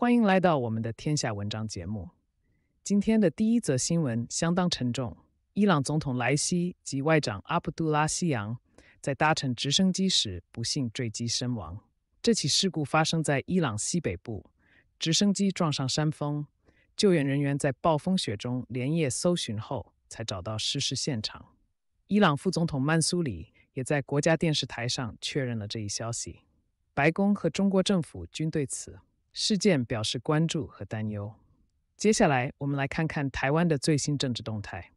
欢迎来到我们的《天下文章》节目。今天的第一则新闻相当沉重：伊朗总统莱西及外长阿卜杜拉西扬在搭乘直升机时不幸坠机身亡。这起事故发生在伊朗西北部，直升机撞上山峰。救援人员在暴风雪中连夜搜寻后，才找到失事现场。伊朗副总统曼苏里也在国家电视台上确认了这一消息。白宫和中国政府均对此。事件表示关注和担忧。接下来，我们来看看台湾的最新政治动态。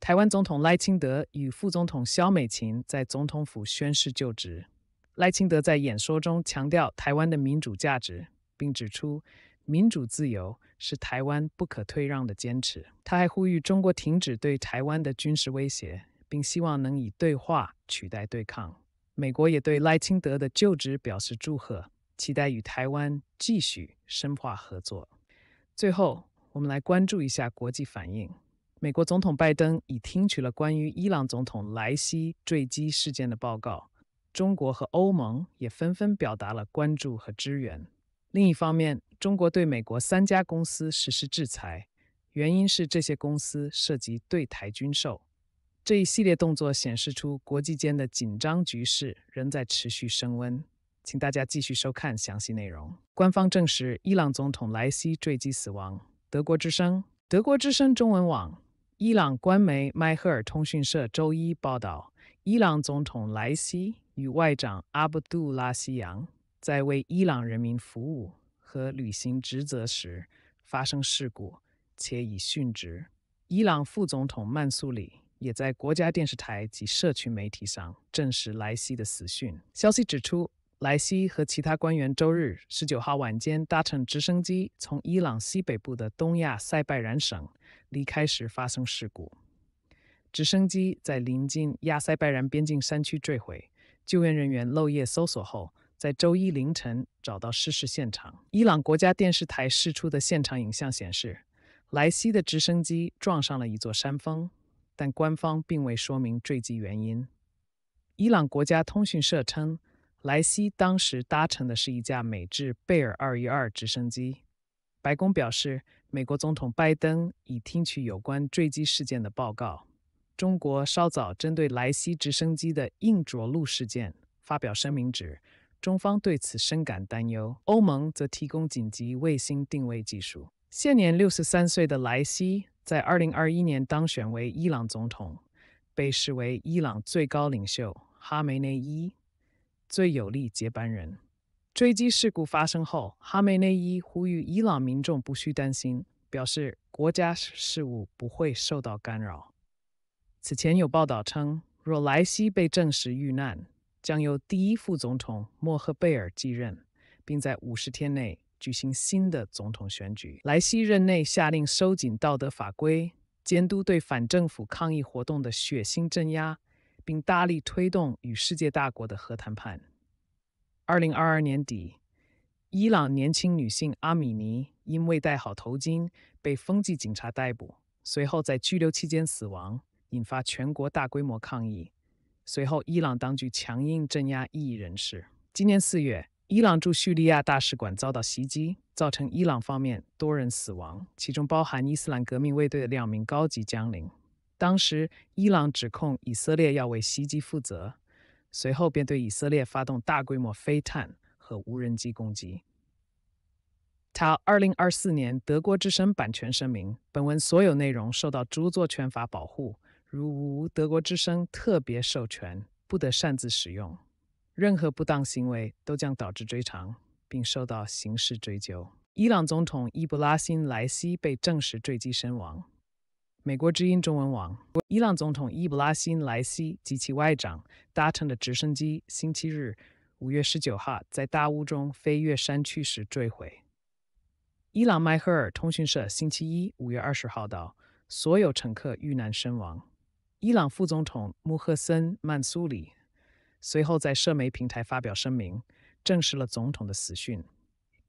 台湾总统赖清德与副总统萧美琴在总统府宣誓就职。赖清德在演说中强调台湾的民主价值，并指出民主自由是台湾不可退让的坚持。他还呼吁中国停止对台湾的军事威胁，并希望能以对话取代对抗。美国也对赖清德的就职表示祝贺。期待与台湾继续深化合作。最后，我们来关注一下国际反应。美国总统拜登已听取了关于伊朗总统莱希坠机事件的报告。中国和欧盟也纷纷表达了关注和支援。另一方面，中国对美国三家公司实施制裁，原因是这些公司涉及对台军售。这一系列动作显示出国际间的紧张局势仍在持续升温。请大家继续收看详细内容。官方证实，伊朗总统莱西坠机死亡。德国之声、德国之声中文网、伊朗官媒迈赫尔通讯社周一报道，伊朗总统莱西与外长阿卜杜拉希扬在为伊朗人民服务和履行职责时发生事故，且已殉职。伊朗副总统曼苏里也在国家电视台及社区媒体上证实莱西的死讯。消息指出。莱西和其他官员周日十九号晚间搭乘直升机从伊朗西北部的东亚塞拜然省离开时发生事故，直升机在临近亚塞拜然边境山区坠毁，救援人员漏夜搜索后，在周一凌晨找到失事现场。伊朗国家电视台试出的现场影像显示，莱西的直升机撞上了一座山峰，但官方并未说明坠机原因。伊朗国家通讯社称。莱西当时搭乘的是一架美制贝尔二一二直升机。白宫表示，美国总统拜登已听取有关坠机事件的报告。中国稍早针对莱西直升机的硬着陆事件发表声明，指中方对此深感担忧。欧盟则提供紧急卫星定位技术。现年六十三岁的莱西在二零二一年当选为伊朗总统，被视为伊朗最高领袖哈梅内伊。最有力接班人。追击事故发生后，哈梅内伊呼吁伊朗民众不需担心，表示国家事务不会受到干扰。此前有报道称，若莱西被证实遇难，将由第一副总统莫赫贝尔继任，并在五十天内举行新的总统选举。莱西任内下令收紧道德法规，监督对反政府抗议活动的血腥镇压。并大力推动与世界大国的核谈判。二零二二年底，伊朗年轻女性阿米尼因未戴好头巾被封禁警察逮捕，随后在拘留期间死亡，引发全国大规模抗议。随后，伊朗当局强硬镇压异议人士。今年四月，伊朗驻叙利亚大使馆遭到袭击，造成伊朗方面多人死亡，其中包含伊斯兰革命卫队的两名高级将领。当时，伊朗指控以色列要为袭击负责，随后便对以色列发动大规模飞弹和无人机攻击。他二零二四年德国之声版权声明：本文所有内容受到著作权法保护，如无德国之声特别授权，不得擅自使用。任何不当行为都将导致追偿，并受到刑事追究。伊朗总统伊布拉辛莱西被证实坠机身亡。美国之音中文网：伊朗总统易卜拉辛·莱西及其外长搭乘的直升机，星期日（五月十九号）在大雾中飞越山区时坠毁。伊朗迈赫尔通讯社星期一（五月二十号）到，道，所有乘客遇难身亡。伊朗副总统穆赫森·曼苏里随后在社媒平台发表声明，证实了总统的死讯。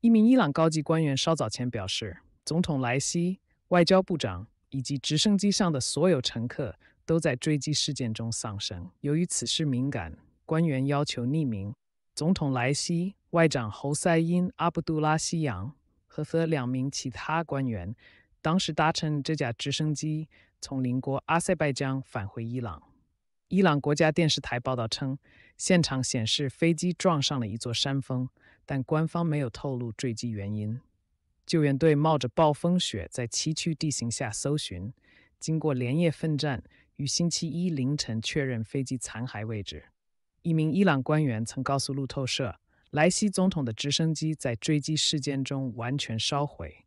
一名伊朗高级官员稍早前表示，总统莱西、外交部长。以及直升机上的所有乘客都在坠机事件中丧生。由于此事敏感，官员要求匿名。总统莱西、外长侯赛因·阿卜杜拉·西扬和两名其他官员当时搭乘这架直升机从邻国阿塞拜疆返回伊朗。伊朗国家电视台报道称，现场显示飞机撞上了一座山峰，但官方没有透露坠机原因。救援队冒着暴风雪，在崎岖地形下搜寻。经过连夜奋战，于星期一凌晨确认飞机残骸位置。一名伊朗官员曾告诉路透社，莱西总统的直升机在坠机事件中完全烧毁。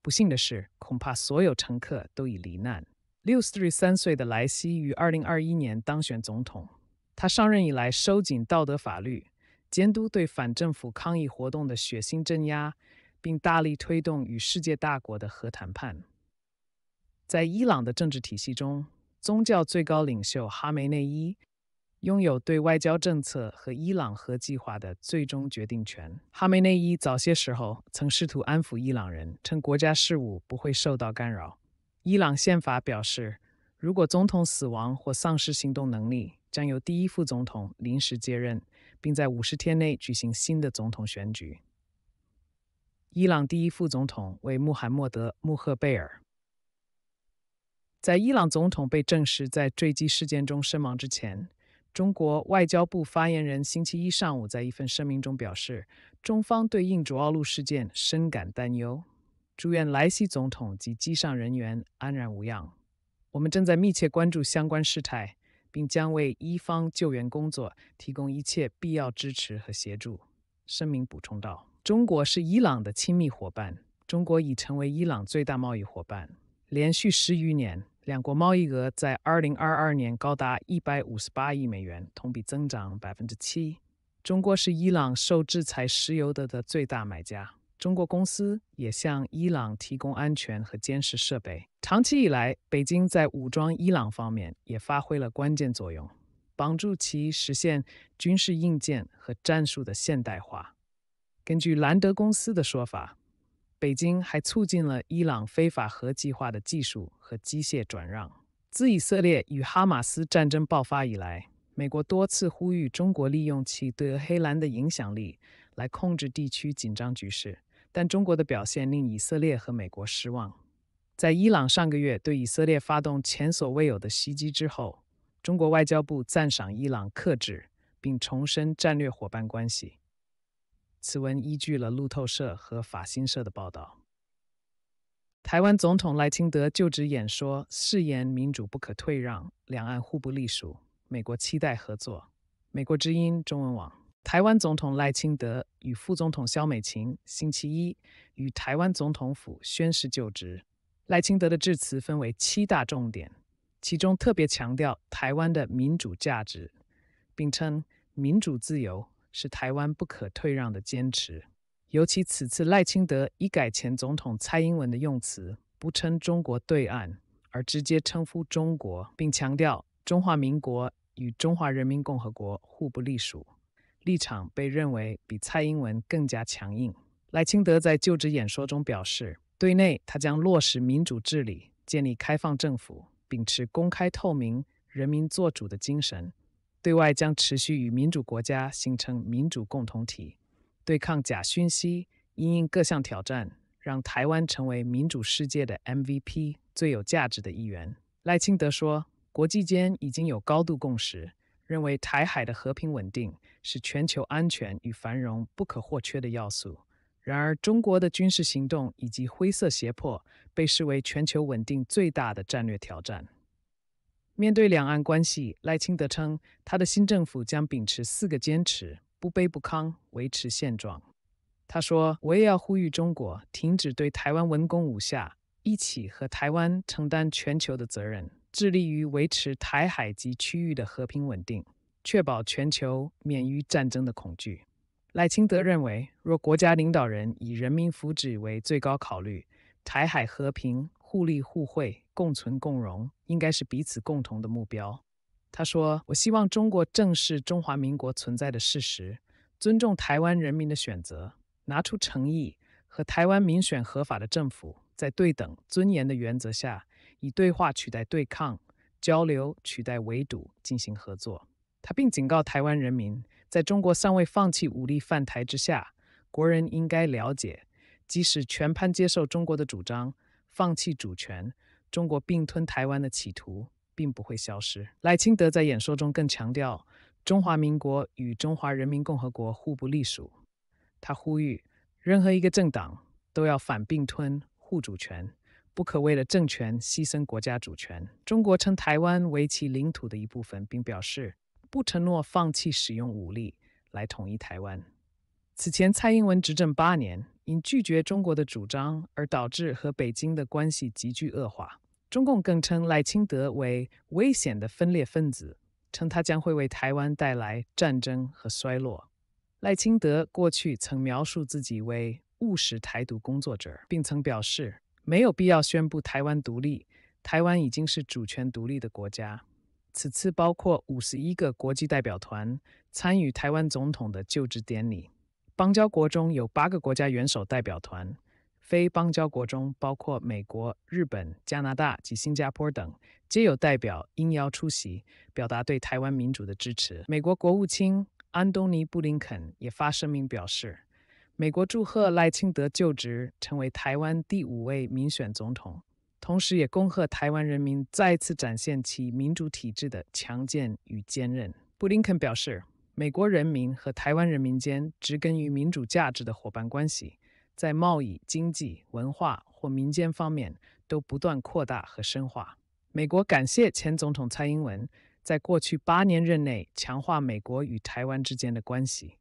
不幸的是，恐怕所有乘客都已罹难。六十三岁的莱西于二零二一年当选总统。他上任以来收紧道德法律，监督对反政府抗议活动的血腥镇压。并大力推动与世界大国的核谈判。在伊朗的政治体系中，宗教最高领袖哈梅内伊拥有对外交政策和伊朗核计划的最终决定权。哈梅内伊早些时候曾试图安抚伊朗人，称国家事务不会受到干扰。伊朗宪法表示，如果总统死亡或丧失行动能力，将由第一副总统临时接任，并在五十天内举行新的总统选举。伊朗第一副总统为穆罕默德·穆赫贝尔。在伊朗总统被证实在坠机事件中身亡之前，中国外交部发言人星期一上午在一份声明中表示，中方对印主奥路事件深感担忧，祝愿莱西总统及机上人员安然无恙。我们正在密切关注相关事态，并将为伊方救援工作提供一切必要支持和协助。声明补充道。中国是伊朗的亲密伙伴，中国已成为伊朗最大贸易伙伴，连续十余年。两国贸易额在2022年高达158亿美元，同比增长7%。中国是伊朗受制裁石油的的最大买家。中国公司也向伊朗提供安全和监视设备。长期以来，北京在武装伊朗方面也发挥了关键作用，帮助其实现军事硬件和战术的现代化。根据兰德公司的说法，北京还促进了伊朗非法核计划的技术和机械转让。自以色列与哈马斯战争爆发以来，美国多次呼吁中国利用其对黑兰的影响力来控制地区紧张局势，但中国的表现令以色列和美国失望。在伊朗上个月对以色列发动前所未有的袭击之后，中国外交部赞赏伊朗克制，并重申战略伙伴关系。此文依据了路透社和法新社的报道。台湾总统赖清德就职演说，誓言民主不可退让，两岸互不隶属。美国期待合作。美国之音中文网：台湾总统赖清德与副总统萧美琴星期一与台湾总统府宣誓就职。赖清德的致辞分为七大重点，其中特别强调台湾的民主价值，并称民主自由。是台湾不可退让的坚持。尤其此次赖清德以改前总统蔡英文的用词，不称中国对岸，而直接称呼中国，并强调中华民国与中华人民共和国互不隶属，立场被认为比蔡英文更加强硬。赖清德在就职演说中表示，对内他将落实民主治理，建立开放政府，秉持公开透明、人民做主的精神。对外将持续与民主国家形成民主共同体，对抗假讯息，因应各项挑战，让台湾成为民主世界的 MVP 最有价值的一员。赖清德说，国际间已经有高度共识，认为台海的和平稳定是全球安全与繁荣不可或缺的要素。然而，中国的军事行动以及灰色胁迫被视为全球稳定最大的战略挑战。面对两岸关系，赖清德称，他的新政府将秉持四个坚持，不卑不亢，维持现状。他说：“我也要呼吁中国停止对台湾文攻武下，一起和台湾承担全球的责任，致力于维持台海及区域的和平稳定，确保全球免于战争的恐惧。”赖清德认为，若国家领导人以人民福祉为最高考虑，台海和平。互利互惠、共存共荣，应该是彼此共同的目标。他说：“我希望中国正视中华民国存在的事实，尊重台湾人民的选择，拿出诚意和台湾民选合法的政府，在对等、尊严的原则下，以对话取代对抗，交流取代围堵，进行合作。”他并警告台湾人民，在中国尚未放弃武力犯台之下，国人应该了解，即使全盘接受中国的主张。放弃主权，中国并吞台湾的企图并不会消失。赖清德在演说中更强调，中华民国与中华人民共和国互不隶属。他呼吁任何一个政党都要反并吞、护主权，不可为了政权牺牲国家主权。中国称台湾为其领土的一部分，并表示不承诺放弃使用武力来统一台湾。此前，蔡英文执政八年，因拒绝中国的主张而导致和北京的关系急剧恶化。中共更称赖清德为“危险的分裂分子”，称他将会为台湾带来战争和衰落。赖清德过去曾描述自己为务实台独工作者，并曾表示没有必要宣布台湾独立，台湾已经是主权独立的国家。此次，包括五十一个国际代表团参与台湾总统的就职典礼。邦交国中有八个国家元首代表团，非邦交国中包括美国、日本、加拿大及新加坡等，皆有代表应邀出席，表达对台湾民主的支持。美国国务卿安东尼·布林肯也发声明表示，美国祝贺赖清德就职，成为台湾第五位民选总统，同时也恭贺台湾人民再次展现其民主体制的强健与坚韧。布林肯表示。美国人民和台湾人民间植根于民主价值的伙伴关系，在贸易、经济、文化或民间方面都不断扩大和深化。美国感谢前总统蔡英文在过去八年任内强化美国与台湾之间的关系。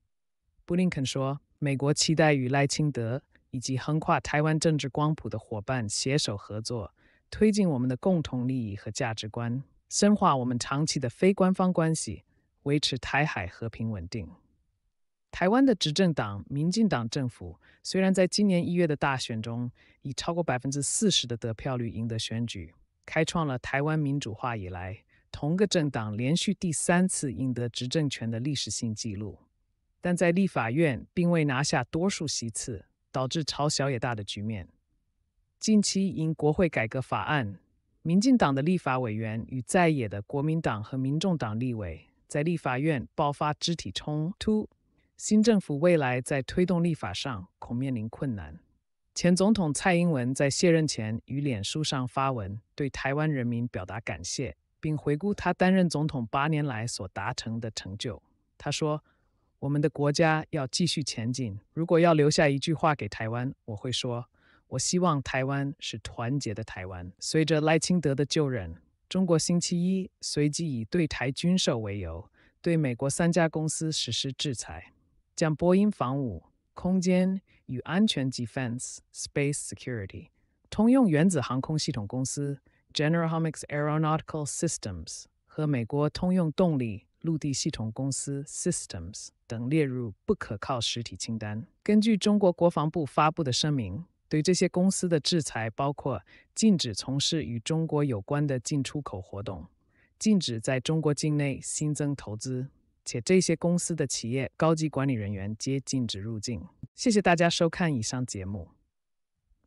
布林肯说：“美国期待与赖清德以及横跨台湾政治光谱的伙伴携手合作，推进我们的共同利益和价值观，深化我们长期的非官方关系。”维持台海和平稳定。台湾的执政党民进党政府虽然在今年一月的大选中，以超过百分之四十的得票率赢得选举，开创了台湾民主化以来同个政党连续第三次赢得执政权的历史性纪录，但在立法院并未拿下多数席次，导致朝小也大的局面。近期因国会改革法案，民进党的立法委员与在野的国民党和民众党立委。在立法院爆发肢体冲突，新政府未来在推动立法上恐面临困难。前总统蔡英文在卸任前于脸书上发文，对台湾人民表达感谢，并回顾他担任总统八年来所达成的成就。他说：“我们的国家要继续前进，如果要留下一句话给台湾，我会说，我希望台湾是团结的台湾。”随着赖清德的就任。中国星期一随即以对台军售为由，对美国三家公司实施制裁，将波音防务空间与安全 Defense Space Security、通用原子航空系统公司 General h o m i c s Aeronautical Systems 和美国通用动力陆地系统公司 Systems 等列入不可靠实体清单。根据中国国防部发布的声明。对这些公司的制裁包括禁止从事与中国有关的进出口活动，禁止在中国境内新增投资，且这些公司的企业高级管理人员皆禁止入境。谢谢大家收看以上节目，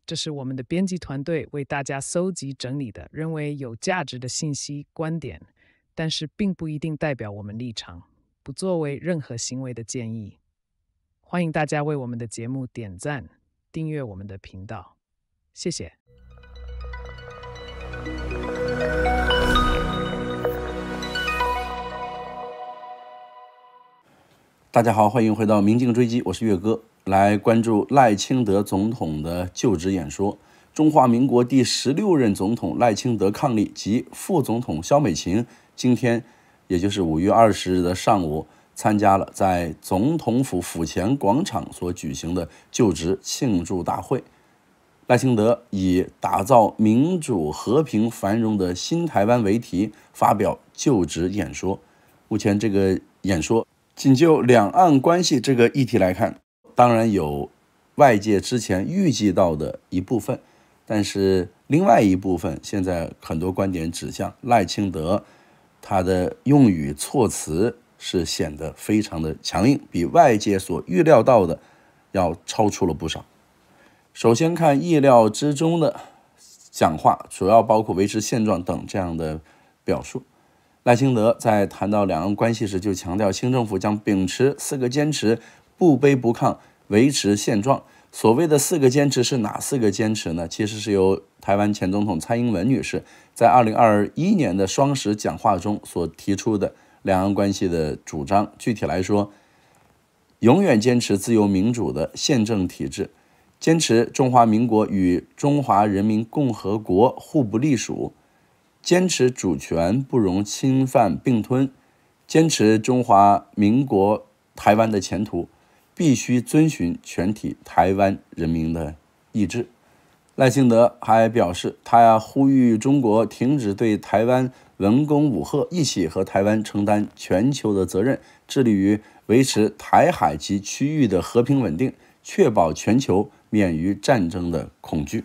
这是我们的编辑团队为大家搜集整理的，认为有价值的信息观点，但是并不一定代表我们立场，不作为任何行为的建议。欢迎大家为我们的节目点赞。订阅我们的频道，谢谢。大家好，欢迎回到《明镜追击》，我是月哥，来关注赖清德总统的就职演说。中华民国第十六任总统赖清德伉俪及副总统肖美琴，今天也就是五月二十日的上午。参加了在总统府府前广场所举行的就职庆祝大会，赖清德以“打造民主、和平、繁荣的新台湾”为题发表就职演说。目前这个演说仅就两岸关系这个议题来看，当然有外界之前预计到的一部分，但是另外一部分，现在很多观点指向赖清德他的用语措辞。是显得非常的强硬，比外界所预料到的要超出了不少。首先看意料之中的讲话，主要包括维持现状等这样的表述。赖清德在谈到两岸关系时，就强调新政府将秉持四个坚持，不卑不亢，维持现状。所谓的四个坚持是哪四个坚持呢？其实是由台湾前总统蔡英文女士在二零二一年的双十讲话中所提出的。两岸关系的主张，具体来说，永远坚持自由民主的宪政体制，坚持中华民国与中华人民共和国互不隶属，坚持主权不容侵犯并吞，坚持中华民国台湾的前途必须遵循全体台湾人民的意志。赖清德还表示，他呼吁中国停止对台湾文攻武吓，一起和台湾承担全球的责任，致力于维持台海及区域的和平稳定，确保全球免于战争的恐惧。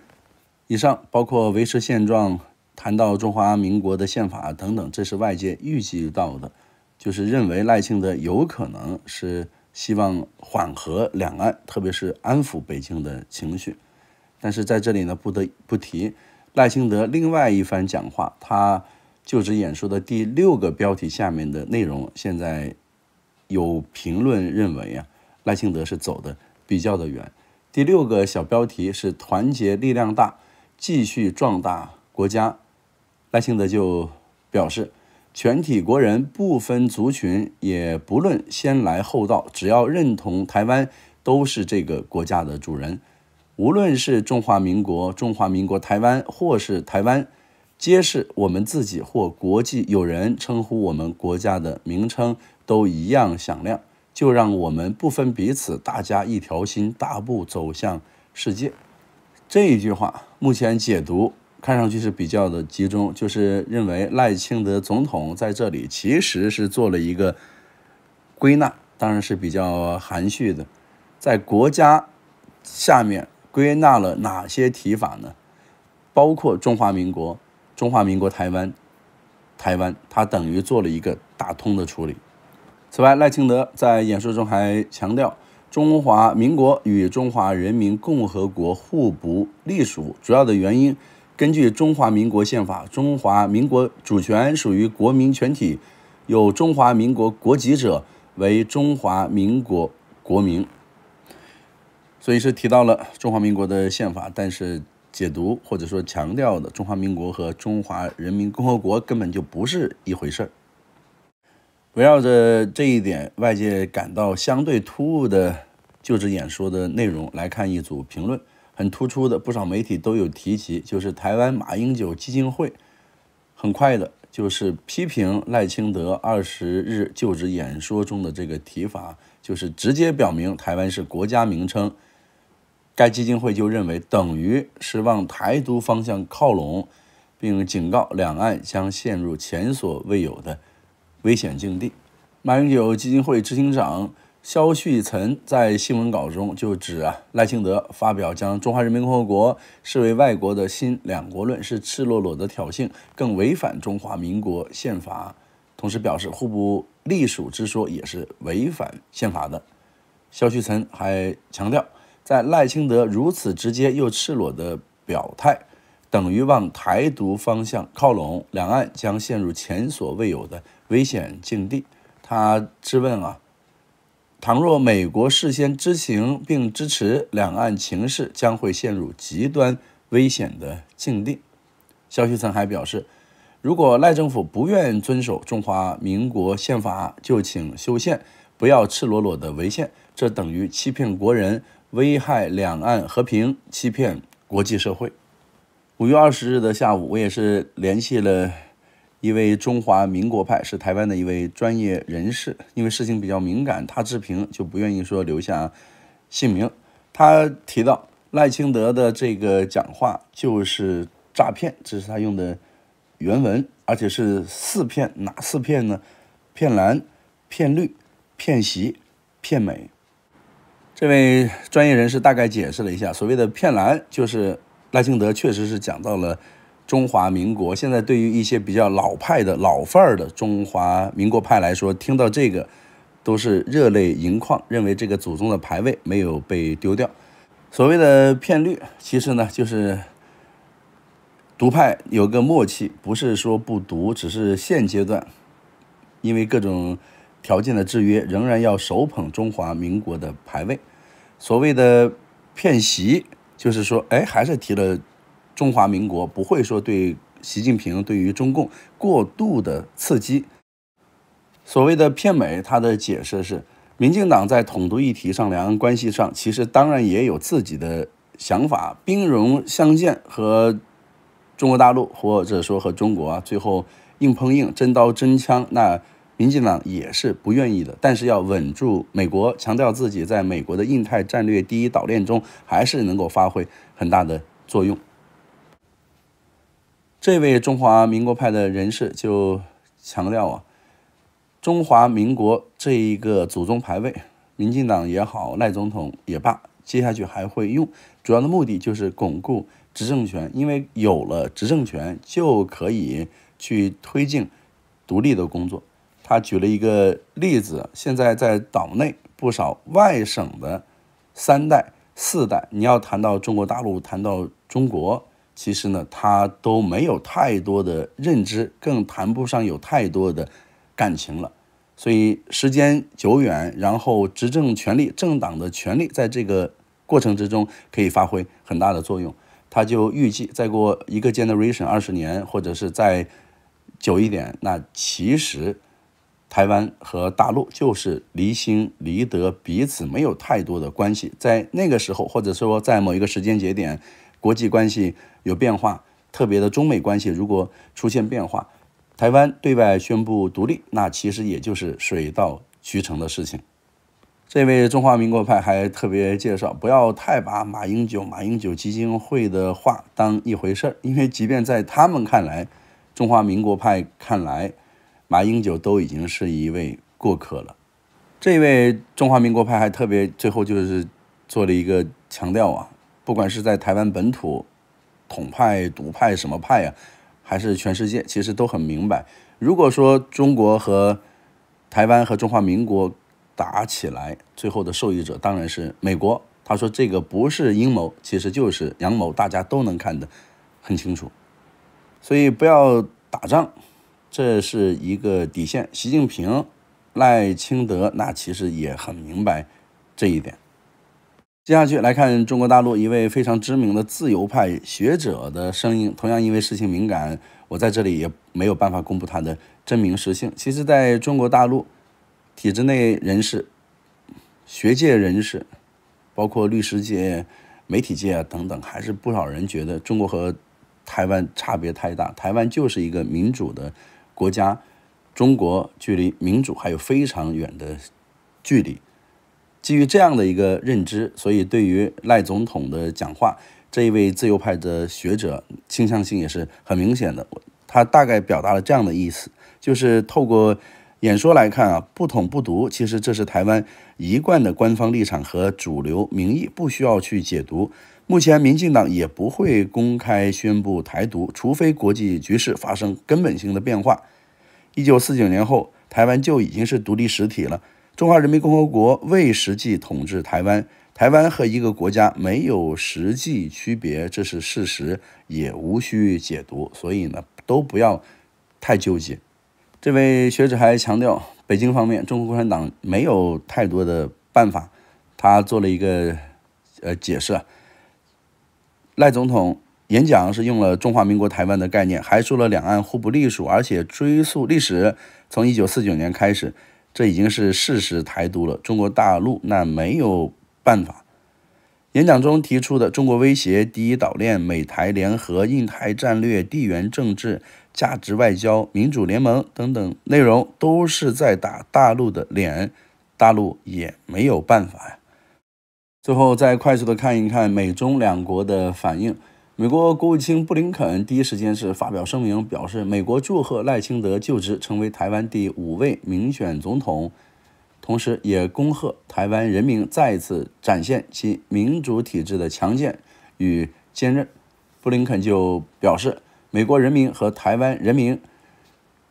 以上包括维持现状，谈到中华民国的宪法等等，这是外界预计到的，就是认为赖清德有可能是希望缓和两岸，特别是安抚北京的情绪。但是在这里呢，不得不提赖清德另外一番讲话，他就职演说的第六个标题下面的内容，现在有评论认为啊，赖清德是走的比较的远。第六个小标题是“团结力量大，继续壮大国家”。赖清德就表示，全体国人不分族群，也不论先来后到，只要认同台湾，都是这个国家的主人。无论是中华民国、中华民国台湾，或是台湾，皆是我们自己或国际有人称呼我们国家的名称，都一样响亮。就让我们不分彼此，大家一条心，大步走向世界。这一句话，目前解读看上去是比较的集中，就是认为赖清德总统在这里其实是做了一个归纳，当然是比较含蓄的，在国家下面。归纳了哪些提法呢？包括中华民国、中华民国台湾、台湾，它等于做了一个打通的处理。此外，赖清德在演说中还强调，中华民国与中华人民共和国互不隶属。主要的原因，根据《中华民国宪法》，中华民国主权属于国民全体，有中华民国国籍者为中华民国国民。所以是提到了中华民国的宪法，但是解读或者说强调的中华民国和中华人民共和国根本就不是一回事儿。围绕着这一点，外界感到相对突兀的就职演说的内容来看，一组评论很突出的，不少媒体都有提及，就是台湾马英九基金会很快的就是批评赖清德二十日就职演说中的这个提法，就是直接表明台湾是国家名称。该基金会就认为，等于是往台独方向靠拢，并警告两岸将陷入前所未有的危险境地。马英九基金会执行长肖旭岑在新闻稿中就指，啊，赖清德发表将中华人民共和国视为外国的新“两国论”是赤裸裸的挑衅，更违反中华民国宪法。同时表示，“互不隶属”之说也是违反宪法的。肖旭岑还强调。在赖清德如此直接又赤裸的表态，等于往台独方向靠拢，两岸将陷入前所未有的危险境地。他质问啊，倘若美国事先知情并支持两岸情势，将会陷入极端危险的境地。消息曾还表示，如果赖政府不愿遵守中华民国宪法，就请修宪，不要赤裸裸的违宪，这等于欺骗国人。危害两岸和平，欺骗国际社会。五月二十日的下午，我也是联系了一位中华民国派，是台湾的一位专业人士。因为事情比较敏感，他置评就不愿意说留下姓名。他提到赖清德的这个讲话就是诈骗，这是他用的原文，而且是四骗，哪四骗呢？骗蓝，骗绿，骗习，骗美。这位专业人士大概解释了一下，所谓的“骗蓝”就是赖清德确实是讲到了中华民国。现在对于一些比较老派的老范儿的中华民国派来说，听到这个都是热泪盈眶，认为这个祖宗的牌位没有被丢掉。所谓的“骗绿”，其实呢就是独派有个默契，不是说不独，只是现阶段因为各种。条件的制约，仍然要手捧中华民国的牌位。所谓的骗袭，就是说，哎，还是提了中华民国，不会说对习近平、对于中共过度的刺激。所谓的骗美，他的解释是，民进党在统独议题上、两岸关系上，其实当然也有自己的想法，兵戎相见和中国大陆或者说和中国啊，最后硬碰硬、真刀真枪，那。民进党也是不愿意的，但是要稳住美国，强调自己在美国的印太战略第一岛链中还是能够发挥很大的作用。这位中华民国派的人士就强调啊，中华民国这一个祖宗牌位，民进党也好，赖总统也罢，接下去还会用，主要的目的就是巩固执政权，因为有了执政权就可以去推进独立的工作。他举了一个例子，现在在岛内不少外省的三代、四代，你要谈到中国大陆，谈到中国，其实呢，他都没有太多的认知，更谈不上有太多的感情了。所以时间久远，然后执政权力、政党的权力在这个过程之中可以发挥很大的作用。他就预计再过一个 generation，二十年，或者是再久一点，那其实。台湾和大陆就是离心离德，彼此没有太多的关系。在那个时候，或者说在某一个时间节点，国际关系有变化，特别的中美关系如果出现变化，台湾对外宣布独立，那其实也就是水到渠成的事情。这位中华民国派还特别介绍，不要太把马英九、马英九基金会的话当一回事儿，因为即便在他们看来，中华民国派看来。马英九都已经是一位过客了，这位中华民国派还特别最后就是做了一个强调啊，不管是在台湾本土，统派、独派什么派呀，还是全世界，其实都很明白，如果说中国和台湾和中华民国打起来，最后的受益者当然是美国。他说这个不是阴谋，其实就是阳谋，大家都能看得很清楚，所以不要打仗。这是一个底线。习近平、赖清德那其实也很明白这一点。接下去来看中国大陆一位非常知名的自由派学者的声音，同样因为事情敏感，我在这里也没有办法公布他的真名实姓。其实，在中国大陆体制内人士、学界人士，包括律师界、媒体界啊等等，还是不少人觉得中国和台湾差别太大，台湾就是一个民主的。国家，中国距离民主还有非常远的距离。基于这样的一个认知，所以对于赖总统的讲话，这一位自由派的学者倾向性也是很明显的。他大概表达了这样的意思，就是透过演说来看啊，不统不独，其实这是台湾一贯的官方立场和主流民意，不需要去解读。目前，民进党也不会公开宣布台独，除非国际局势发生根本性的变化。一九四九年后，台湾就已经是独立实体了。中华人民共和国未实际统治台湾，台湾和一个国家没有实际区别，这是事实，也无需解读。所以呢，都不要太纠结。这位学者还强调，北京方面，中国共产党没有太多的办法。他做了一个呃解释。赖总统演讲是用了中华民国台湾的概念，还说了两岸互不隶属，而且追溯历史，从一九四九年开始，这已经是事实台独了。中国大陆那没有办法。演讲中提出的中国威胁、第一岛链、美台联合、印台战略、地缘政治、价值外交、民主联盟等等内容，都是在打大陆的脸，大陆也没有办法呀。最后，再快速的看一看美中两国的反应。美国国务卿布林肯第一时间是发表声明，表示美国祝贺赖清德就职，成为台湾第五位民选总统，同时也恭贺台湾人民再次展现其民主体制的强健与坚韧。布林肯就表示，美国人民和台湾人民。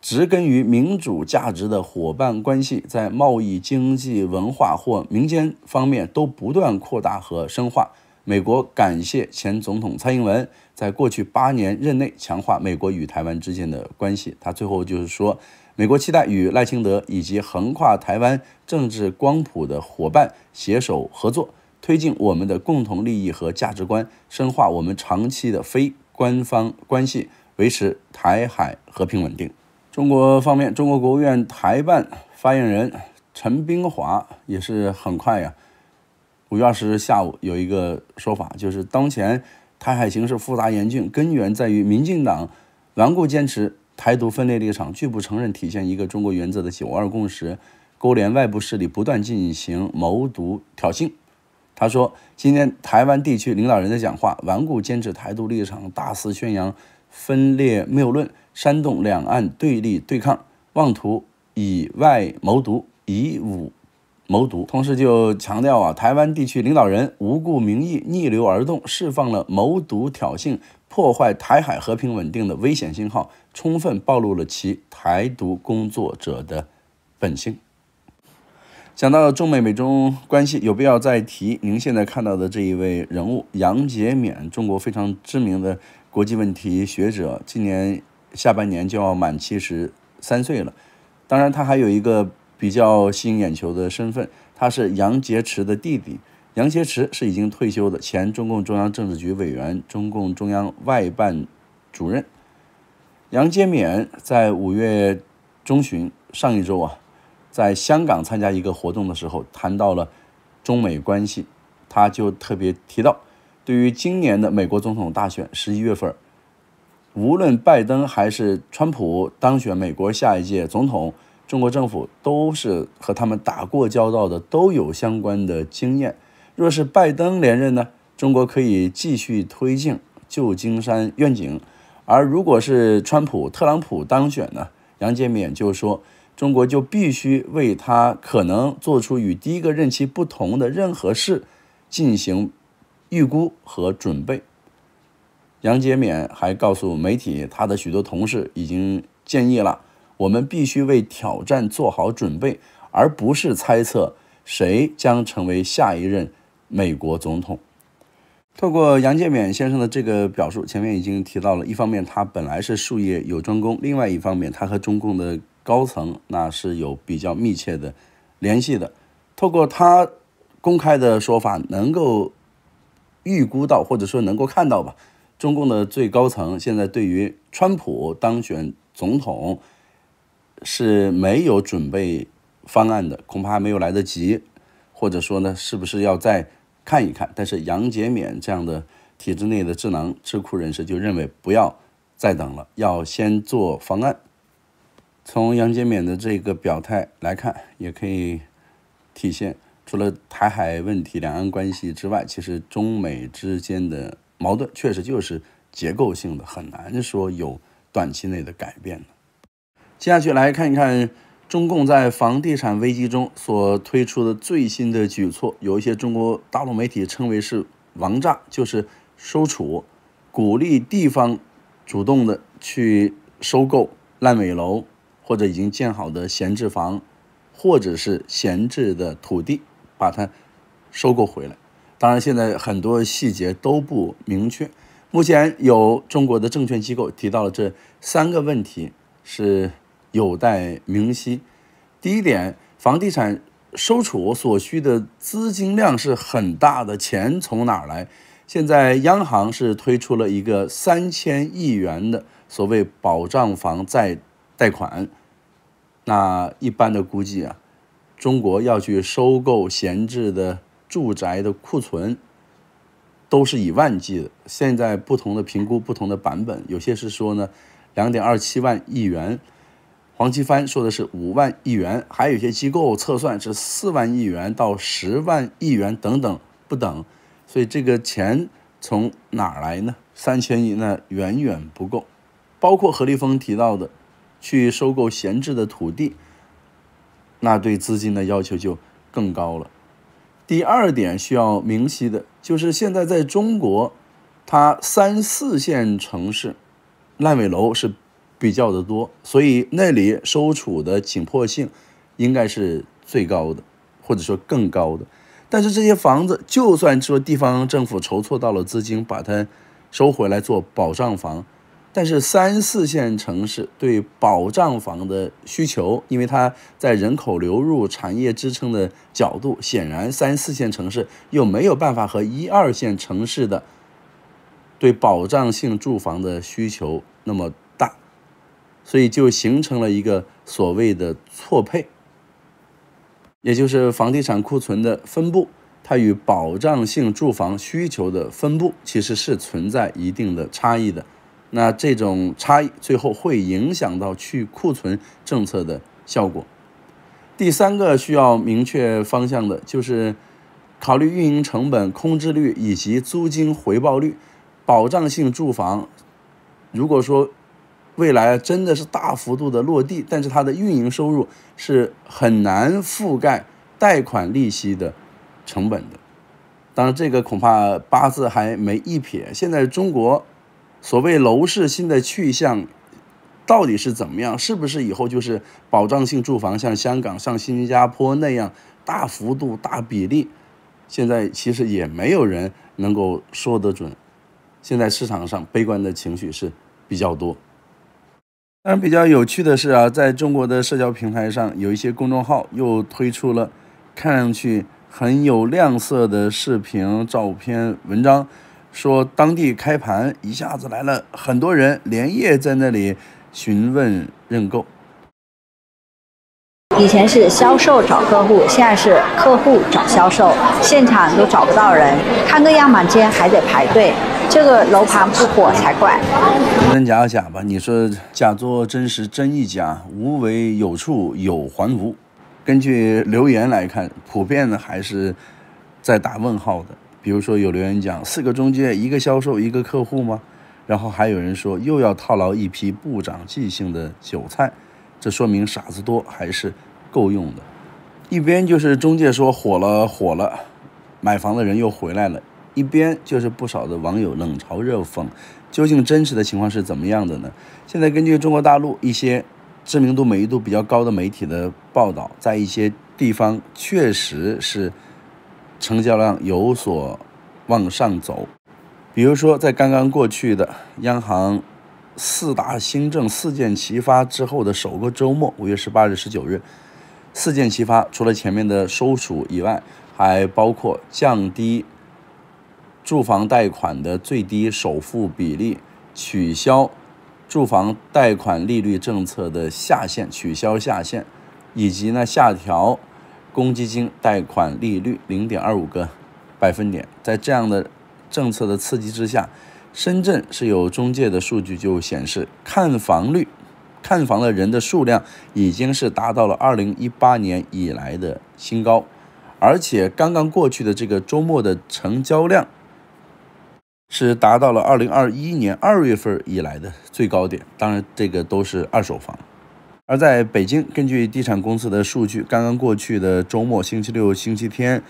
植根于民主价值的伙伴关系，在贸易、经济、文化或民间方面都不断扩大和深化。美国感谢前总统蔡英文在过去八年任内强化美国与台湾之间的关系。他最后就是说，美国期待与赖清德以及横跨台湾政治光谱的伙伴携手合作，推进我们的共同利益和价值观，深化我们长期的非官方关系，维持台海和平稳定。中国方面，中国国务院台办发言人陈冰华也是很快呀，五月二十日下午有一个说法，就是当前台海形势复杂严峻，根源在于民进党顽固坚持台独分裂立场，拒不承认体现一个中国原则的“九二共识”，勾连外部势力，不断进行谋独挑衅。他说，今天台湾地区领导人的讲话，顽固坚持台独立场，大肆宣扬分裂谬论。煽动两岸对立对抗，妄图以“外”谋“独”，以“武”谋“独”，同时就强调啊，台湾地区领导人无故民意逆流而动，释放了谋“独”挑衅、破坏台海和平稳定的危险信号，充分暴露了其台独工作者的本性。讲到中美美中关系，有必要再提您现在看到的这一位人物杨洁冕，中国非常知名的国际问题学者，今年。下半年就要满七十三岁了，当然，他还有一个比较吸引眼球的身份，他是杨洁篪的弟弟。杨洁篪是已经退休的前中共中央政治局委员、中共中央外办主任。杨洁篪在五月中旬上一周啊，在香港参加一个活动的时候，谈到了中美关系，他就特别提到，对于今年的美国总统大选，十一月份。无论拜登还是川普当选美国下一届总统，中国政府都是和他们打过交道的，都有相关的经验。若是拜登连任呢，中国可以继续推进旧金山愿景；而如果是川普、特朗普当选呢，杨洁勉就说，中国就必须为他可能做出与第一个任期不同的任何事进行预估和准备。杨洁敏还告诉媒体，他的许多同事已经建议了，我们必须为挑战做好准备，而不是猜测谁将成为下一任美国总统。透过杨洁敏先生的这个表述，前面已经提到了，一方面他本来是术业有专攻，另外一方面他和中共的高层那是有比较密切的联系的。透过他公开的说法，能够预估到，或者说能够看到吧。中共的最高层现在对于川普当选总统是没有准备方案的，恐怕还没有来得及，或者说呢，是不是要再看一看？但是杨洁勉这样的体制内的智囊智库人士就认为不要再等了，要先做方案。从杨洁勉的这个表态来看，也可以体现除了台海问题、两岸关系之外，其实中美之间的。矛盾确实就是结构性的，很难说有短期内的改变的。接下去来看一看中共在房地产危机中所推出的最新的举措，有一些中国大陆媒体称为是“王炸”，就是收储，鼓励地方主动的去收购烂尾楼，或者已经建好的闲置房，或者是闲置的土地，把它收购回来。当然，现在很多细节都不明确。目前有中国的证券机构提到了这三个问题是有待明晰。第一点，房地产收储所需的资金量是很大的，钱从哪儿来？现在央行是推出了一个三千亿元的所谓保障房再贷款。那一般的估计啊，中国要去收购闲置的。住宅的库存都是以万计的，现在不同的评估，不同的版本，有些是说呢，两点二七万亿元，黄奇帆说的是五万亿元，还有些机构测算是四万亿元到十万亿元等等不等，所以这个钱从哪来呢？三千亿呢远远不够，包括何立峰提到的去收购闲置的土地，那对资金的要求就更高了。第二点需要明晰的就是，现在在中国，它三四线城市，烂尾楼是比较的多，所以那里收储的紧迫性应该是最高的，或者说更高的。但是这些房子，就算说地方政府筹措到了资金，把它收回来做保障房。但是三四线城市对保障房的需求，因为它在人口流入、产业支撑的角度，显然三四线城市又没有办法和一二线城市的对保障性住房的需求那么大，所以就形成了一个所谓的错配，也就是房地产库存的分布，它与保障性住房需求的分布其实是存在一定的差异的。那这种差异最后会影响到去库存政策的效果。第三个需要明确方向的就是，考虑运营成本、空置率以及租金回报率。保障性住房，如果说未来真的是大幅度的落地，但是它的运营收入是很难覆盖贷款利息的成本的。当然，这个恐怕八字还没一撇，现在中国。所谓楼市新的去向，到底是怎么样？是不是以后就是保障性住房，像香港、像新加坡那样大幅度、大比例？现在其实也没有人能够说得准。现在市场上悲观的情绪是比较多。但比较有趣的是啊，在中国的社交平台上，有一些公众号又推出了看上去很有亮色的视频、照片、文章。说当地开盘一下子来了很多人，连夜在那里询问认购。以前是销售找客户，现在是客户找销售，现场都找不到人，看个样板间还得排队，这个楼盘不火才怪。真假假吧？你说假作真时真亦假，无为有处有还无。根据留言来看，普遍的还是在打问号的。比如说有留言讲四个中介一个销售一个客户吗？然后还有人说又要套牢一批不长记性的韭菜，这说明傻子多还是够用的。一边就是中介说火了火了，买房的人又回来了；一边就是不少的网友冷嘲热讽。究竟真实的情况是怎么样的呢？现在根据中国大陆一些知名度美誉度比较高的媒体的报道，在一些地方确实是。成交量有所往上走，比如说在刚刚过去的央行四大新政四箭齐发之后的首个周末，五月十八日、十九日，四箭齐发，除了前面的收储以外，还包括降低住房贷款的最低首付比例，取消住房贷款利率政策的下限，取消下限，以及呢下调。公积金贷款利率零点二五个百分点，在这样的政策的刺激之下，深圳是有中介的数据就显示，看房率、看房的人的数量已经是达到了二零一八年以来的新高，而且刚刚过去的这个周末的成交量是达到了二零二一年二月份以来的最高点，当然这个都是二手房。而在北京，根据地产公司的数据，刚刚过去的周末（星期六、星期天），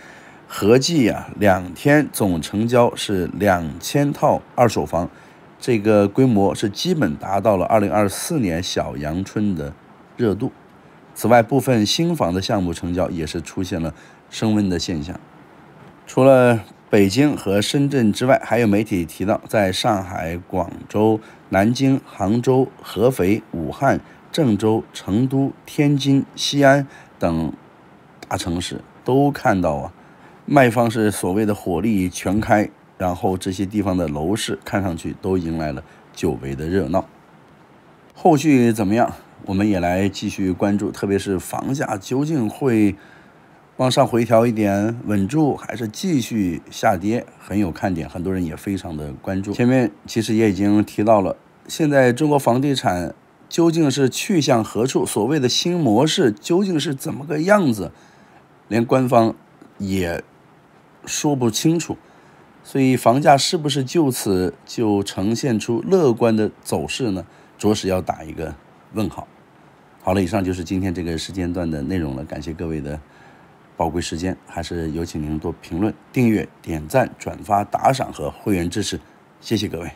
合计啊两天总成交是两千套二手房，这个规模是基本达到了2024年小阳春的热度。此外，部分新房的项目成交也是出现了升温的现象。除了北京和深圳之外，还有媒体提到，在上海、广州、南京、杭州、合肥、武汉。郑州、成都、天津、西安等大城市都看到啊，卖方是所谓的火力全开，然后这些地方的楼市看上去都迎来了久违的热闹。后续怎么样？我们也来继续关注，特别是房价究竟会往上回调一点，稳住还是继续下跌，很有看点，很多人也非常的关注。前面其实也已经提到了，现在中国房地产。究竟是去向何处？所谓的新模式究竟是怎么个样子？连官方也说不清楚。所以，房价是不是就此就呈现出乐观的走势呢？着实要打一个问号。好了，以上就是今天这个时间段的内容了。感谢各位的宝贵时间，还是有请您多评论、订阅、点赞、转发、打赏和会员支持。谢谢各位。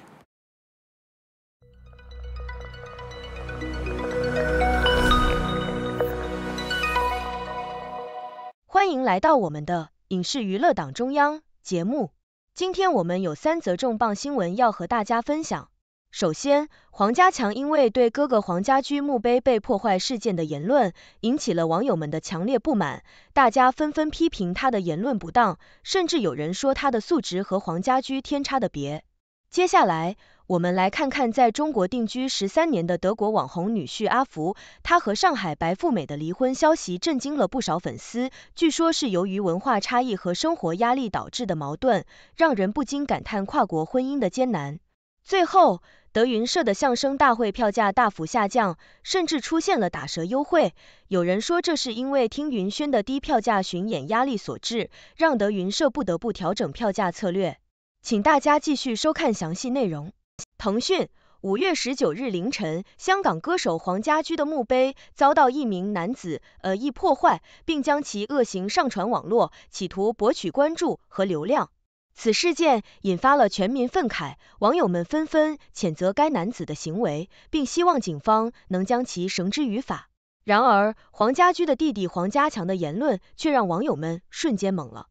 欢迎来到我们的影视娱乐党中央节目。今天我们有三则重磅新闻要和大家分享。首先，黄家强因为对哥哥黄家驹墓碑被破坏事件的言论，引起了网友们的强烈不满，大家纷纷批评他的言论不当，甚至有人说他的素质和黄家驹天差的别。接下来，我们来看看在中国定居十三年的德国网红女婿阿福，他和上海白富美的离婚消息震惊了不少粉丝。据说是由于文化差异和生活压力导致的矛盾，让人不禁感叹跨国婚姻的艰难。最后，德云社的相声大会票价大幅下降，甚至出现了打折优惠。有人说这是因为听云轩的低票价巡演压力所致，让德云社不得不调整票价策略。请大家继续收看详细内容。腾讯，五月十九日凌晨，香港歌手黄家驹的墓碑遭到一名男子呃意破坏，并将其恶行上传网络，企图博取关注和流量。此事件引发了全民愤慨，网友们纷纷谴责该男子的行为，并希望警方能将其绳之于法。然而，黄家驹的弟弟黄家强的言论却让网友们瞬间懵了。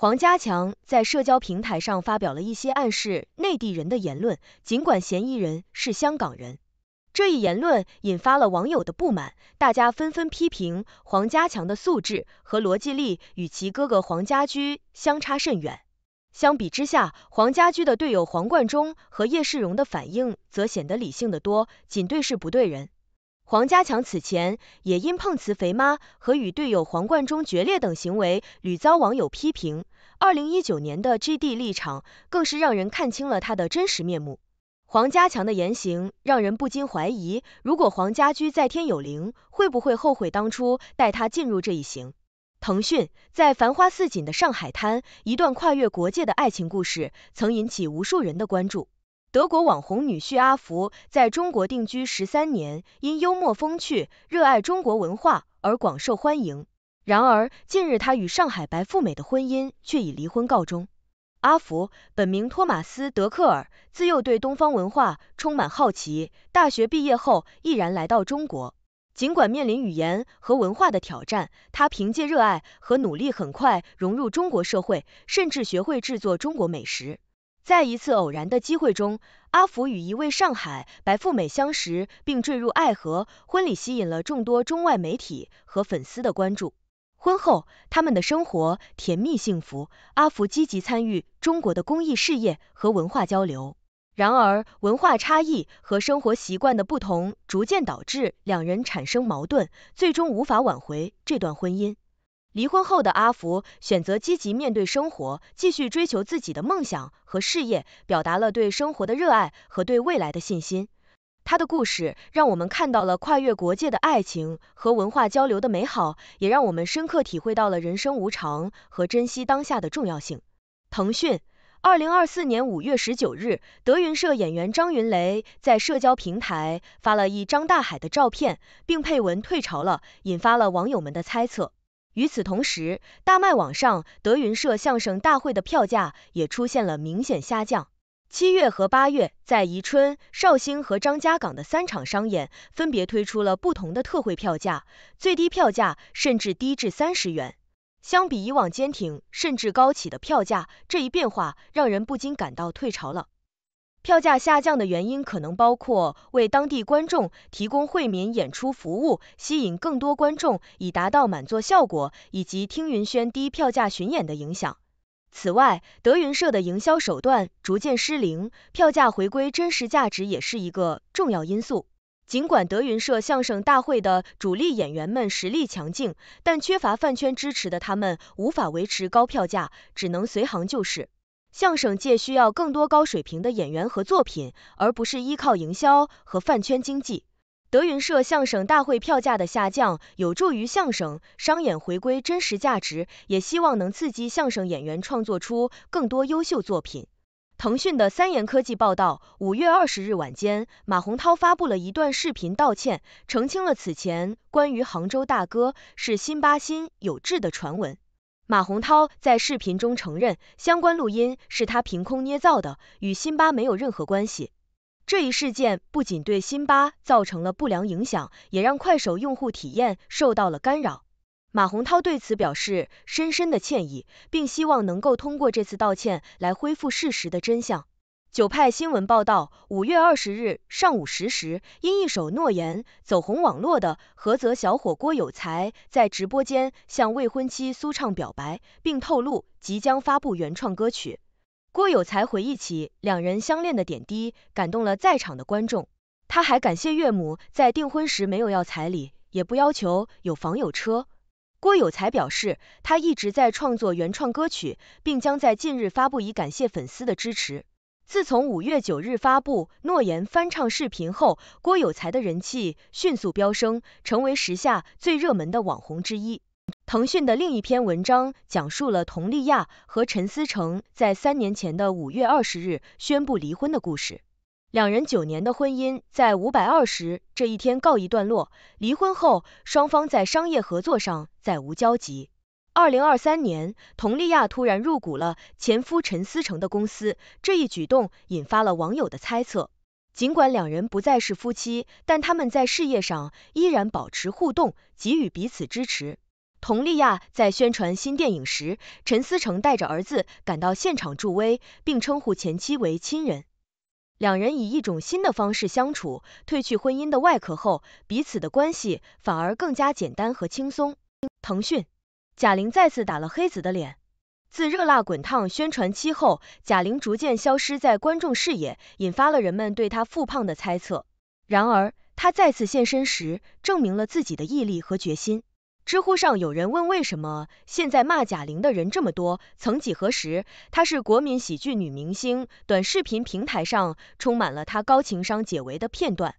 黄家强在社交平台上发表了一些暗示内地人的言论，尽管嫌疑人是香港人，这一言论引发了网友的不满，大家纷纷批评黄家强的素质和逻辑力与其哥哥黄家驹相差甚远。相比之下，黄家驹的队友黄贯中和叶世荣的反应则显得理性的多，仅对事不对人。黄家强此前也因碰瓷肥妈和与队友黄贯中决裂等行为屡遭网友批评，二零一九年的 GD 立场更是让人看清了他的真实面目。黄家强的言行让人不禁怀疑，如果黄家驹在天有灵，会不会后悔当初带他进入这一行？腾讯在繁花似锦的上海滩，一段跨越国界的爱情故事曾引起无数人的关注。德国网红女婿阿福在中国定居十三年，因幽默风趣、热爱中国文化而广受欢迎。然而，近日他与上海白富美的婚姻却以离婚告终。阿福本名托马斯·德克尔，自幼对东方文化充满好奇。大学毕业后，毅然来到中国。尽管面临语言和文化的挑战，他凭借热爱和努力，很快融入中国社会，甚至学会制作中国美食。在一次偶然的机会中，阿福与一位上海白富美相识，并坠入爱河。婚礼吸引了众多中外媒体和粉丝的关注。婚后，他们的生活甜蜜幸福。阿福积极参与中国的公益事业和文化交流。然而，文化差异和生活习惯的不同，逐渐导致两人产生矛盾，最终无法挽回这段婚姻。离婚后的阿福选择积极面对生活，继续追求自己的梦想和事业，表达了对生活的热爱和对未来的信心。他的故事让我们看到了跨越国界的爱情和文化交流的美好，也让我们深刻体会到了人生无常和珍惜当下的重要性。腾讯，二零二四年五月十九日，德云社演员张云雷在社交平台发了一张大海的照片，并配文“退潮了”，引发了网友们的猜测。与此同时，大麦网上德云社相声大会的票价也出现了明显下降。七月和八月，在宜春、绍兴和张家港的三场商演，分别推出了不同的特惠票价，最低票价甚至低至三十元。相比以往坚挺甚至高起的票价，这一变化让人不禁感到退潮了。票价下降的原因可能包括为当地观众提供惠民演出服务、吸引更多观众以达到满座效果，以及听云轩低票价巡演的影响。此外，德云社的营销手段逐渐失灵，票价回归真实价值也是一个重要因素。尽管德云社相声大会的主力演员们实力强劲，但缺乏饭圈支持的他们无法维持高票价，只能随行就市。相声界需要更多高水平的演员和作品，而不是依靠营销和饭圈经济。德云社相声大会票价的下降，有助于相声商演回归真实价值，也希望能刺激相声演员创作出更多优秀作品。腾讯的三言科技报道，五月二十日晚间，马洪涛发布了一段视频道歉，澄清了此前关于杭州大哥是辛巴辛有志的传闻。马洪涛在视频中承认，相关录音是他凭空捏造的，与辛巴没有任何关系。这一事件不仅对辛巴造成了不良影响，也让快手用户体验受到了干扰。马洪涛对此表示深深的歉意，并希望能够通过这次道歉来恢复事实的真相。九派新闻报道，五月二十日上午十时，因一首《诺言》走红网络的菏泽小伙郭有才，在直播间向未婚妻苏畅表白，并透露即将发布原创歌曲。郭有才回忆起两人相恋的点滴，感动了在场的观众。他还感谢岳母在订婚时没有要彩礼，也不要求有房有车。郭有才表示，他一直在创作原创歌曲，并将在近日发布以感谢粉丝的支持。自从五月九日发布诺言翻唱视频后，郭有才的人气迅速飙升，成为时下最热门的网红之一。腾讯的另一篇文章讲述了佟丽娅和陈思诚在三年前的五月二十日宣布离婚的故事。两人九年的婚姻在五百二十这一天告一段落。离婚后，双方在商业合作上再无交集。二零二三年，佟丽娅突然入股了前夫陈思诚的公司，这一举动引发了网友的猜测。尽管两人不再是夫妻，但他们在事业上依然保持互动，给予彼此支持。佟丽娅在宣传新电影时，陈思诚带着儿子赶到现场助威，并称呼前妻为亲人。两人以一种新的方式相处，褪去婚姻的外壳后，彼此的关系反而更加简单和轻松。腾讯。贾玲再次打了黑子的脸。自热辣滚烫宣传期后，贾玲逐渐消失在观众视野，引发了人们对她复胖的猜测。然而，她再次现身时，证明了自己的毅力和决心。知乎上有人问为什么现在骂贾玲的人这么多？曾几何时，她是国民喜剧女明星，短视频平台上充满了她高情商解围的片段。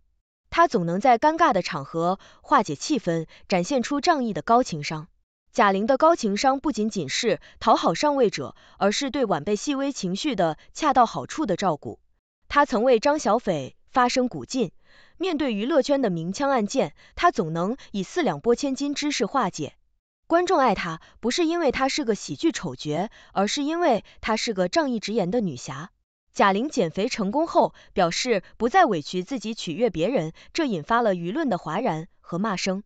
她总能在尴尬的场合化解气氛，展现出仗义的高情商。贾玲的高情商不仅仅是讨好上位者，而是对晚辈细微情绪的恰到好处的照顾。她曾为张小斐发声鼓劲，面对娱乐圈的明枪暗箭，她总能以四两拨千斤之势化解。观众爱她，不是因为她是个喜剧丑角，而是因为她是个仗义直言的女侠。贾玲减肥成功后，表示不再委屈自己取悦别人，这引发了舆论的哗然和骂声。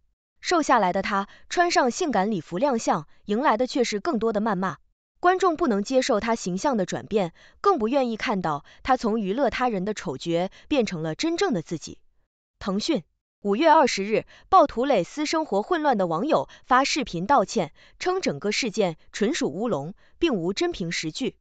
瘦下来的他穿上性感礼服亮相，迎来的却是更多的谩骂。观众不能接受他形象的转变，更不愿意看到他从娱乐他人的丑角变成了真正的自己。腾讯，五月二十日，暴徒磊私生活混乱的网友发视频道歉，称整个事件纯属乌龙，并无真凭实据。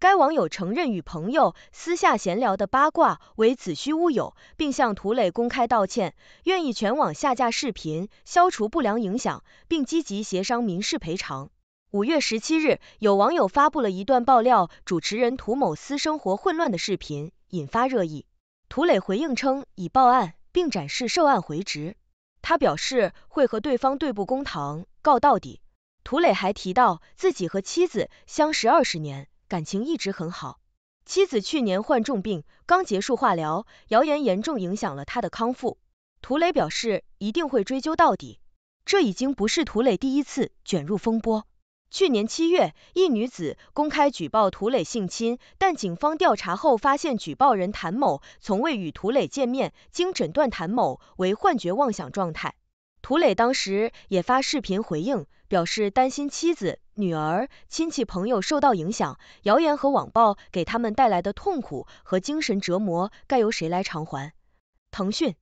该网友承认与朋友私下闲聊的八卦为子虚乌有，并向涂磊公开道歉，愿意全网下架视频，消除不良影响，并积极协商民事赔偿。五月十七日，有网友发布了一段爆料主持人涂某私生活混乱的视频，引发热议。涂磊回应称已报案，并展示受案回执。他表示会和对方对簿公堂，告到底。涂磊还提到自己和妻子相识二十年。感情一直很好，妻子去年患重病，刚结束化疗，谣言严重影响了他的康复。涂磊表示一定会追究到底。这已经不是涂磊第一次卷入风波。去年七月，一女子公开举报涂磊性侵，但警方调查后发现举报人谭某从未与涂磊见面，经诊断谭某为幻觉妄想状态。涂磊当时也发视频回应，表示担心妻子。女儿、亲戚、朋友受到影响，谣言和网暴给他们带来的痛苦和精神折磨，该由谁来偿还？腾讯《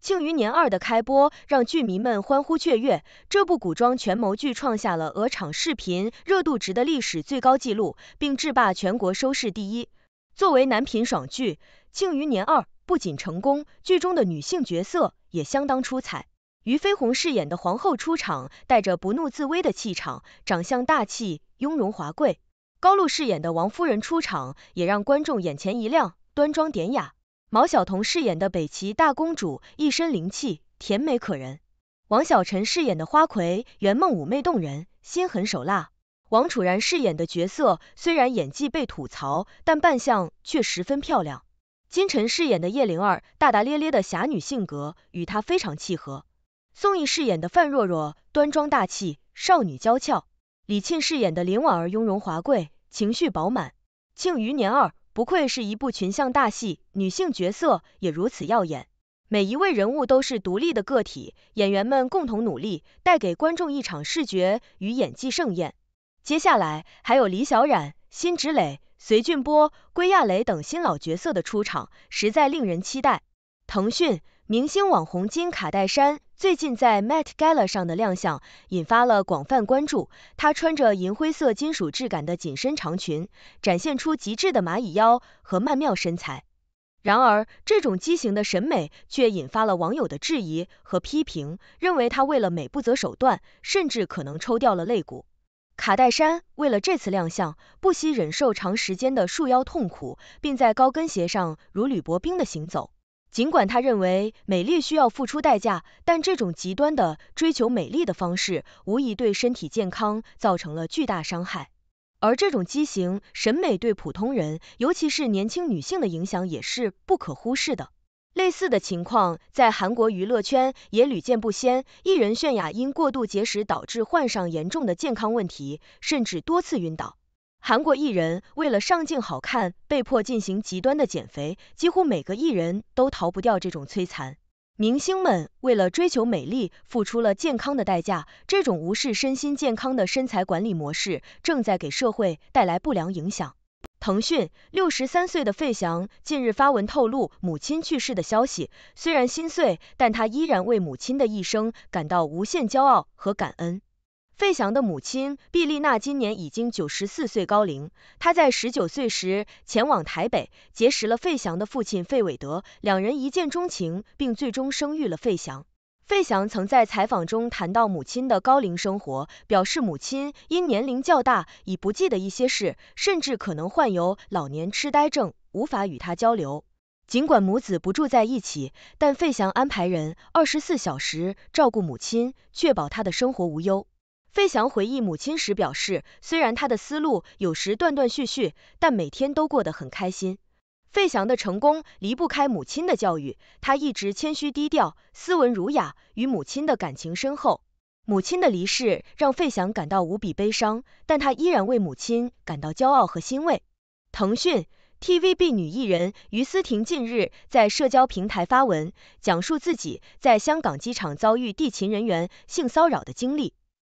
庆余年二》的开播让剧迷们欢呼雀跃，这部古装权谋剧创下了鹅厂视频热度值的历史最高纪录，并制霸全国收视第一。作为男频爽剧，《庆余年二》不仅成功，剧中的女性角色也相当出彩。俞飞鸿饰演的皇后出场，带着不怒自威的气场，长相大气雍容华贵。高露饰演的王夫人出场，也让观众眼前一亮，端庄典雅。毛晓彤饰演的北齐大公主，一身灵气，甜美可人。王小晨饰演的花魁圆梦，妩媚动人，心狠手辣。王楚然饰演的角色虽然演技被吐槽，但扮相却十分漂亮。金晨饰演的叶灵儿，大大咧咧的侠女性格与她非常契合。宋轶饰演的范若若端庄大气，少女娇俏；李沁饰演的林婉儿雍容华贵，情绪饱满。庆余年二不愧是一部群像大戏，女性角色也如此耀眼，每一位人物都是独立的个体，演员们共同努力，带给观众一场视觉与演技盛宴。接下来还有李小冉、辛芷蕾、隋俊波、归亚蕾等新老角色的出场，实在令人期待。腾讯明星网红金卡戴珊。最近在 Met Gala 上的亮相引发了广泛关注。她穿着银灰色金属质感的紧身长裙，展现出极致的蚂蚁腰和曼妙身材。然而，这种畸形的审美却引发了网友的质疑和批评，认为她为了美不择手段，甚至可能抽掉了肋骨。卡戴珊为了这次亮相，不惜忍受长时间的束腰痛苦，并在高跟鞋上如履薄冰地行走。尽管他认为美丽需要付出代价，但这种极端的追求美丽的方式，无疑对身体健康造成了巨大伤害。而这种畸形审美对普通人，尤其是年轻女性的影响也是不可忽视的。类似的情况在韩国娱乐圈也屡见不鲜，艺人泫雅因过度节食导致患上严重的健康问题，甚至多次晕倒。韩国艺人为了上镜好看，被迫进行极端的减肥，几乎每个艺人都逃不掉这种摧残。明星们为了追求美丽，付出了健康的代价，这种无视身心健康的身材管理模式，正在给社会带来不良影响。腾讯六十三岁的费翔近日发文透露母亲去世的消息，虽然心碎，但他依然为母亲的一生感到无限骄傲和感恩。费翔的母亲毕丽娜今年已经九十四岁高龄。她在十九岁时前往台北，结识了费翔的父亲费伟德，两人一见钟情，并最终生育了费翔。费翔曾在采访中谈到母亲的高龄生活，表示母亲因年龄较大，已不记得一些事，甚至可能患有老年痴呆症，无法与他交流。尽管母子不住在一起，但费翔安排人二十四小时照顾母亲，确保她的生活无忧。费翔回忆母亲时表示，虽然他的思路有时断断续续，但每天都过得很开心。费翔的成功离不开母亲的教育，他一直谦虚低调、斯文儒雅，与母亲的感情深厚。母亲的离世让费翔感到无比悲伤，但他依然为母亲感到骄傲和欣慰。腾讯 TVB 女艺人于思婷近日在社交平台发文，讲述自己在香港机场遭遇地勤人员性骚扰的经历。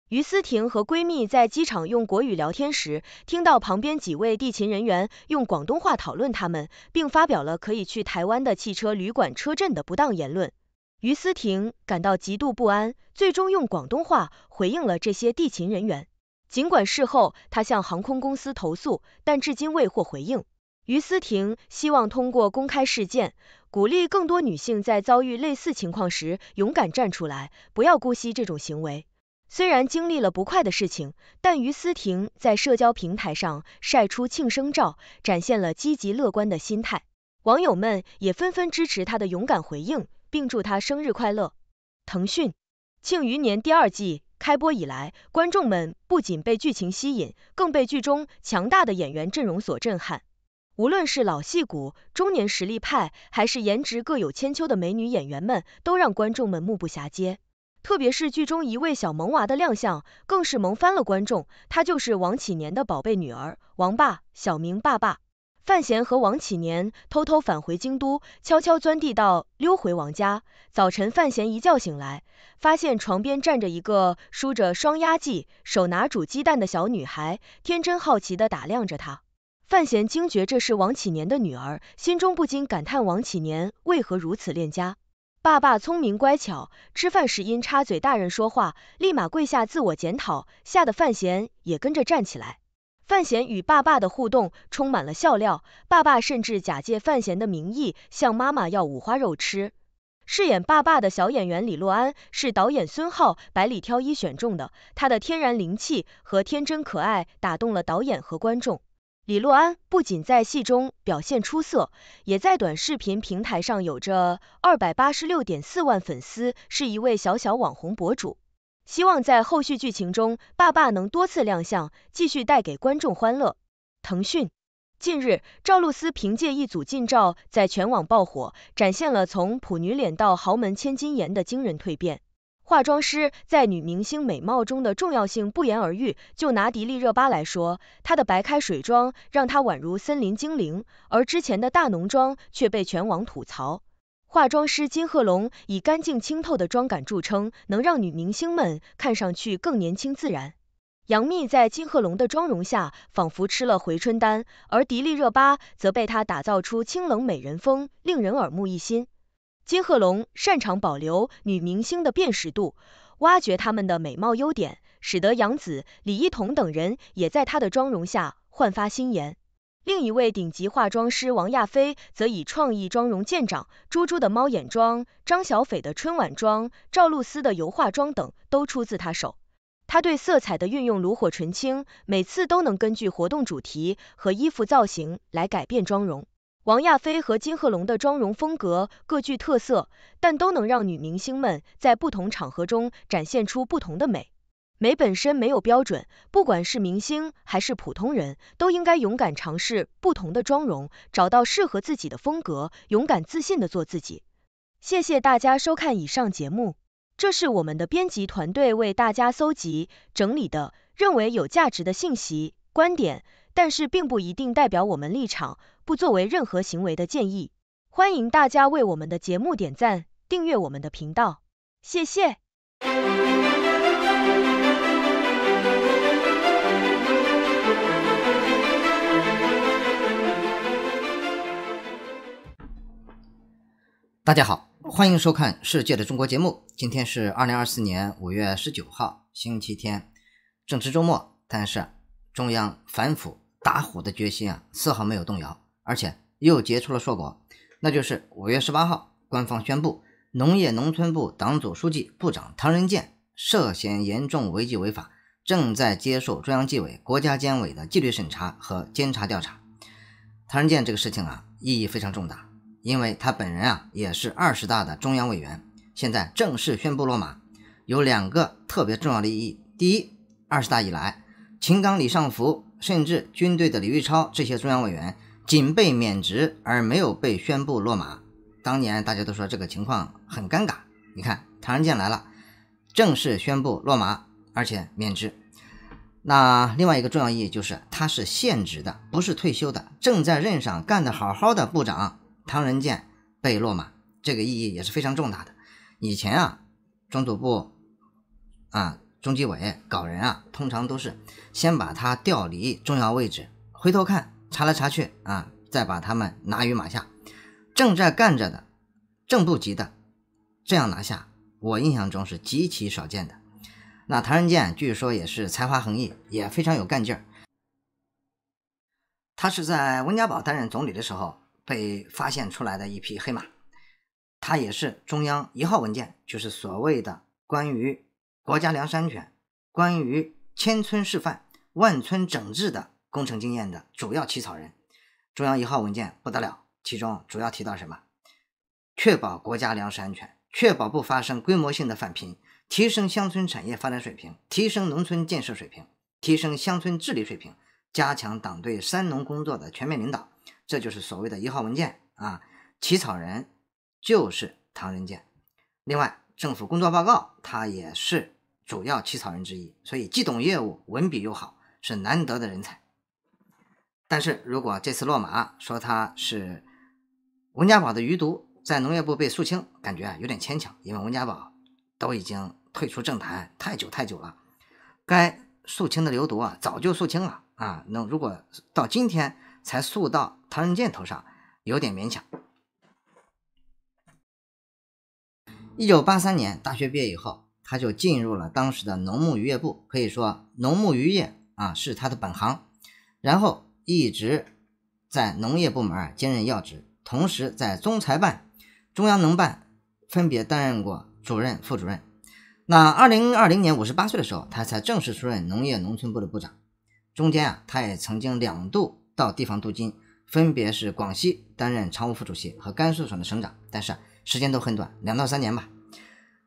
于思婷和闺蜜在机场用国语聊天时，听到旁边几位地勤人员用广东话讨论他们，并发表了可以去台湾的汽车旅馆车震的不当言论。于思婷感到极度不安，最终用广东话回应了这些地勤人员。尽管事后她向航空公司投诉，但至今未获回应。于思婷希望通过公开事件，鼓励更多女性在遭遇类似情况时勇敢站出来，不要姑息这种行为。虽然经历了不快的事情，但于思婷在社交平台上晒出庆生照，展现了积极乐观的心态。网友们也纷纷支持她的勇敢回应，并祝她生日快乐。腾讯《庆余年》第二季开播以来，观众们不仅被剧情吸引，更被剧中强大的演员阵容所震撼。无论是老戏骨、中年实力派，还是颜值各有千秋的美女演员们，都让观众们目不暇接。特别是剧中一位小萌娃的亮相，更是萌翻了观众。她就是王启年的宝贝女儿，王爸，小名爸爸。范闲和王启年偷偷返回京都，悄悄钻地道溜回王家。早晨，范闲一觉醒来，发现床边站着一个梳着双鸭髻、手拿煮鸡蛋的小女孩，天真好奇的打量着他。范闲惊觉这是王启年的女儿，心中不禁感叹王启年为何如此恋家。爸爸聪明乖巧，吃饭时因插嘴大人说话，立马跪下自我检讨，吓得范闲也跟着站起来。范闲与爸爸的互动充满了笑料，爸爸甚至假借范闲的名义向妈妈要五花肉吃。饰演爸爸的小演员李洛安是导演孙浩百里挑一选中的，他的天然灵气和天真可爱打动了导演和观众。李洛安不仅在戏中表现出色，也在短视频平台上有着二百八十六点四万粉丝，是一位小小网红博主。希望在后续剧情中，爸爸能多次亮相，继续带给观众欢乐。腾讯近日，赵露思凭借一组近照在全网爆火，展现了从普女脸到豪门千金颜的惊人蜕变。化妆师在女明星美貌中的重要性不言而喻。就拿迪丽热巴来说，她的白开水妆让她宛如森林精灵，而之前的大浓妆却被全网吐槽。化妆师金鹤龙以干净清透的妆感著称，能让女明星们看上去更年轻自然。杨幂在金鹤龙的妆容下仿佛吃了回春丹，而迪丽热巴则被他打造出清冷美人风，令人耳目一新。金鹤龙擅长保留女明星的辨识度，挖掘她们的美貌优点，使得杨紫、李一桐等人也在她的妆容下焕发新颜。另一位顶级化妆师王亚飞则以创意妆容见长，猪猪的猫眼妆、张小斐的春晚妆、赵露思的油画妆等都出自他手。他对色彩的运用炉火纯青，每次都能根据活动主题和衣服造型来改变妆容。王亚飞和金鹤龙的妆容风格各具特色，但都能让女明星们在不同场合中展现出不同的美。美本身没有标准，不管是明星还是普通人，都应该勇敢尝试不同的妆容，找到适合自己的风格，勇敢自信的做自己。谢谢大家收看以上节目，这是我们的编辑团队为大家搜集整理的，认为有价值的信息、观点。但是并不一定代表我们立场，不作为任何行为的建议。欢迎大家为我们的节目点赞、订阅我们的频道，谢谢。大家好，欢迎收看《世界的中国》节目。今天是二零二四年五月十九号，星期天，正值周末，但是中央反腐。打虎的决心啊，丝毫没有动摇，而且又结出了硕果，那就是五月十八号，官方宣布，农业农村部党组书记、部长唐仁健涉嫌严重违纪违法，正在接受中央纪委国家监委的纪律审查和监察调查。唐仁健这个事情啊，意义非常重大，因为他本人啊，也是二十大的中央委员，现在正式宣布落马，有两个特别重要的意义。第一，二十大以来，秦刚、李尚福。甚至军队的李玉超这些中央委员仅被免职而没有被宣布落马。当年大家都说这个情况很尴尬。你看唐人健来了，正式宣布落马，而且免职。那另外一个重要意义就是他是现职的，不是退休的，正在任上干得好好的部长唐人建被落马，这个意义也是非常重大的。以前啊，中组部啊。中纪委搞人啊，通常都是先把他调离重要位置，回头看查来查去啊，再把他们拿于马下。正在干着的，正部级的，这样拿下。我印象中是极其少见的。那唐仁健据说也是才华横溢，也非常有干劲儿。他是在温家宝担任总理的时候被发现出来的一匹黑马。他也是中央一号文件，就是所谓的关于。国家粮食安全关于千村示范、万村整治的工程经验的主要起草人，中央一号文件不得了，其中主要提到什么？确保国家粮食安全，确保不发生规模性的返贫，提升乡村产业发展水平，提升农村建设水平，提升乡村治理水平，加强党对三农工作的全面领导。这就是所谓的一号文件啊，起草人就是唐仁健。另外，政府工作报告他也是。主要起草人之一，所以既懂业务，文笔又好，是难得的人才。但是如果这次落马，说他是温家宝的余毒，在农业部被肃清，感觉啊有点牵强，因为温家宝都已经退出政坛太久太久了，该肃清的流毒啊早就肃清了啊。那如果到今天才肃到唐人剑头上，有点勉强。一九八三年大学毕业以后。他就进入了当时的农牧渔业部，可以说农牧渔业啊是他的本行，然后一直在农业部门兼任要职，同时在中财办、中央农办分别担任过主任、副主任。那二零二零年五十八岁的时候，他才正式出任农业农村部的部长。中间啊，他也曾经两度到地方镀金，分别是广西担任常务副主席和甘肃省的省长，但是时间都很短，两到三年吧。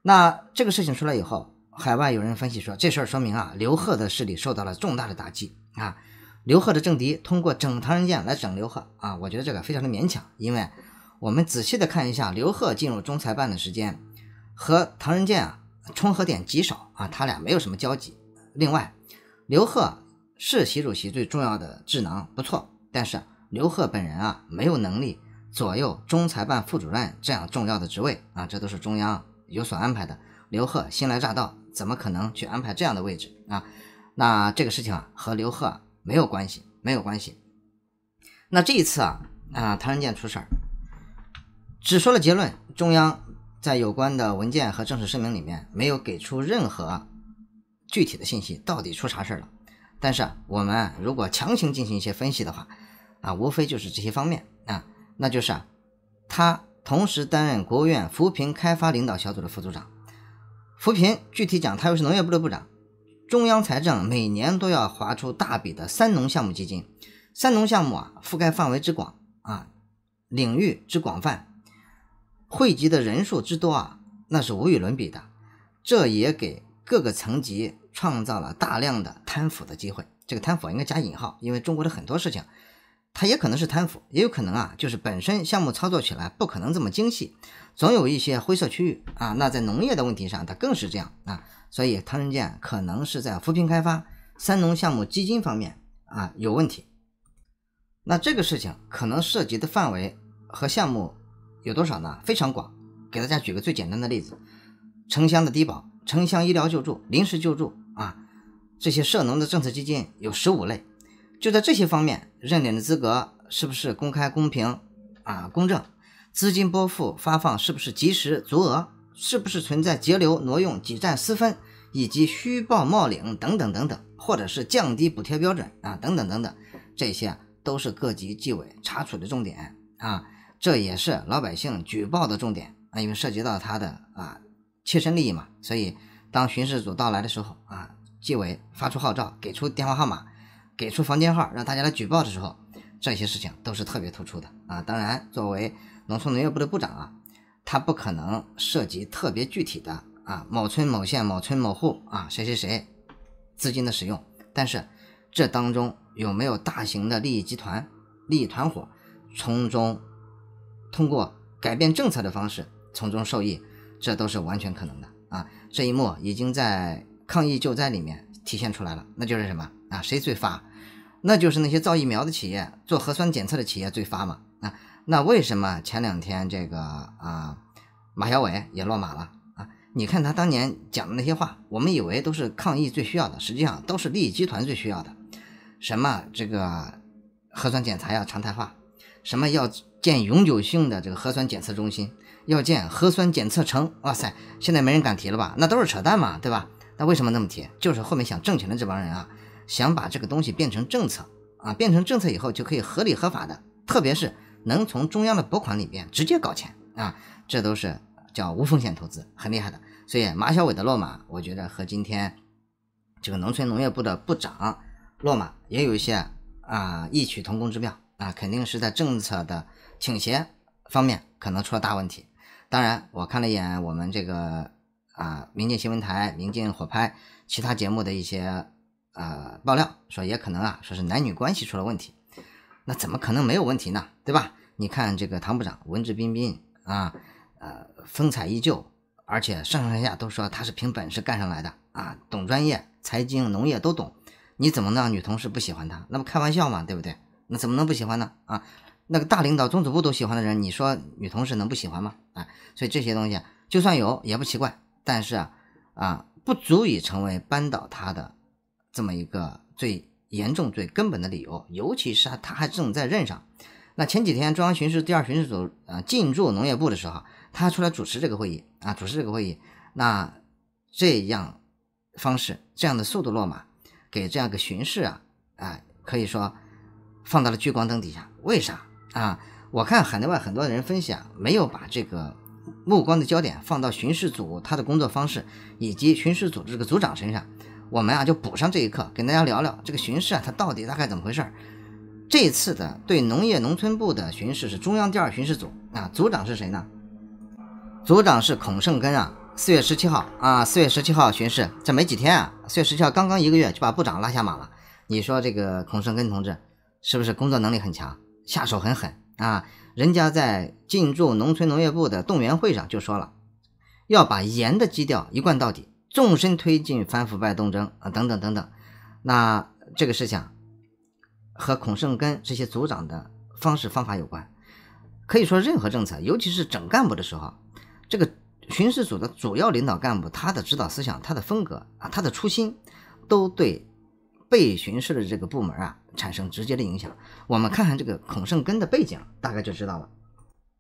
那这个事情出来以后，海外有人分析说，这事儿说明啊，刘贺的势力受到了重大的打击啊。刘贺的政敌通过整唐人剑来整刘贺啊，我觉得这个非常的勉强，因为我们仔细的看一下，刘贺进入中财办的时间和唐人剑啊重合点极少啊，他俩没有什么交集。另外，刘贺是习主席最重要的智囊，不错，但是刘贺本人啊没有能力左右中财办副主任这样重要的职位啊，这都是中央。有所安排的刘贺新来乍到，怎么可能去安排这样的位置啊？那这个事情啊和刘贺没有关系，没有关系。那这一次啊啊唐仁建出事儿，只说了结论，中央在有关的文件和正式声明里面没有给出任何具体的信息，到底出啥事儿了？但是啊，我们如果强行进行一些分析的话，啊无非就是这些方面啊，那就是啊他。同时担任国务院扶贫开发领导小组的副组长，扶贫具体讲，他又是农业部的部长。中央财政每年都要划出大笔的三农项目基金，三农项目啊，覆盖范围之广啊，领域之广泛，汇集的人数之多啊，那是无与伦比的。这也给各个层级创造了大量的贪腐的机会。这个贪腐应该加引号，因为中国的很多事情。它也可能是贪腐，也有可能啊，就是本身项目操作起来不可能这么精细，总有一些灰色区域啊。那在农业的问题上，它更是这样啊。所以唐人建可能是在扶贫开发、三农项目基金方面啊有问题。那这个事情可能涉及的范围和项目有多少呢？非常广。给大家举个最简单的例子：城乡的低保、城乡医疗救助、临时救助啊，这些涉农的政策基金有十五类。就在这些方面，认领的资格是不是公开、公平、啊公正？资金拨付、发放是不是及时、足额？是不是存在截留、挪用、挤占、私分，以及虚报、冒领等等等等，或者是降低补贴标准啊等等等等，这些都是各级纪委查处的重点啊，这也是老百姓举报的重点啊，因为涉及到他的啊切身利益嘛。所以，当巡视组到来的时候啊，纪委发出号召，给出电话号码。给出房间号让大家来举报的时候，这些事情都是特别突出的啊！当然，作为农村农业部的部长啊，他不可能涉及特别具体的啊某村某县某村某户啊谁谁谁资金的使用，但是这当中有没有大型的利益集团、利益团伙从中通过改变政策的方式从中受益，这都是完全可能的啊！这一幕已经在抗疫救灾里面体现出来了，那就是什么啊？谁最发？那就是那些造疫苗的企业、做核酸检测的企业最发嘛啊？那为什么前两天这个啊马晓伟也落马了啊？你看他当年讲的那些话，我们以为都是抗疫最需要的，实际上都是利益集团最需要的。什么这个核酸检查要常态化，什么要建永久性的这个核酸检测中心，要建核酸检测城，哇塞，现在没人敢提了吧？那都是扯淡嘛，对吧？那为什么那么提？就是后面想挣钱的这帮人啊。想把这个东西变成政策啊，变成政策以后就可以合理合法的，特别是能从中央的拨款里边直接搞钱啊，这都是叫无风险投资，很厉害的。所以马晓伟的落马，我觉得和今天这个农村农业部的部长落马也有一些啊异曲同工之妙啊，肯定是在政策的倾斜方面可能出了大问题。当然，我看了一眼我们这个啊，民进新闻台、民进火拍其他节目的一些。呃，爆料说也可能啊，说是男女关系出了问题，那怎么可能没有问题呢？对吧？你看这个唐部长文质彬彬啊，呃，风采依旧，而且上上下下都说他是凭本事干上来的啊，懂专业，财经、农业都懂，你怎么让女同事不喜欢他？那不开玩笑嘛，对不对？那怎么能不喜欢呢？啊，那个大领导、中组部都喜欢的人，你说女同事能不喜欢吗？哎，所以这些东西就算有也不奇怪，但是啊啊，不足以成为扳倒他的。这么一个最严重、最根本的理由，尤其是他他还正在任上。那前几天中央巡视第二巡视组呃进驻农业部的时候，他出来主持这个会议啊，主持这个会议，那这样方式、这样的速度落马，给这样个巡视啊，啊，可以说放到了聚光灯底下。为啥啊？我看海内外很多人分析啊，没有把这个目光的焦点放到巡视组他的工作方式以及巡视组这个组长身上。我们啊就补上这一课，跟大家聊聊这个巡视啊，它到底大概怎么回事儿？这次的对农业农村部的巡视是中央第二巡视组啊，组长是谁呢？组长是孔胜根啊。四月十七号啊，四月十七号巡视，这没几天啊，四月十七号刚刚一个月就把部长拉下马了。你说这个孔胜根同志是不是工作能力很强，下手很狠啊？人家在进驻农村农业部的动员会上就说了，要把严的基调一贯到底。纵深推进反腐败斗争啊，等等等等，那这个事情和孔圣根这些组长的方式方法有关。可以说，任何政策，尤其是整干部的时候，这个巡视组的主要领导干部他的指导思想、他的风格啊、他的初心，都对被巡视的这个部门啊产生直接的影响。我们看看这个孔圣根的背景，大概就知道了。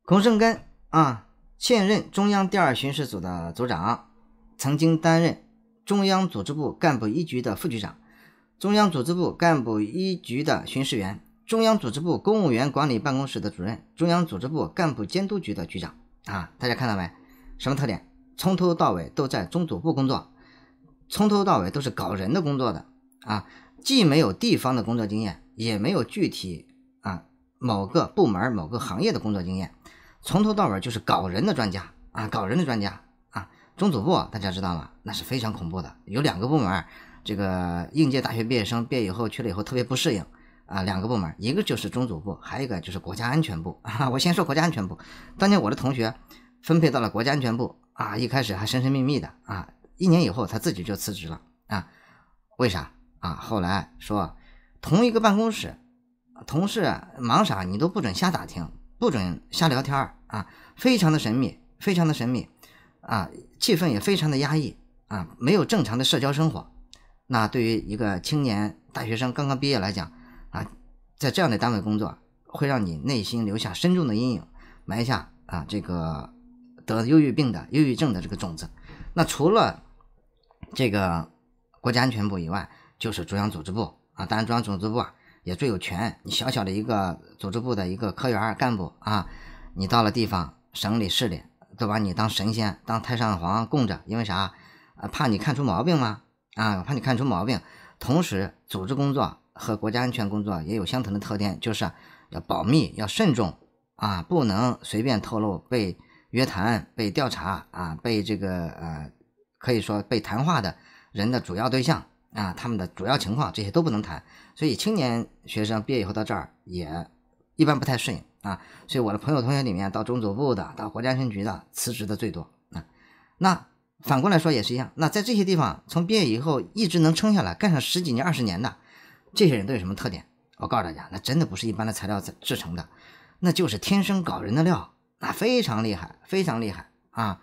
孔圣根啊，现任中央第二巡视组的组长。曾经担任中央组织部干部一局的副局长，中央组织部干部一局的巡视员，中央组织部公务员管理办公室的主任，中央组织部干部监督局的局长。啊，大家看到没？什么特点？从头到尾都在中组部工作，从头到尾都是搞人的工作的。啊，既没有地方的工作经验，也没有具体啊某个部门、某个行业的工作经验，从头到尾就是搞人的专家。啊，搞人的专家。中组部，大家知道吗？那是非常恐怖的。有两个部门，这个应届大学毕业生毕业以后去了以后特别不适应啊。两个部门，一个就是中组部，还有一个就是国家安全部。我先说国家安全部，当年我的同学分配到了国家安全部啊，一开始还神神秘秘的啊，一年以后他自己就辞职了啊。为啥啊？后来说同一个办公室同事忙啥，你都不准瞎打听，不准瞎聊天啊，非常的神秘，非常的神秘。啊，气氛也非常的压抑啊，没有正常的社交生活。那对于一个青年大学生刚刚毕业来讲，啊，在这样的单位工作，会让你内心留下深重的阴影，埋下啊这个得忧郁病的忧郁症的这个种子。那除了这个国家安全部以外，就是中央组织部啊。当然，中央组织部啊也最有权。你小小的一个组织部的一个科员干部啊，你到了地方、省里、市里。都把你当神仙，当太上皇供着，因为啥？啊，怕你看出毛病吗？啊，怕你看出毛病。同时，组织工作和国家安全工作也有相同的特点，就是要保密，要慎重啊，不能随便透露。被约谈、被调查啊，被这个呃，可以说被谈话的人的主要对象啊，他们的主要情况，这些都不能谈。所以，青年学生毕业以后到这儿也一般不太适应。啊，所以我的朋友同学里面，到中组部的，到国家安全局的，辞职的最多啊。那反过来说也是一样。那在这些地方，从毕业以后一直能撑下来，干上十几年、二十年的，这些人都有什么特点？我告诉大家，那真的不是一般的材料制制成的，那就是天生搞人的料那非常厉害，非常厉害啊！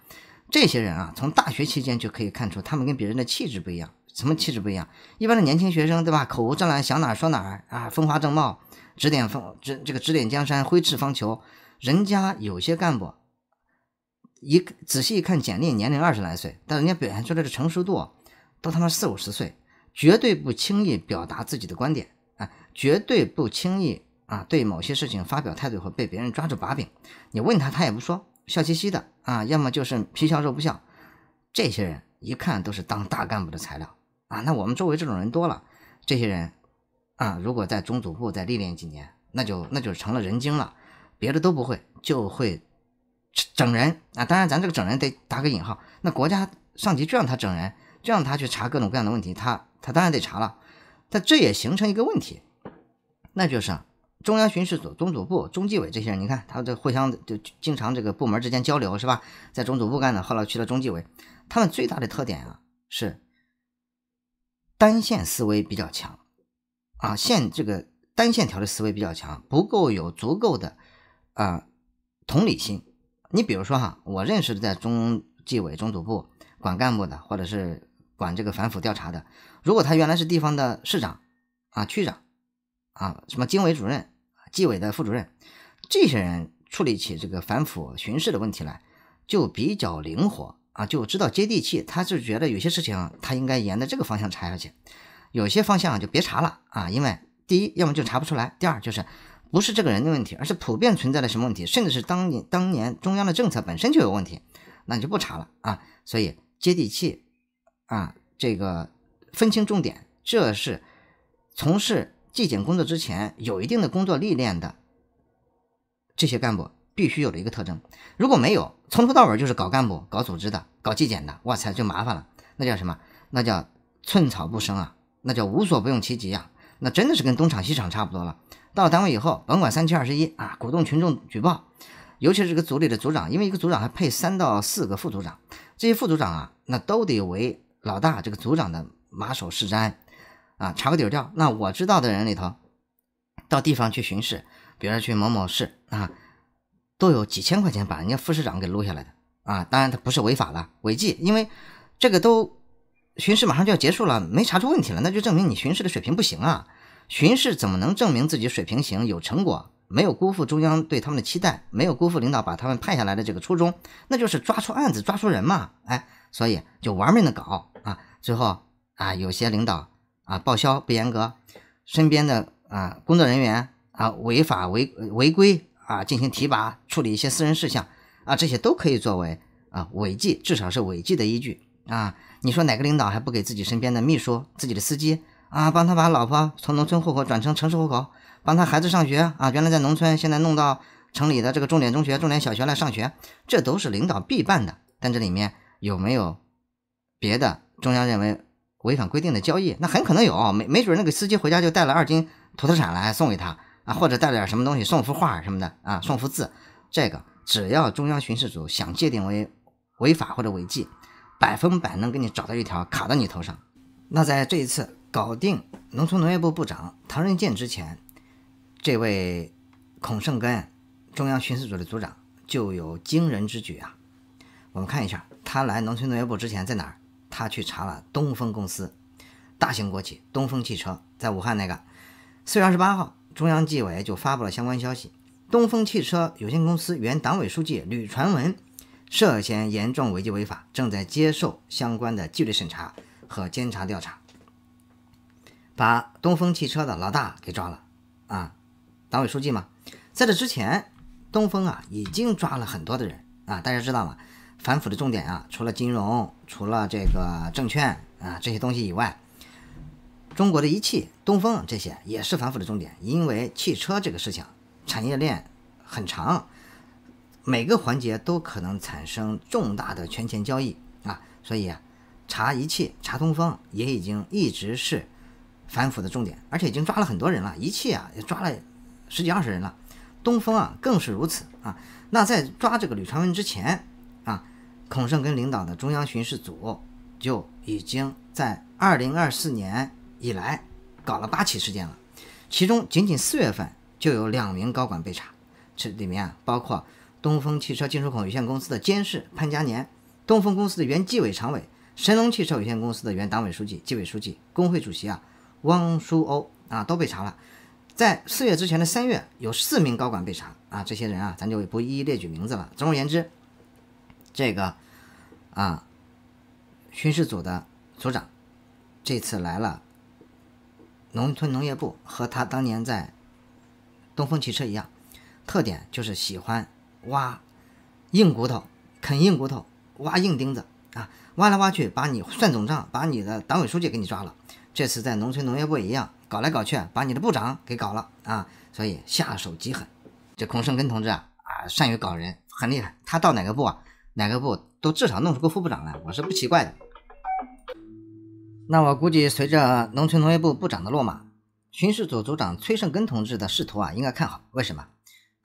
这些人啊，从大学期间就可以看出，他们跟别人的气质不一样。什么气质不一样？一般的年轻学生，对吧？口无遮拦，想哪儿说哪儿啊，风华正茂。指点方指这个指点江山，挥斥方遒。人家有些干部一仔细一看简历，年龄二十来岁，但人家表现出来的成熟度都他妈四五十岁，绝对不轻易表达自己的观点啊，绝对不轻易啊对某些事情发表态度和被别人抓住把柄。你问他，他也不说，笑嘻嘻的啊，要么就是皮笑肉不笑。这些人一看都是当大干部的材料啊。那我们周围这种人多了，这些人。啊，如果在中组部再历练几年，那就那就成了人精了，别的都不会，就会整人啊。当然，咱这个整人得打个引号。那国家上级就让他整人，就让他去查各种各样的问题，他他当然得查了。但这也形成一个问题，那就是中央巡视组、中组部、中纪委这些人，你看他这互相就经常这个部门之间交流是吧？在中组部干的，后来去了中纪委，他们最大的特点啊是单线思维比较强。啊，线这个单线条的思维比较强，不够有足够的啊同理心。你比如说哈，我认识的在中纪委、中组部管干部的，或者是管这个反腐调查的，如果他原来是地方的市长啊、区长啊、什么经委主任、纪委的副主任，这些人处理起这个反腐巡视的问题来就比较灵活啊，就知道接地气。他就觉得有些事情他应该沿着这个方向查下去。有些方向就别查了啊，因为第一，要么就查不出来；第二，就是不是这个人的问题，而是普遍存在的什么问题，甚至是当年当年中央的政策本身就有问题，那你就不查了啊。所以接地气啊，这个分清重点，这是从事纪检工作之前有一定的工作历练的这些干部必须有的一个特征。如果没有，从头到尾就是搞干部、搞组织的、搞纪检的，哇塞，就麻烦了，那叫什么？那叫寸草不生啊！那叫无所不用其极呀，那真的是跟东厂西厂差不多了。到了单位以后，甭管三七二十一啊，鼓动群众举报，尤其是这个组里的组长，因为一个组长还配三到四个副组长，这些副组长啊，那都得为老大这个组长的马首是瞻啊，查个底儿掉。那我知道的人里头，到地方去巡视，比如说去某某市啊，都有几千块钱把人家副市长给撸下来的啊，当然他不是违法了，违纪，因为这个都。巡视马上就要结束了，没查出问题了，那就证明你巡视的水平不行啊！巡视怎么能证明自己水平行、有成果、没有辜负中央对他们的期待，没有辜负领导把他们派下来的这个初衷？那就是抓出案子、抓出人嘛！哎，所以就玩命的搞啊！最后啊，有些领导啊报销不严格，身边的啊工作人员啊违法违违规啊进行提拔、处理一些私人事项啊，这些都可以作为啊违纪，至少是违纪的依据啊。你说哪个领导还不给自己身边的秘书、自己的司机啊，帮他把老婆从农村户口转成城市户口，帮他孩子上学啊？原来在农村，现在弄到城里的这个重点中学、重点小学来上学，这都是领导必办的。但这里面有没有别的中央认为违反规定的交易？那很可能有，没没准那个司机回家就带了二斤土特产来送给他啊，或者带了点什么东西，送幅画什么的啊，送幅字。这个只要中央巡视组想界定为违法或者违纪。百分百能给你找到一条卡到你头上。那在这一次搞定农村农业部部长唐仁健之前，这位孔圣根中央巡视组的组长就有惊人之举啊！我们看一下，他来农村农业部之前在哪儿？他去查了东风公司，大型国企东风汽车，在武汉那个。四月二十八号，中央纪委就发布了相关消息：东风汽车有限公司原党委书记吕传文。涉嫌严重违纪违法，正在接受相关的纪律审查和监察调查。把东风汽车的老大给抓了啊，党委书记嘛。在这之前，东风啊已经抓了很多的人啊，大家知道吗？反腐的重点啊，除了金融，除了这个证券啊这些东西以外，中国的一汽、东风这些也是反腐的重点，因为汽车这个事情产业链很长。每个环节都可能产生重大的权钱交易啊，所以啊，查一器、查通风也已经一直是反腐的重点，而且已经抓了很多人了，一器啊也抓了十几二十人了，东风啊更是如此啊。那在抓这个吕传文之前啊，孔胜跟领导的中央巡视组就已经在二零二四年以来搞了八起事件了，其中仅仅四月份就有两名高管被查，这里面啊包括。东风汽车进出口有限公司的监事潘嘉年，东风公司的原纪委常委，神龙汽车有限公司的原党委书记、纪委书记、工会主席啊，汪书欧啊都被查了。在四月之前的三月，有四名高管被查啊，这些人啊，咱就不一一列举名字了。总而言之，这个啊，巡视组的组长这次来了，农村农业部和他当年在东风汽车一样，特点就是喜欢。挖硬骨头，啃硬骨头，挖硬钉子啊！挖来挖去，把你算总账，把你的党委书记给你抓了。这次在农村农业部一样，搞来搞去，把你的部长给搞了啊！所以下手极狠。这孔圣根同志啊啊，善于搞人，很厉害。他到哪个部啊，哪个部都至少弄出个副部长来，我是不奇怪的。那我估计，随着农村农业部部长的落马，巡视组组长崔胜根同志的仕途啊，应该看好。为什么？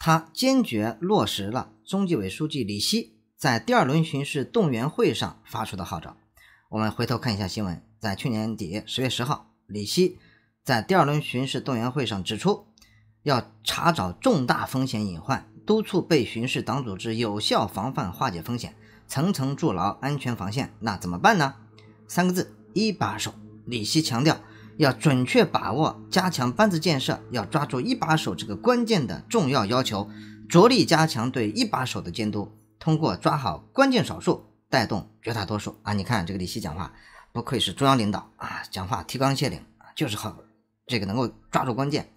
他坚决落实了中纪委书记李希在第二轮巡视动员会上发出的号召。我们回头看一下新闻，在去年底十月十号，李希在第二轮巡视动员会上指出，要查找重大风险隐患，督促被巡视党组织有效防范化解风险，层层筑牢安全防线。那怎么办呢？三个字，一把手。李希强调。要准确把握加强班子建设，要抓住一把手这个关键的重要要求，着力加强对一把手的监督。通过抓好关键少数，带动绝大多数啊！你看这个李希讲话，不愧是中央领导啊，讲话提纲挈领啊，就是好。这个能够抓住关键，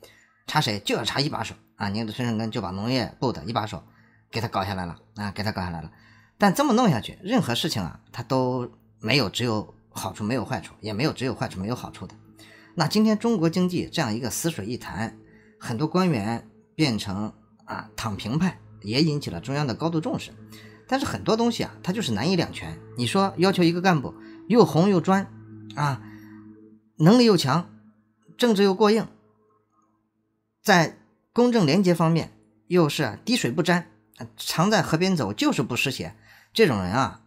查谁就要查一把手啊！您的孙胜根就把农业部的一把手给他搞下来了啊，给他搞下来了。但这么弄下去，任何事情啊，他都没有只有好处没有坏处，也没有只有坏处没有好处的。那今天中国经济这样一个死水一潭，很多官员变成啊躺平派，也引起了中央的高度重视。但是很多东西啊，它就是难以两全。你说要求一个干部又红又专，啊，能力又强，政治又过硬，在公正廉洁方面又是滴水不沾，常在河边走就是不湿鞋，这种人啊，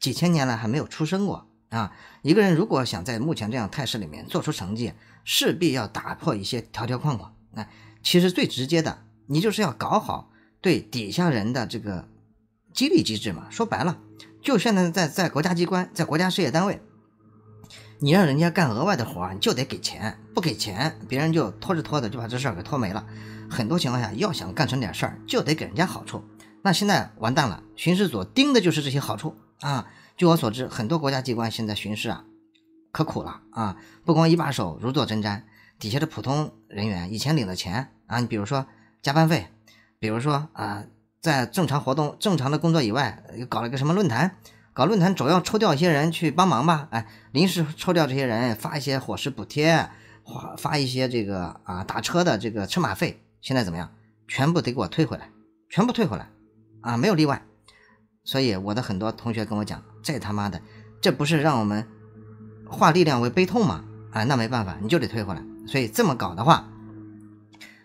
几千年来还没有出生过。啊，一个人如果想在目前这样态势里面做出成绩，势必要打破一些条条框框。那其实最直接的，你就是要搞好对底下人的这个激励机制嘛。说白了，就现在在在国家机关、在国家事业单位，你让人家干额外的活，你就得给钱，不给钱，别人就拖着拖着就把这事儿给拖没了。很多情况下，要想干成点事儿，就得给人家好处。那现在完蛋了，巡视组盯的就是这些好处啊。据我所知，很多国家机关现在巡视啊，可苦了啊！不光一把手如坐针毡，底下的普通人员以前领的钱啊，你比如说加班费，比如说啊，在正常活动、正常的工作以外又搞了个什么论坛，搞论坛总要抽调一些人去帮忙吧，哎，临时抽调这些人发一些伙食补贴，花发一些这个啊打车的这个车马费，现在怎么样？全部得给我退回来，全部退回来啊，没有例外。所以我的很多同学跟我讲，这他妈的，这不是让我们化力量为悲痛吗？啊，那没办法，你就得退回来。所以这么搞的话，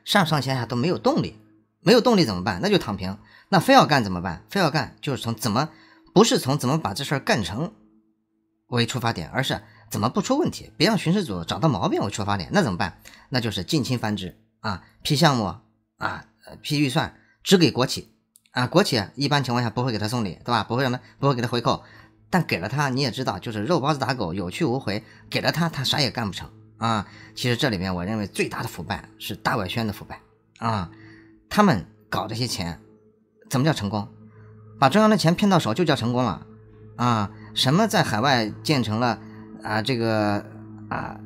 上上下下都没有动力，没有动力怎么办？那就躺平。那非要干怎么办？非要干就是从怎么不是从怎么把这事儿干成为出发点，而是怎么不出问题，别让巡视组找到毛病为出发点。那怎么办？那就是近亲繁殖啊，批项目啊，批预算只给国企。啊，国企一般情况下不会给他送礼，对吧？不会让他，不会给他回扣。但给了他，你也知道，就是肉包子打狗，有去无回。给了他，他啥也干不成啊。其实这里面，我认为最大的腐败是大外宣的腐败啊。他们搞这些钱，怎么叫成功？把中央的钱骗到手就叫成功了啊？什么在海外建成了啊这个啊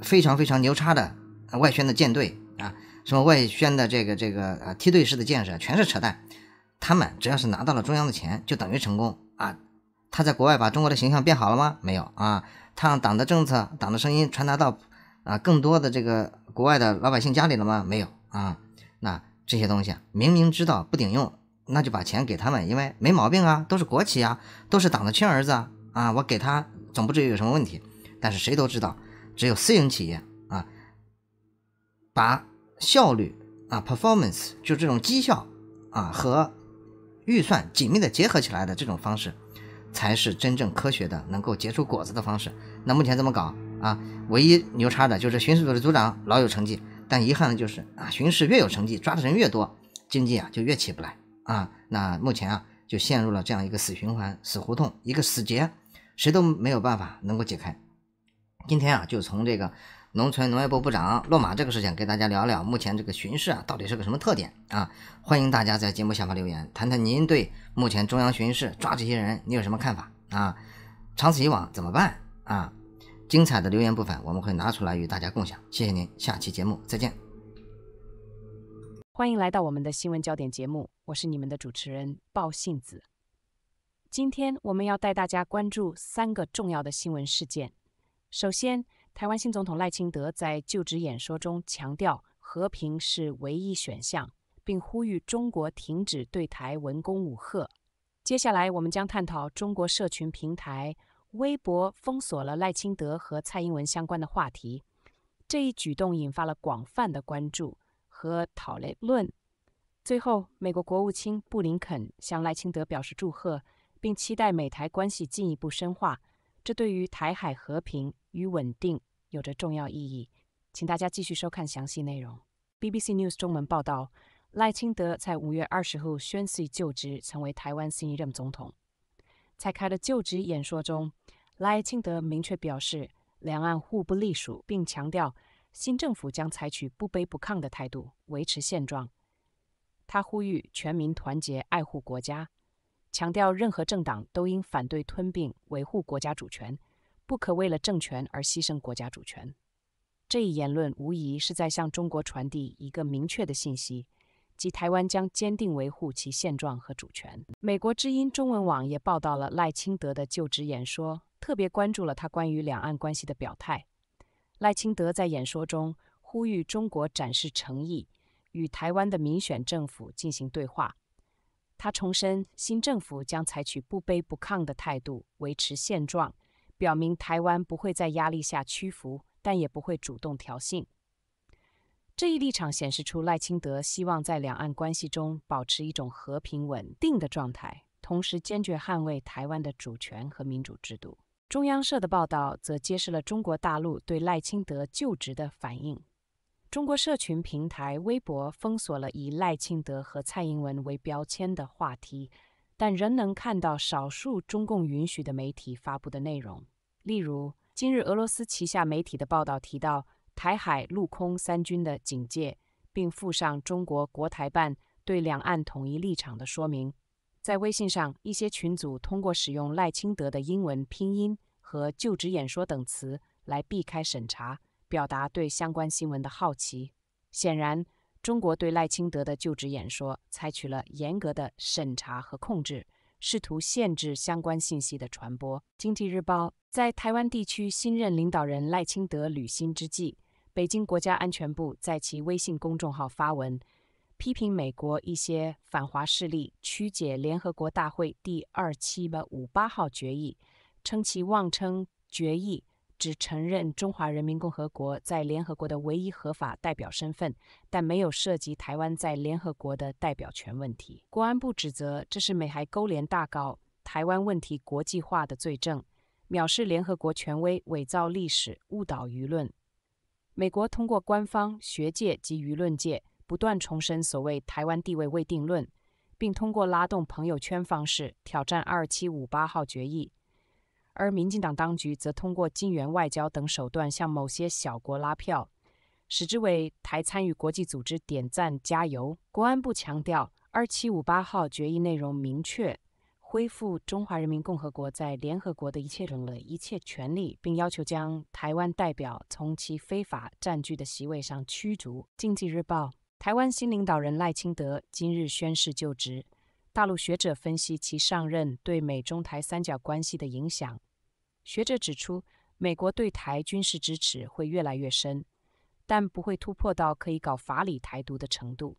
非常非常牛叉的外宣的舰队啊？什么外宣的这个这个啊梯队式的建设，全是扯淡。他们只要是拿到了中央的钱，就等于成功啊！他在国外把中国的形象变好了吗？没有啊！他让党的政策、党的声音传达到啊更多的这个国外的老百姓家里了吗？没有啊！那这些东西啊，明明知道不顶用，那就把钱给他们，因为没毛病啊，都是国企啊，都是党的亲儿子啊！啊，我给他总不至于有什么问题。但是谁都知道，只有私营企业啊，把效率啊、performance，就这种绩效啊和预算紧密的结合起来的这种方式，才是真正科学的能够结出果子的方式。那目前这么搞啊，唯一牛叉的就是巡视组的组长老有成绩，但遗憾的就是啊，巡视越有成绩，抓的人越多，经济啊就越起不来啊。那目前啊就陷入了这样一个死循环、死胡同、一个死结，谁都没有办法能够解开。今天啊就从这个。农村农业部部长落马这个事情，给大家聊聊目前这个巡视啊，到底是个什么特点啊？欢迎大家在节目下方留言，谈谈您对目前中央巡视抓这些人你有什么看法啊？长此以往怎么办啊？精彩的留言部分我们会拿出来与大家共享，谢谢您，下期节目再见。欢迎来到我们的新闻焦点节目，我是你们的主持人鲍杏子，今天我们要带大家关注三个重要的新闻事件，首先。台湾新总统赖清德在就职演说中强调，和平是唯一选项，并呼吁中国停止对台文攻武赫。接下来，我们将探讨中国社群平台微博封锁了赖清德和蔡英文相关的话题，这一举动引发了广泛的关注和讨论。最后，美国国务卿布林肯向赖清德表示祝贺，并期待美台关系进一步深化，这对于台海和平。与稳定有着重要意义，请大家继续收看详细内容。BBC News 中文报道，赖清德在五月二十日宣誓就职，成为台湾新一任总统。在他的就职演说中，赖清德明确表示两岸互不隶属，并强调新政府将采取不卑不亢的态度，维持现状。他呼吁全民团结，爱护国家，强调任何政党都应反对吞并，维护国家主权。不可为了政权而牺牲国家主权。这一言论无疑是在向中国传递一个明确的信息，即台湾将坚定维护其现状和主权。美国之音中文网也报道了赖清德的就职演说，特别关注了他关于两岸关系的表态。赖清德在演说中呼吁中国展示诚意，与台湾的民选政府进行对话。他重申，新政府将采取不卑不亢的态度，维持现状。表明台湾不会在压力下屈服，但也不会主动挑衅。这一立场显示出赖清德希望在两岸关系中保持一种和平稳定的状态，同时坚决捍卫台湾的主权和民主制度。中央社的报道则揭示了中国大陆对赖清德就职的反应：中国社群平台微博封锁了以赖清德和蔡英文为标签的话题。但仍能看到少数中共允许的媒体发布的内容，例如今日俄罗斯旗下媒体的报道提到台海陆空三军的警戒，并附上中国国台办对两岸统一立场的说明。在微信上，一些群组通过使用赖清德的英文拼音和就职演说等词来避开审查，表达对相关新闻的好奇。显然。中国对赖清德的就职演说采取了严格的审查和控制，试图限制相关信息的传播。经济日报在台湾地区新任领导人赖清德履新之际，北京国家安全部在其微信公众号发文，批评美国一些反华势力曲解联合国大会第二七百五八号决议，称其妄称决议。只承认中华人民共和国在联合国的唯一合法代表身份，但没有涉及台湾在联合国的代表权问题。公安部指责这是美台勾连大搞台湾问题国际化的罪证，藐视联合国权威，伪造历史，误导舆论。美国通过官方、学界及舆论界不断重申所谓“台湾地位未定论”，并通过拉动朋友圈方式挑战二七五八号决议。而民进党当局则通过金援外交等手段向某些小国拉票，使之为台参与国际组织点赞加油。国安部强调，二七五八号决议内容明确，恢复中华人民共和国在联合国的一切人的一切权利，并要求将台湾代表从其非法占据的席位上驱逐。经济日报，台湾新领导人赖清德今日宣誓就职，大陆学者分析其上任对美中台三角关系的影响。学者指出，美国对台军事支持会越来越深，但不会突破到可以搞法理台独的程度。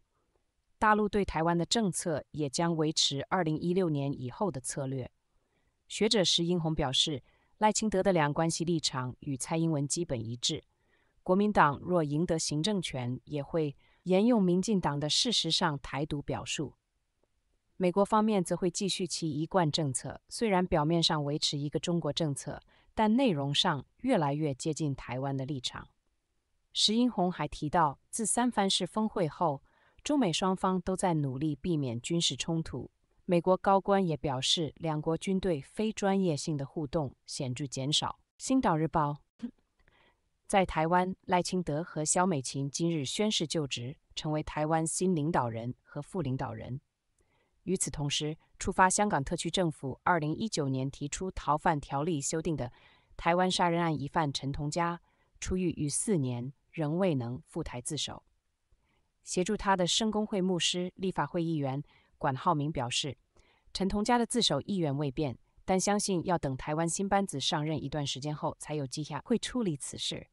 大陆对台湾的政策也将维持2016年以后的策略。学者石英宏表示，赖清德的两岸关系立场与蔡英文基本一致。国民党若赢得行政权，也会沿用民进党的事实上台独表述。美国方面则会继续其一贯政策，虽然表面上维持一个中国政策，但内容上越来越接近台湾的立场。石英红还提到，自三藩市峰会后，中美双方都在努力避免军事冲突。美国高官也表示，两国军队非专业性的互动显著减少。《星岛日报》在台湾，赖清德和萧美琴今日宣誓就职，成为台湾新领导人和副领导人。与此同时，触发香港特区政府2019年提出逃犯条例修订的台湾杀人案疑犯陈同佳出狱逾四年，仍未能赴台自首。协助他的圣公会牧师、立法会议员管浩明表示，陈同佳的自首意愿未变，但相信要等台湾新班子上任一段时间后，才有迹象会处理此事。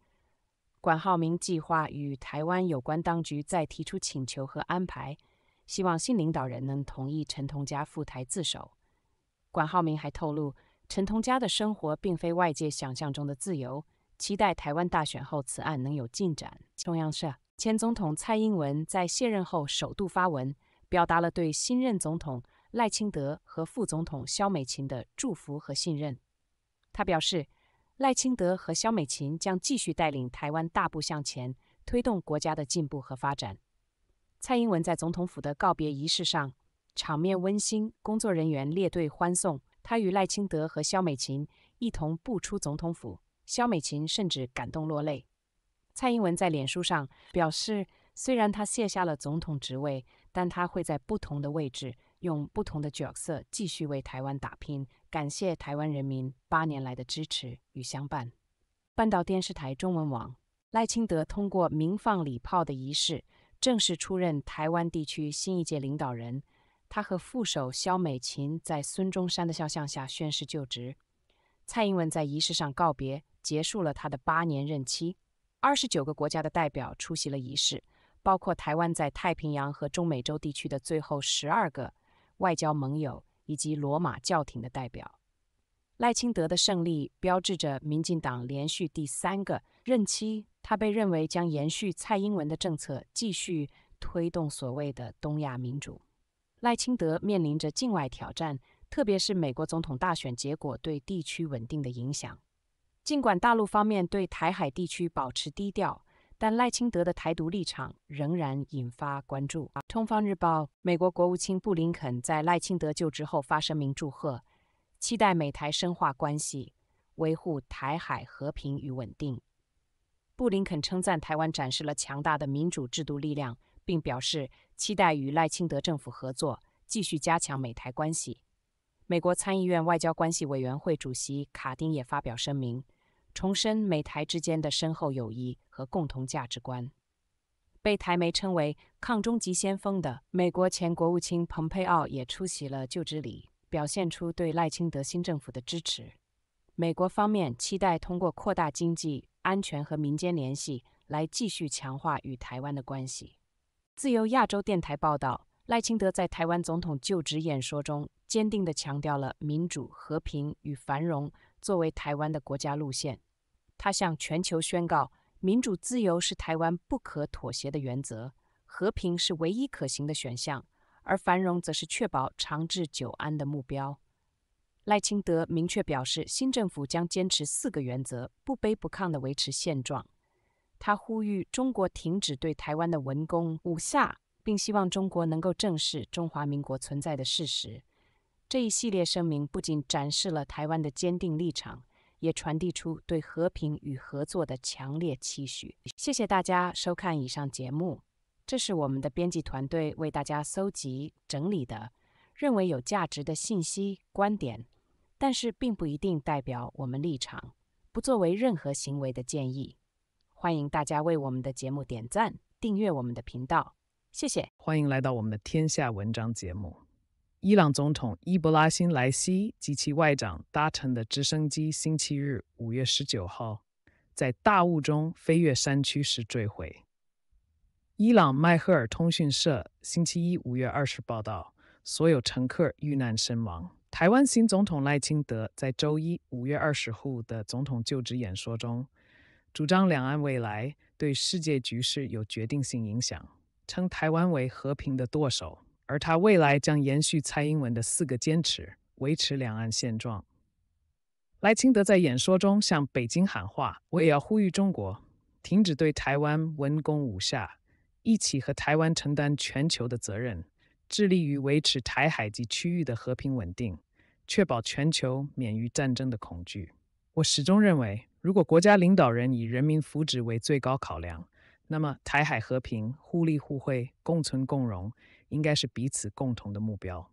管浩明计划与台湾有关当局再提出请求和安排。希望新领导人能同意陈同佳赴台自首。管浩明还透露，陈同佳的生活并非外界想象中的自由。期待台湾大选后此案能有进展。中央社前总统蔡英文在卸任后首度发文，表达了对新任总统赖清德和副总统萧美琴的祝福和信任。他表示，赖清德和萧美琴将继续带领台湾大步向前，推动国家的进步和发展。蔡英文在总统府的告别仪式上，场面温馨，工作人员列队欢送他与赖清德和萧美琴一同步出总统府，萧美琴甚至感动落泪。蔡英文在脸书上表示，虽然他卸下了总统职位，但他会在不同的位置，用不同的角色继续为台湾打拼，感谢台湾人民八年来的支持与相伴。半岛电视台中文网，赖清德通过鸣放礼炮的仪式。正式出任台湾地区新一届领导人，他和副手肖美琴在孙中山的肖像下宣誓就职。蔡英文在仪式上告别，结束了他的八年任期。二十九个国家的代表出席了仪式，包括台湾在太平洋和中美洲地区的最后十二个外交盟友，以及罗马教廷的代表。赖清德的胜利标志着民进党连续第三个任期，他被认为将延续蔡英文的政策，继续推动所谓的“东亚民主”。赖清德面临着境外挑战，特别是美国总统大选结果对地区稳定的影响。尽管大陆方面对台海地区保持低调，但赖清德的台独立场仍然引发关注。《东方日报》，美国国务卿布林肯在赖清德就职后发声明祝贺。期待美台深化关系，维护台海和平与稳定。布林肯称赞台湾展示了强大的民主制度力量，并表示期待与赖清德政府合作，继续加强美台关系。美国参议院外交关系委员会主席卡丁也发表声明，重申美台之间的深厚友谊和共同价值观。被台媒称为“抗中急先锋”的美国前国务卿蓬佩奥也出席了就职礼。表现出对赖清德新政府的支持。美国方面期待通过扩大经济安全和民间联系来继续强化与台湾的关系。自由亚洲电台报道，赖清德在台湾总统就职演说中坚定地强调了民主、和平与繁荣作为台湾的国家路线。他向全球宣告，民主自由是台湾不可妥协的原则，和平是唯一可行的选项。而繁荣则是确保长治久安的目标。赖清德明确表示，新政府将坚持四个原则，不卑不亢地维持现状。他呼吁中国停止对台湾的文攻武下，并希望中国能够正视中华民国存在的事实。这一系列声明不仅展示了台湾的坚定立场，也传递出对和平与合作的强烈期许。谢谢大家收看以上节目。这是我们的编辑团队为大家搜集整理的，认为有价值的信息观点，但是并不一定代表我们立场，不作为任何行为的建议。欢迎大家为我们的节目点赞、订阅我们的频道，谢谢。欢迎来到我们的天下文章节目。伊朗总统伊布拉辛·莱西及其外长搭乘的直升机，星期日五月十九号，在大雾中飞越山区时坠毁。伊朗迈赫尔通讯社星期一五月二十报道，所有乘客遇难身亡。台湾新总统赖清德在周一五月二十号的总统就职演说中，主张两岸未来对世界局势有决定性影响，称台湾为和平的舵手，而他未来将延续蔡英文的四个坚持，维持两岸现状。赖清德在演说中向北京喊话：“我也要呼吁中国停止对台湾文攻武下，一起和台湾承担全球的责任，致力于维持台海及区域的和平稳定，确保全球免于战争的恐惧。我始终认为，如果国家领导人以人民福祉为最高考量，那么台海和平、互利互惠、共存共荣，应该是彼此共同的目标。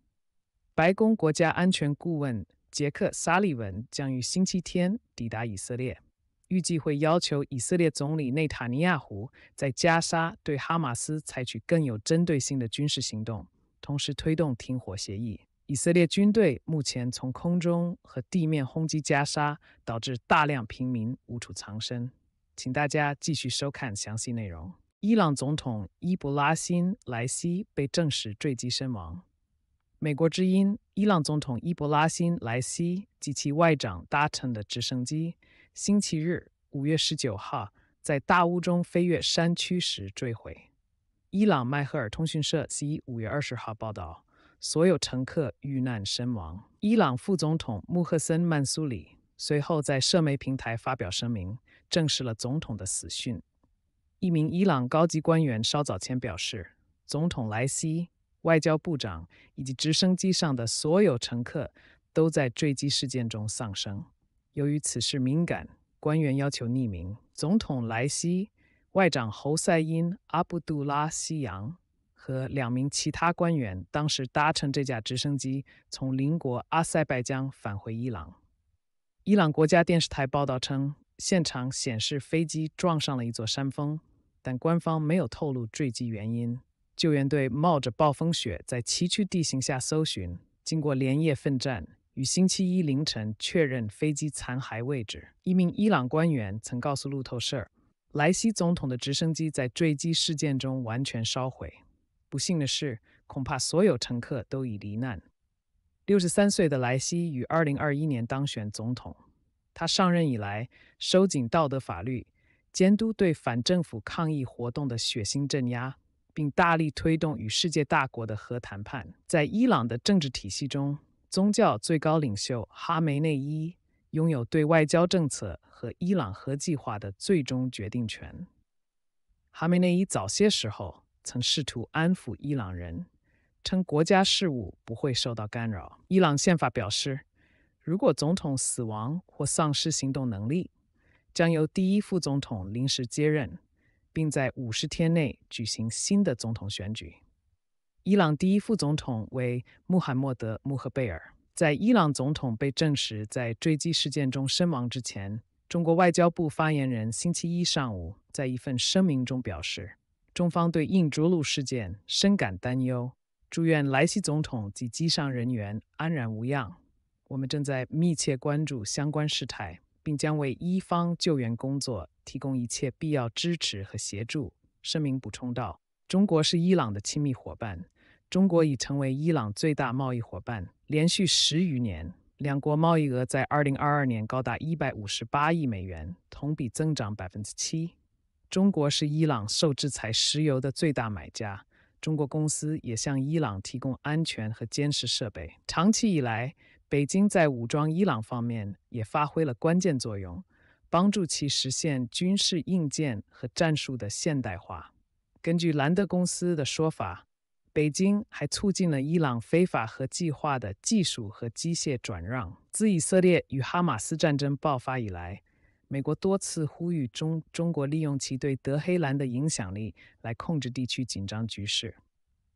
白宫国家安全顾问杰克·沙利文将于星期天抵达以色列。预计会要求以色列总理内塔尼亚胡在加沙对哈马斯采取更有针对性的军事行动，同时推动停火协议。以色列军队目前从空中和地面轰击加沙，导致大量平民无处藏身。请大家继续收看详细内容。伊朗总统伊布拉辛·莱西被证实坠机身亡。美国之音，伊朗总统伊布拉辛·莱西及其外长搭乘的直升机。星期日，五月十九号，在大雾中飞越山区时坠毁。伊朗迈赫尔通讯社 C 五月二十号报道，所有乘客遇难身亡。伊朗副总统穆赫森·曼苏里随后在社媒平台发表声明，证实了总统的死讯。一名伊朗高级官员稍早前表示，总统莱西、外交部长以及直升机上的所有乘客都在坠机事件中丧生。由于此事敏感，官员要求匿名。总统莱西、外长侯赛因·阿卜杜拉·西扬和两名其他官员当时搭乘这架直升机从邻国阿塞拜疆返回伊朗。伊朗国家电视台报道称，现场显示飞机撞上了一座山峰，但官方没有透露坠机原因。救援队冒着暴风雪，在崎岖地形下搜寻，经过连夜奋战。于星期一凌晨确认飞机残骸位置。一名伊朗官员曾告诉路透社，莱西总统的直升机在坠机事件中完全烧毁。不幸的是，恐怕所有乘客都已罹难。六十三岁的莱西于二零二一年当选总统。他上任以来，收紧道德法律监督对反政府抗议活动的血腥镇压，并大力推动与世界大国的核谈判。在伊朗的政治体系中。宗教最高领袖哈梅内伊拥有对外交政策和伊朗核计划的最终决定权。哈梅内伊早些时候曾试图安抚伊朗人，称国家事务不会受到干扰。伊朗宪法表示，如果总统死亡或丧失行动能力，将由第一副总统临时接任，并在五十天内举行新的总统选举。伊朗第一副总统为穆罕默德·穆赫贝尔。在伊朗总统被证实在坠机事件中身亡之前，中国外交部发言人星期一上午在一份声明中表示，中方对印着陆事件深感担忧，祝愿莱西总统及机上人员安然无恙。我们正在密切关注相关事态，并将为伊方救援工作提供一切必要支持和协助。声明补充道。中国是伊朗的亲密伙伴，中国已成为伊朗最大贸易伙伴，连续十余年。两国贸易额在2022年高达158亿美元，同比增长7%。中国是伊朗受制裁石油的最大买家，中国公司也向伊朗提供安全和监视设备。长期以来，北京在武装伊朗方面也发挥了关键作用，帮助其实现军事硬件和战术的现代化。根据兰德公司的说法，北京还促进了伊朗非法核计划的技术和机械转让。自以色列与哈马斯战争爆发以来，美国多次呼吁中中国利用其对德黑兰的影响力来控制地区紧张局势，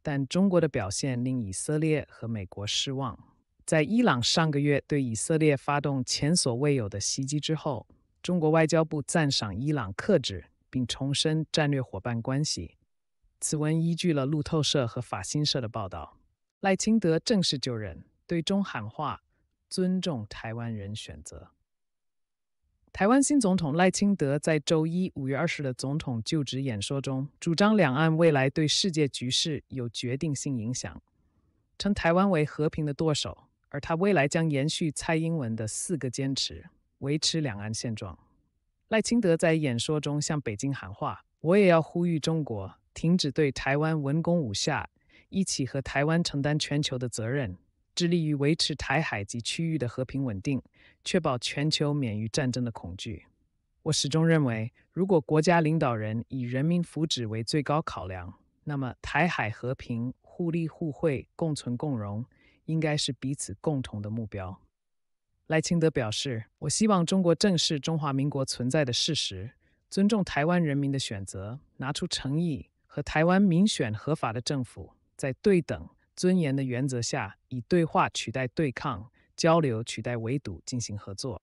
但中国的表现令以色列和美国失望。在伊朗上个月对以色列发动前所未有的袭击之后，中国外交部赞赏伊朗克制，并重申战略伙伴关系。此文依据了路透社和法新社的报道。赖清德正式就任，对中喊话：尊重台湾人选择。台湾新总统赖清德在周一五月二十的总统就职演说中，主张两岸未来对世界局势有决定性影响，称台湾为和平的舵手，而他未来将延续蔡英文的四个坚持，维持两岸现状。赖清德在演说中向北京喊话：“我也要呼吁中国。”停止对台湾文攻武下，一起和台湾承担全球的责任，致力于维持台海及区域的和平稳定，确保全球免于战争的恐惧。我始终认为，如果国家领导人以人民福祉为最高考量，那么台海和平、互利互惠、共存共荣，应该是彼此共同的目标。赖清德表示，我希望中国正视中华民国存在的事实，尊重台湾人民的选择，拿出诚意。和台湾民选合法的政府，在对等尊严的原则下，以对话取代对抗，交流取代围堵，进行合作。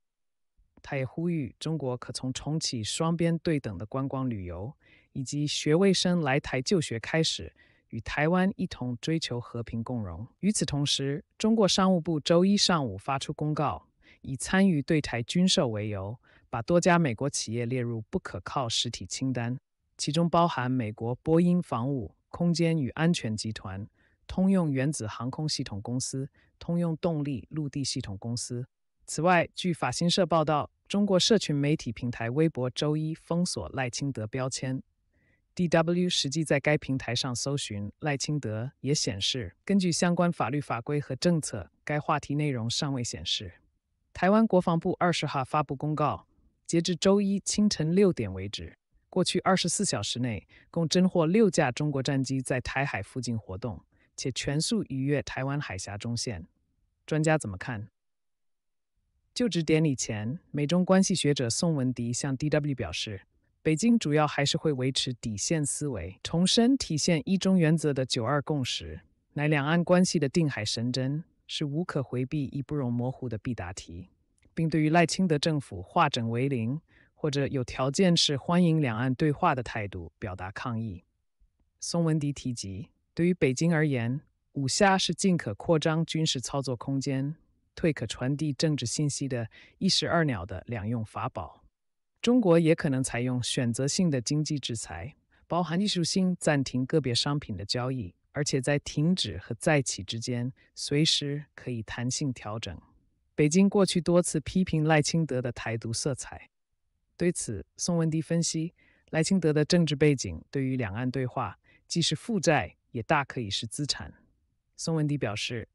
他也呼吁中国可从重启双边对等的观光旅游，以及学卫生来台就学开始，与台湾一同追求和平共荣。与此同时，中国商务部周一上午发出公告，以参与对台军售为由，把多家美国企业列入不可靠实体清单。其中包含美国波音、防务、空间与安全集团、通用原子航空系统公司、通用动力陆地系统公司。此外，据法新社报道，中国社群媒体平台微博周一封锁赖清德标签。DW 实际在该平台上搜寻赖清德，也显示根据相关法律法规和政策，该话题内容尚未显示。台湾国防部二十号发布公告，截至周一清晨六点为止。过去二十四小时内，共侦获六架中国战机在台海附近活动，且全速逾越台湾海峡中线。专家怎么看？就职典礼前，美中关系学者宋文迪向 DW 表示，北京主要还是会维持底线思维，重申体现“一中”原则的“九二共识”乃两岸关系的定海神针，是无可回避亦不容模糊的必答题，并对于赖清德政府化整为零。或者有条件是欢迎两岸对话的态度表达抗议。宋文迪提及，对于北京而言，五下是进可扩张军事操作空间，退可传递政治信息的一石二鸟的两用法宝。中国也可能采用选择性的经济制裁，包含艺术性暂停个别商品的交易，而且在停止和再起之间随时可以弹性调整。北京过去多次批评赖清德的台独色彩。对此，宋文迪分析，赖清德的政治背景对于两岸对话既是负债，也大可以是资产。宋文迪表示，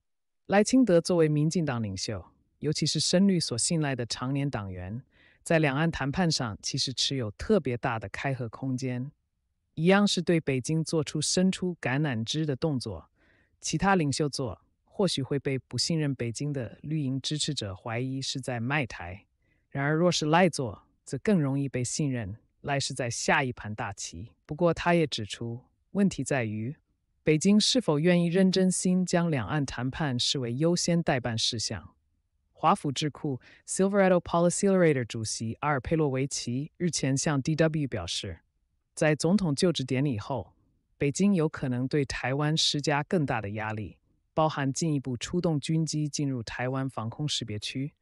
赖清德作为民进党领袖，尤其是深绿所信赖的常年党员，在两岸谈判上其实持有特别大的开合空间。一样是对北京做出伸出橄榄枝的动作，其他领袖做或许会被不信任北京的绿营支持者怀疑是在卖台；然而若是赖做，则更容易被信任，来是在下一盘大棋。不过，他也指出，问题在于北京是否愿意认真心将两岸谈判视为优先代办事项。华府智库 Silverado Policy c r a t e r 主席阿尔佩洛维奇日前向 DW 表示，在总统就职典礼后，北京有可能对台湾施加更大的压力，包含进一步出动军机进入台湾防空识别区。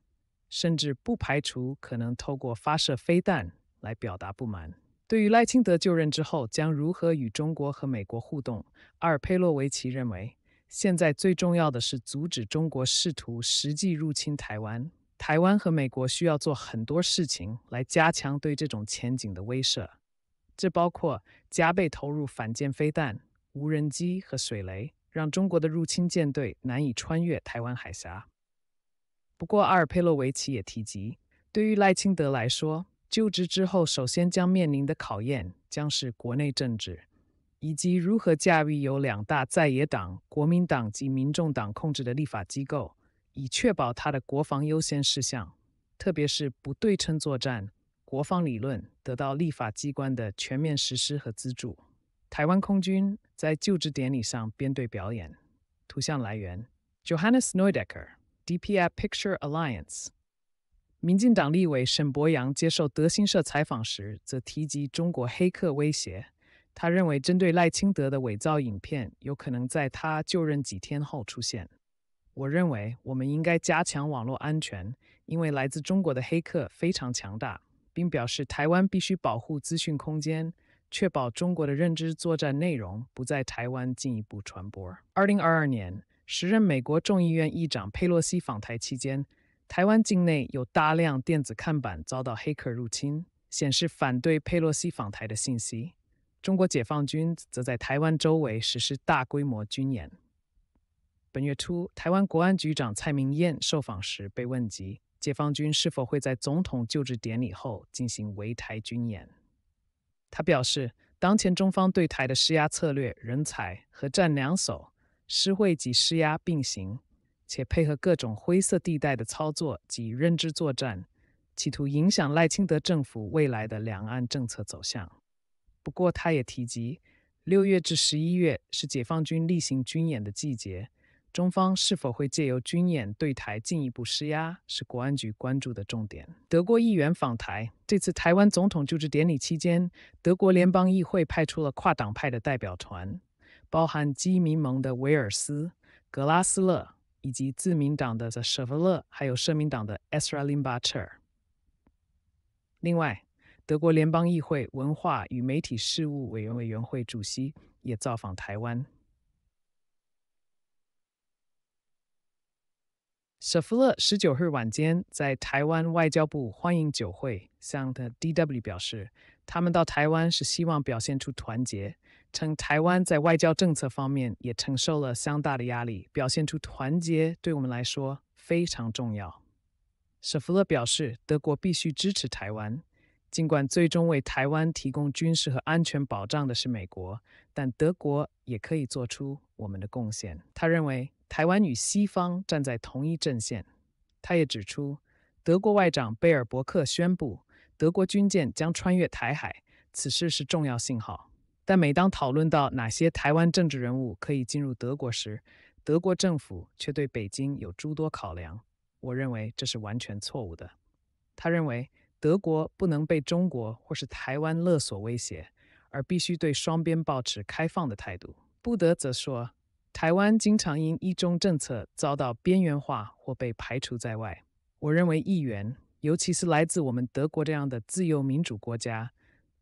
甚至不排除可能透过发射飞弹来表达不满。对于赖清德就任之后将如何与中国和美国互动，阿尔佩洛维奇认为，现在最重要的是阻止中国试图实际入侵台湾。台湾和美国需要做很多事情来加强对这种前景的威慑，这包括加倍投入反舰飞弹、无人机和水雷，让中国的入侵舰队难以穿越台湾海峡。不过，阿尔佩洛维奇也提及，对于赖清德来说，就职之后首先将面临的考验将是国内政治，以及如何驾驭由两大在野党国民党及民众党控制的立法机构，以确保他的国防优先事项，特别是不对称作战国防理论得到立法机关的全面实施和资助。台湾空军在就职典礼上编队表演。图像来源：Johannes Neudecker。DPI Picture Alliance，民进党立委沈博阳接受德新社采访时，则提及中国黑客威胁。他认为，针对赖清德的伪造影片，有可能在他就任几天后出现。我认为，我们应该加强网络安全，因为来自中国的黑客非常强大，并表示台湾必须保护资讯空间，确保中国的认知作战内容不在台湾进一步传播。二零二二年。时任美国众议院议长佩洛西访台期间，台湾境内有大量电子看板遭到黑客入侵，显示反对佩洛西访台的信息。中国解放军则在台湾周围实施大规模军演。本月初，台湾国安局长蔡明燕受访时被问及解放军是否会在总统就职典礼后进行围台军演，他表示，当前中方对台的施压策略人才和战两手。施惠及施压并行，且配合各种灰色地带的操作及认知作战，企图影响赖清德政府未来的两岸政策走向。不过，他也提及，六月至十一月是解放军例行军演的季节，中方是否会借由军演对台进一步施压，是国安局关注的重点。德国议员访台，这次台湾总统就职典礼期间，德国联邦议会派出了跨党派的代表团。包含基民盟的韦尔斯、格拉斯勒以及自民党的 The s 舍 l e 还有社民党的 r a l i b a c h e r 另外，德国联邦议会文化与媒体事务委员委员会主席也造访台湾。舍弗勒十九日晚间在台湾外交部欢迎酒会向的 DW 表示，他们到台湾是希望表现出团结。称台湾在外交政策方面也承受了相当大的压力，表现出团结对我们来说非常重要。舍弗勒表示，德国必须支持台湾。尽管最终为台湾提供军事和安全保障的是美国，但德国也可以做出我们的贡献。他认为，台湾与西方站在同一阵线。他也指出，德国外长贝尔伯克宣布，德国军舰将穿越台海，此事是重要信号。但每当讨论到哪些台湾政治人物可以进入德国时，德国政府却对北京有诸多考量。我认为这是完全错误的。他认为德国不能被中国或是台湾勒索威胁，而必须对双边保持开放的态度。布德则说，台湾经常因一中政策遭到边缘化或被排除在外。我认为议员，尤其是来自我们德国这样的自由民主国家，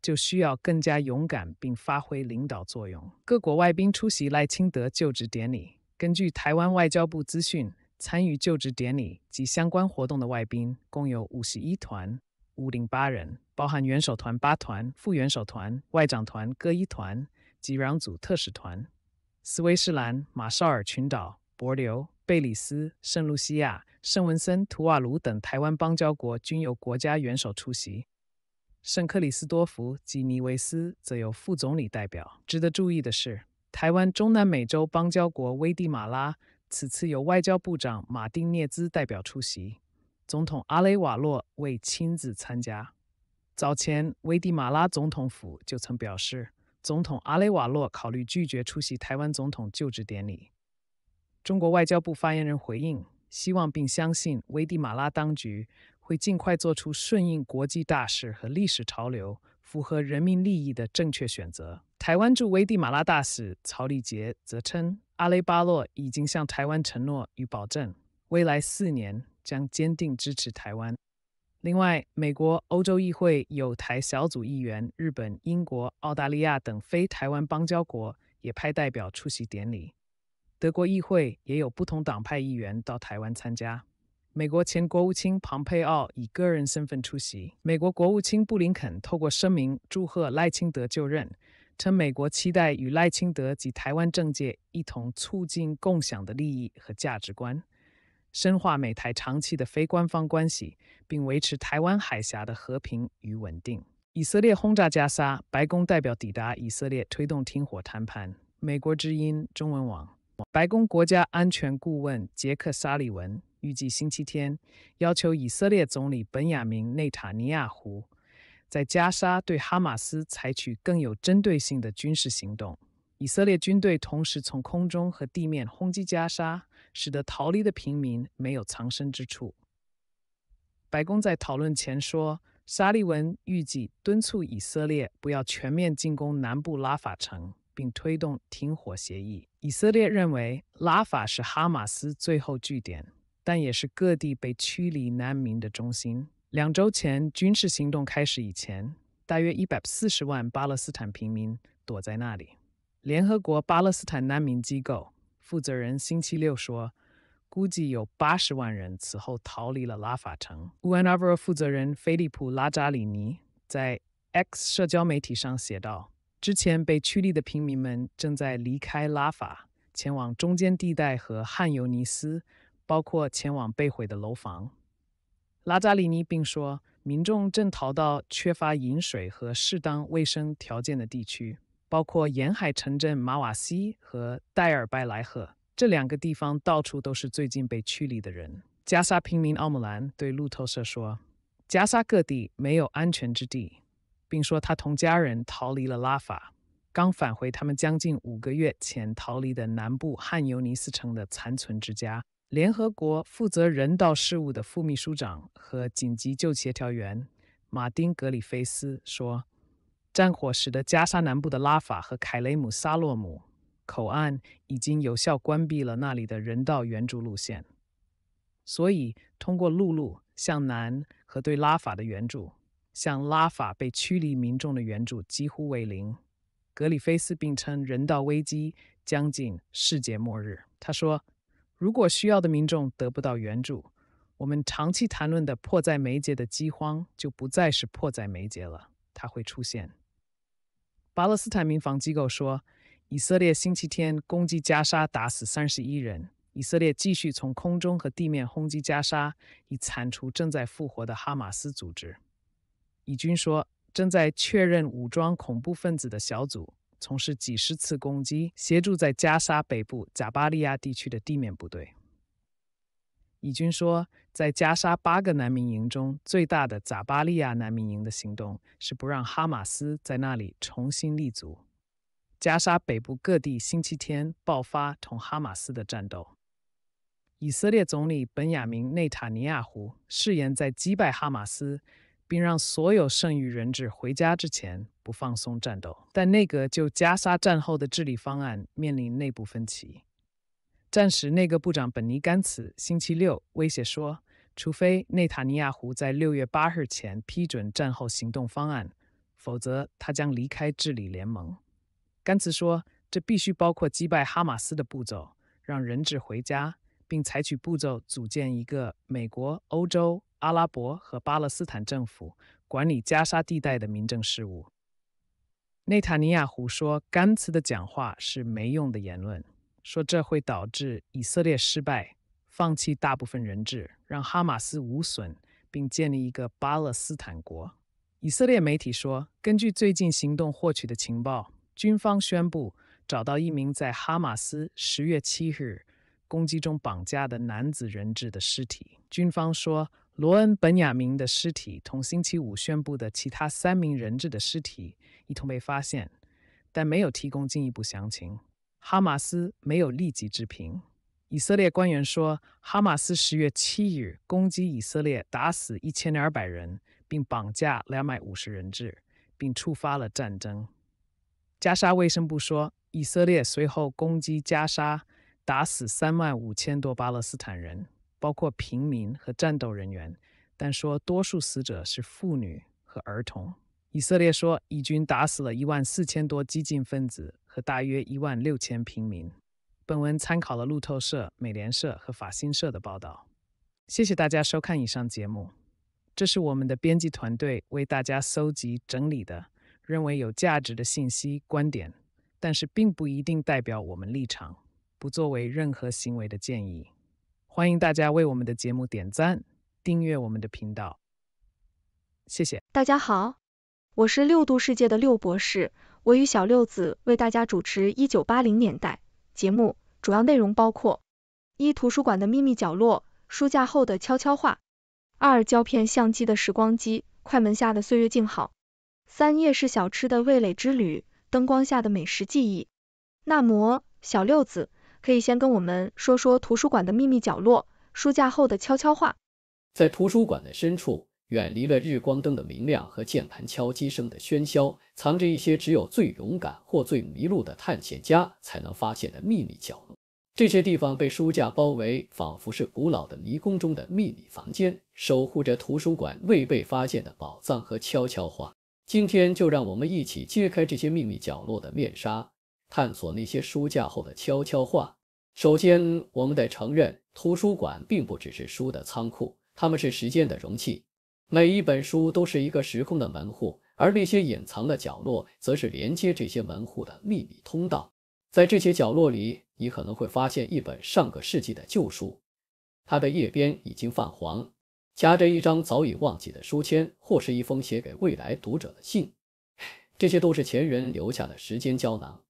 就需要更加勇敢，并发挥领导作用。各国外宾出席赖清德就职典礼。根据台湾外交部资讯，参与就职典礼及相关活动的外宾共有五十一团五零八人，包含元首团八团、副元首团、外长团各一团及两组特使团。斯威士兰、马绍尔群岛、伯琉、贝里斯、圣露西亚、圣文森、图瓦卢等台湾邦交国均有国家元首出席。圣克里斯多夫及尼维斯则由副总理代表。值得注意的是，台湾中南美洲邦交国危地马拉此次由外交部长马丁涅兹代表出席，总统阿雷瓦洛未亲自参加。早前，危地马拉总统府就曾表示，总统阿雷瓦洛考虑拒绝出席台湾总统就职典礼。中国外交部发言人回应，希望并相信危地马拉当局。会尽快做出顺应国际大势和历史潮流、符合人民利益的正确选择。台湾驻危地马拉大使曹立杰则称，阿雷巴洛已经向台湾承诺与保证，未来四年将坚定支持台湾。另外，美国、欧洲议会有台小组议员，日本、英国、澳大利亚等非台湾邦交国也派代表出席典礼。德国议会也有不同党派议员到台湾参加。美国前国务卿庞佩奥以个人身份出席。美国国务卿布林肯透过声明祝贺赖清德就任，称美国期待与赖清德及台湾政界一同促进共享的利益和价值观，深化美台长期的非官方关系，并维持台湾海峡的和平与稳定。以色列轰炸加沙，白宫代表抵达以色列推动停火谈判。美国之音中文网。白宫国家安全顾问杰克·沙利文。预计星期天，要求以色列总理本雅明·内塔尼亚胡在加沙对哈马斯采取更有针对性的军事行动。以色列军队同时从空中和地面轰击加沙，使得逃离的平民没有藏身之处。白宫在讨论前说，沙利文预计敦促以色列不要全面进攻南部拉法城，并推动停火协议。以色列认为拉法是哈马斯最后据点。但也是各地被驱离难民的中心。两周前军事行动开始以前，大约一百四十万巴勒斯坦平民躲在那里。联合国巴勒斯坦难民机构负责人星期六说，估计有八十万人此后逃离了拉法城。UNRWA 负责人菲利普·拉扎里尼在 X 社交媒体上写道：“之前被驱离的平民们正在离开拉法，前往中间地带和汉尤尼斯。”包括前往被毁的楼房，拉扎里尼并说，民众正逃到缺乏饮水和适当卫生条件的地区，包括沿海城镇马瓦西和戴尔拜莱赫。这两个地方到处都是最近被驱离的人。加沙平民奥姆兰对路透社说：“加沙各地没有安全之地。”并说他同家人逃离了拉法，刚返回他们将近五个月前逃离的南部汉尤尼斯城的残存之家。联合国负责人道事务的副秘书长和紧急救援协调员马丁·格里菲斯说：“战火使得加沙南部的拉法和凯雷姆萨洛姆口岸已经有效关闭了那里的人道援助路线，所以通过陆路向南和对拉法的援助，向拉法被驱离民众的援助几乎为零。”格里菲斯并称人道危机将近世界末日。他说。如果需要的民众得不到援助，我们长期谈论的迫在眉睫的饥荒就不再是迫在眉睫了。它会出现。巴勒斯坦民防机构说，以色列星期天攻击加沙，打死三十一人。以色列继续从空中和地面轰击加沙，以铲除正在复活的哈马斯组织。以军说，正在确认武装恐怖分子的小组。从事几十次攻击，协助在加沙北部贾巴利亚地区的地面部队。以军说，在加沙八个难民营中，最大的贾巴利亚难民营的行动是不让哈马斯在那里重新立足。加沙北部各地星期天爆发同哈马斯的战斗。以色列总理本雅明·内塔尼亚胡誓言在击败哈马斯。并让所有剩余人质回家之前不放松战斗。但内阁就加沙战后的治理方案面临内部分歧。战时内阁部长本尼甘茨星期六威胁说，除非内塔尼亚胡在六月八日前批准战后行动方案，否则他将离开治理联盟。甘茨说，这必须包括击败哈马斯的步骤，让人质回家，并采取步骤组建一个美国欧洲。阿拉伯和巴勒斯坦政府管理加沙地带的民政事务。内塔尼亚胡说，甘茨的讲话是没用的言论，说这会导致以色列失败，放弃大部分人质，让哈马斯无损，并建立一个巴勒斯坦国。以色列媒体说，根据最近行动获取的情报，军方宣布找到一名在哈马斯十月七日攻击中绑架的男子人质的尸体。军方说。罗恩·本雅明的尸体同星期五宣布的其他三名人质的尸体一同被发现，但没有提供进一步详情。哈马斯没有立即置评。以色列官员说，哈马斯十月七日攻击以色列，打死一千两百人，并绑架两百五十人质，并触发了战争。加沙卫生部说，以色列随后攻击加沙，打死三万五千多巴勒斯坦人。包括平民和战斗人员，但说多数死者是妇女和儿童。以色列说，以军打死了一万四千多激进分子和大约一万六千平民。本文参考了路透社、美联社和法新社的报道。谢谢大家收看以上节目。这是我们的编辑团队为大家搜集整理的，认为有价值的信息观点，但是并不一定代表我们立场，不作为任何行为的建议。欢迎大家为我们的节目点赞、订阅我们的频道，谢谢。大家好，我是六度世界的六博士，我与小六子为大家主持一九八零年代节目，主要内容包括：一、图书馆的秘密角落，书架后的悄悄话；二、胶片相机的时光机，快门下的岁月静好；三、夜市小吃的味蕾之旅，灯光下的美食记忆。那么，小六子。可以先跟我们说说图书馆的秘密角落，书架后的悄悄话。在图书馆的深处，远离了日光灯的明亮和键盘敲击声的喧嚣，藏着一些只有最勇敢或最迷路的探险家才能发现的秘密角落。这些地方被书架包围，仿佛是古老的迷宫中的秘密房间，守护着图书馆未被发现的宝藏和悄悄话。今天就让我们一起揭开这些秘密角落的面纱。探索那些书架后的悄悄话。首先，我们得承认，图书馆并不只是书的仓库，它们是时间的容器。每一本书都是一个时空的门户，而那些隐藏的角落，则是连接这些门户的秘密通道。在这些角落里，你可能会发现一本上个世纪的旧书，它的页边已经泛黄，夹着一张早已忘记的书签，或是一封写给未来读者的信。这些都是前人留下的时间胶囊。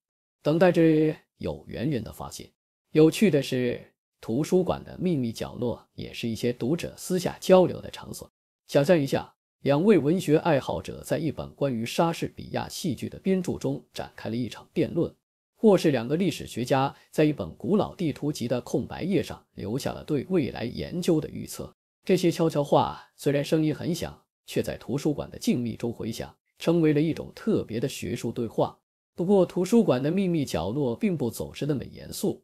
等待着有缘人的发现。有趣的是，图书馆的秘密角落也是一些读者私下交流的场所。想象一下，两位文学爱好者在一本关于莎士比亚戏剧的编著中展开了一场辩论，或是两个历史学家在一本古老地图集的空白页上留下了对未来研究的预测。这些悄悄话虽然声音很响，却在图书馆的静谧中回响，成为了一种特别的学术对话。不过，图书馆的秘密角落并不总是那么严肃。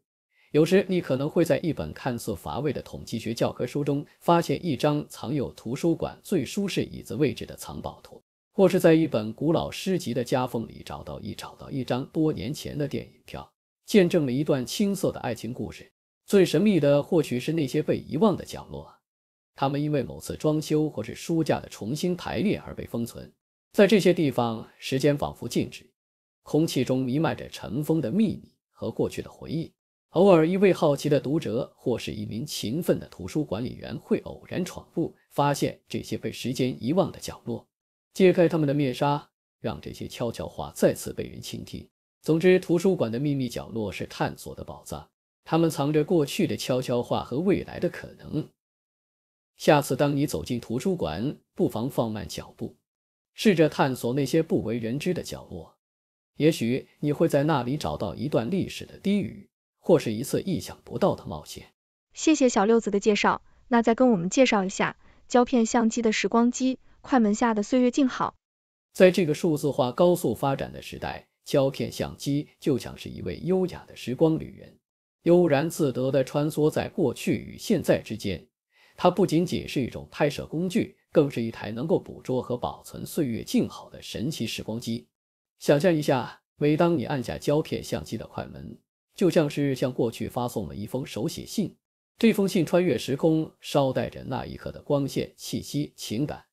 有时，你可能会在一本看似乏味的统计学教科书中发现一张藏有图书馆最舒适椅子位置的藏宝图，或是在一本古老诗集的夹缝里找到一找到一张多年前的电影票，见证了一段青涩的爱情故事。最神秘的，或许是那些被遗忘的角落，它们因为某次装修或是书架的重新排列而被封存。在这些地方，时间仿佛静止。空气中弥漫着尘封的秘密和过去的回忆，偶尔一位好奇的读者或是一名勤奋的图书管理员会偶然闯入，发现这些被时间遗忘的角落，揭开他们的面纱，让这些悄悄话再次被人倾听。总之，图书馆的秘密角落是探索的宝藏，它们藏着过去的悄悄话和未来的可能。下次当你走进图书馆，不妨放慢脚步，试着探索那些不为人知的角落。也许你会在那里找到一段历史的低语，或是一次意想不到的冒险。谢谢小六子的介绍。那再跟我们介绍一下胶片相机的时光机，快门下的岁月静好。在这个数字化高速发展的时代，胶片相机就像是一位优雅的时光旅人，悠然自得地穿梭在过去与现在之间。它不仅仅是一种拍摄工具，更是一台能够捕捉和保存岁月静好的神奇时光机。想象一下，每当你按下胶片相机的快门，就像是向过去发送了一封手写信。这封信穿越时空，捎带着那一刻的光线、气息、情感，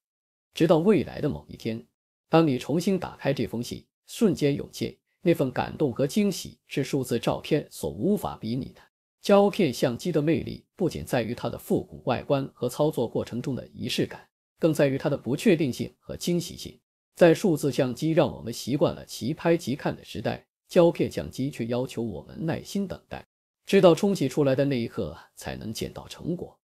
直到未来的某一天，当你重新打开这封信，瞬间涌现那份感动和惊喜，是数字照片所无法比拟的。胶片相机的魅力不仅在于它的复古外观和操作过程中的仪式感，更在于它的不确定性和惊喜性。在数字相机让我们习惯了即拍即看的时代，胶片相机却要求我们耐心等待，直到冲洗出来的那一刻才能见到成果。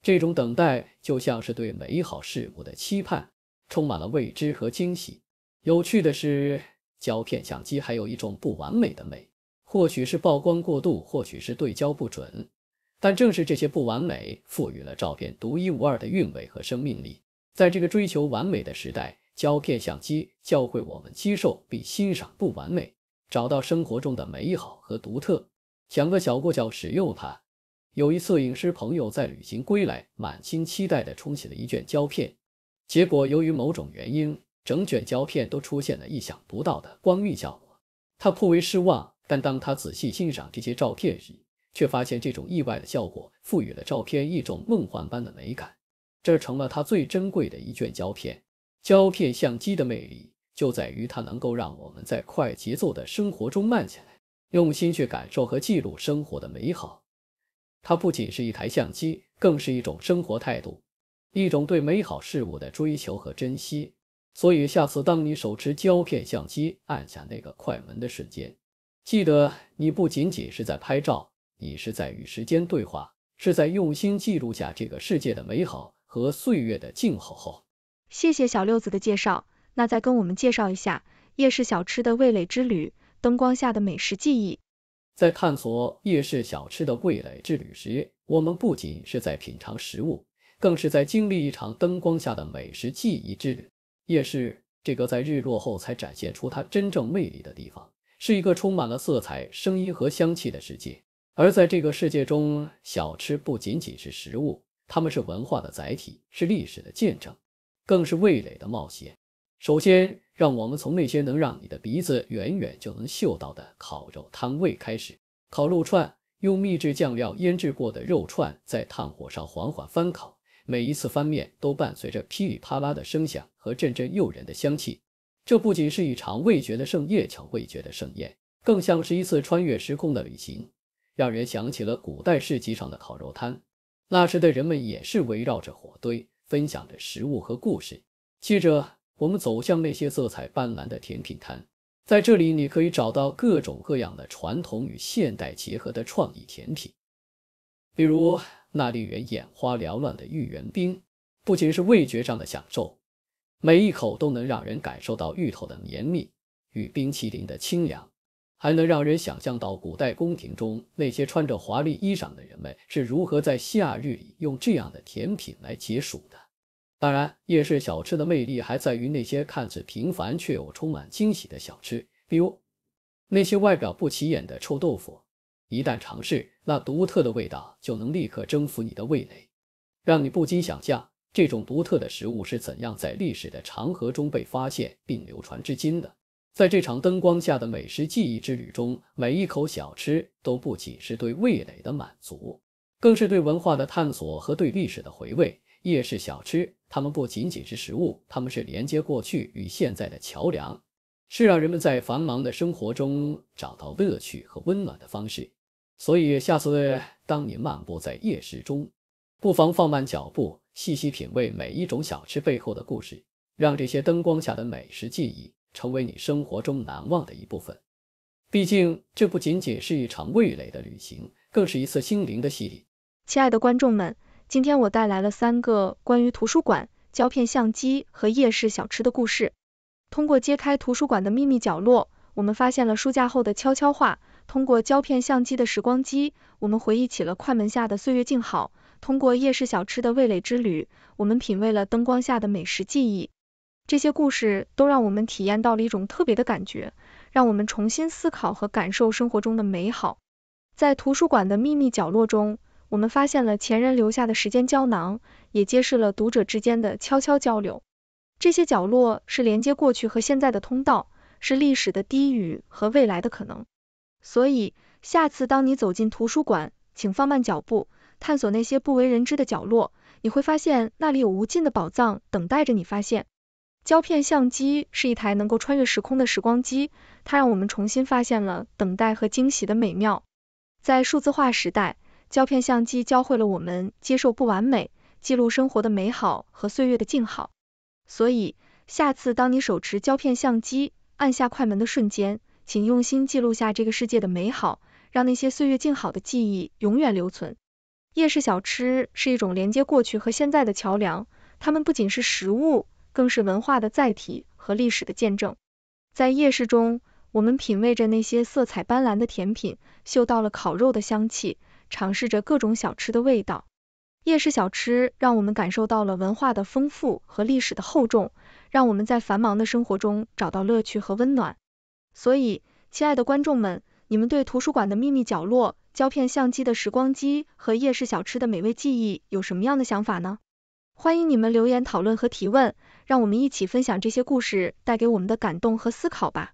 这种等待就像是对美好事物的期盼，充满了未知和惊喜。有趣的是，胶片相机还有一种不完美的美，或许是曝光过度，或许是对焦不准，但正是这些不完美赋予了照片独一无二的韵味和生命力。在这个追求完美的时代，胶片相机教会我们接受并欣赏不完美，找到生活中的美好和独特。讲个小故事，使用它。有一摄影师朋友在旅行归来，满心期待地冲洗了一卷胶片，结果由于某种原因，整卷胶片都出现了意想不到的光晕效果。他颇为失望，但当他仔细欣赏这些照片时，却发现这种意外的效果赋予了照片一种梦幻般的美感。这成了他最珍贵的一卷胶片。胶片相机的魅力就在于它能够让我们在快节奏的生活中慢下来，用心去感受和记录生活的美好。它不仅是一台相机，更是一种生活态度，一种对美好事物的追求和珍惜。所以下次当你手持胶片相机按下那个快门的瞬间，记得你不仅仅是在拍照，你是在与时间对话，是在用心记录下这个世界的美好和岁月的静好。后。谢谢小六子的介绍，那再跟我们介绍一下夜市小吃的味蕾之旅，灯光下的美食记忆。在探索夜市小吃的味蕾之旅时，我们不仅是在品尝食物，更是在经历一场灯光下的美食记忆之旅。夜市这个在日落后才展现出它真正魅力的地方，是一个充满了色彩、声音和香气的世界。而在这个世界中，小吃不仅仅是食物，它们是文化的载体，是历史的见证。更是味蕾的冒险。首先，让我们从那些能让你的鼻子远远就能嗅到的烤肉摊位开始。烤肉串用秘制酱料腌制过的肉串，在炭火上缓缓翻烤，每一次翻面都伴随着噼里啪啦的声响和阵阵诱人的香气。这不仅是一场味觉的盛宴，巧味觉的盛宴，更像是一次穿越时空的旅行，让人想起了古代市集上的烤肉摊。那时的人们也是围绕着火堆。分享着食物和故事。接着，我们走向那些色彩斑斓的甜品摊，在这里你可以找到各种各样的传统与现代结合的创意甜品，比如那令人眼花缭乱的芋圆冰，不仅是味觉上的享受，每一口都能让人感受到芋头的绵密与冰淇淋的清凉，还能让人想象到古代宫廷中那些穿着华丽衣裳的人们是如何在夏日里用这样的甜品来解暑的。当然，夜市小吃的魅力还在于那些看似平凡却又充满惊喜的小吃，比如那些外表不起眼的臭豆腐，一旦尝试，那独特的味道就能立刻征服你的味蕾，让你不禁想象这种独特的食物是怎样在历史的长河中被发现并流传至今的。在这场灯光下的美食记忆之旅中，每一口小吃都不仅是对味蕾的满足，更是对文化的探索和对历史的回味。夜市小吃，它们不仅仅是食物，它们是连接过去与现在的桥梁，是让人们在繁忙的生活中找到乐趣和温暖的方式。所以，下次当你漫步在夜市中，不妨放慢脚步，细细品味每一种小吃背后的故事，让这些灯光下的美食记忆成为你生活中难忘的一部分。毕竟，这不仅仅是一场味蕾的旅行，更是一次心灵的洗礼。亲爱的观众们。今天我带来了三个关于图书馆、胶片相机和夜市小吃的故事。通过揭开图书馆的秘密角落，我们发现了书架后的悄悄话；通过胶片相机的时光机，我们回忆起了快门下的岁月静好；通过夜市小吃的味蕾之旅，我们品味了灯光下的美食记忆。这些故事都让我们体验到了一种特别的感觉，让我们重新思考和感受生活中的美好。在图书馆的秘密角落中。我们发现了前人留下的时间胶囊，也揭示了读者之间的悄悄交流。这些角落是连接过去和现在的通道，是历史的低语和未来的可能。所以，下次当你走进图书馆，请放慢脚步，探索那些不为人知的角落，你会发现那里有无尽的宝藏等待着你发现。胶片相机是一台能够穿越时空的时光机，它让我们重新发现了等待和惊喜的美妙。在数字化时代，胶片相机教会了我们接受不完美，记录生活的美好和岁月的静好。所以，下次当你手持胶片相机按下快门的瞬间，请用心记录下这个世界的美好，让那些岁月静好的记忆永远留存。夜市小吃是一种连接过去和现在的桥梁，它们不仅是食物，更是文化的载体和历史的见证。在夜市中，我们品味着那些色彩斑斓的甜品，嗅到了烤肉的香气。尝试着各种小吃的味道，夜市小吃让我们感受到了文化的丰富和历史的厚重，让我们在繁忙的生活中找到乐趣和温暖。所以，亲爱的观众们，你们对图书馆的秘密角落、胶片相机的时光机和夜市小吃的美味记忆有什么样的想法呢？欢迎你们留言讨论和提问，让我们一起分享这些故事带给我们的感动和思考吧。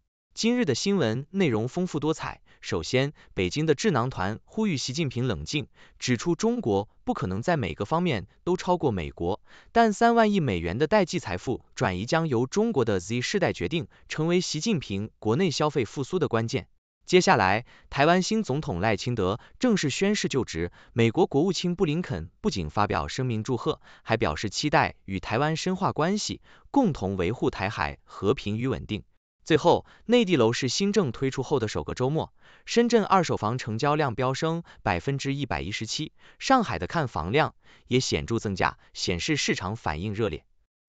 今日的新闻内容丰富多彩。首先，北京的智囊团呼吁习近平冷静，指出中国不可能在每个方面都超过美国，但三万亿美元的代际财富转移将由中国的 Z 世代决定，成为习近平国内消费复苏的关键。接下来，台湾新总统赖清德正式宣誓就职，美国国务卿布林肯不仅发表声明祝贺，还表示期待与台湾深化关系，共同维护台海和平与稳定。最后，内地楼市新政推出后的首个周末，深圳二手房成交量飙升百分之一百一十七，上海的看房量也显著增加，显示市场反应热烈。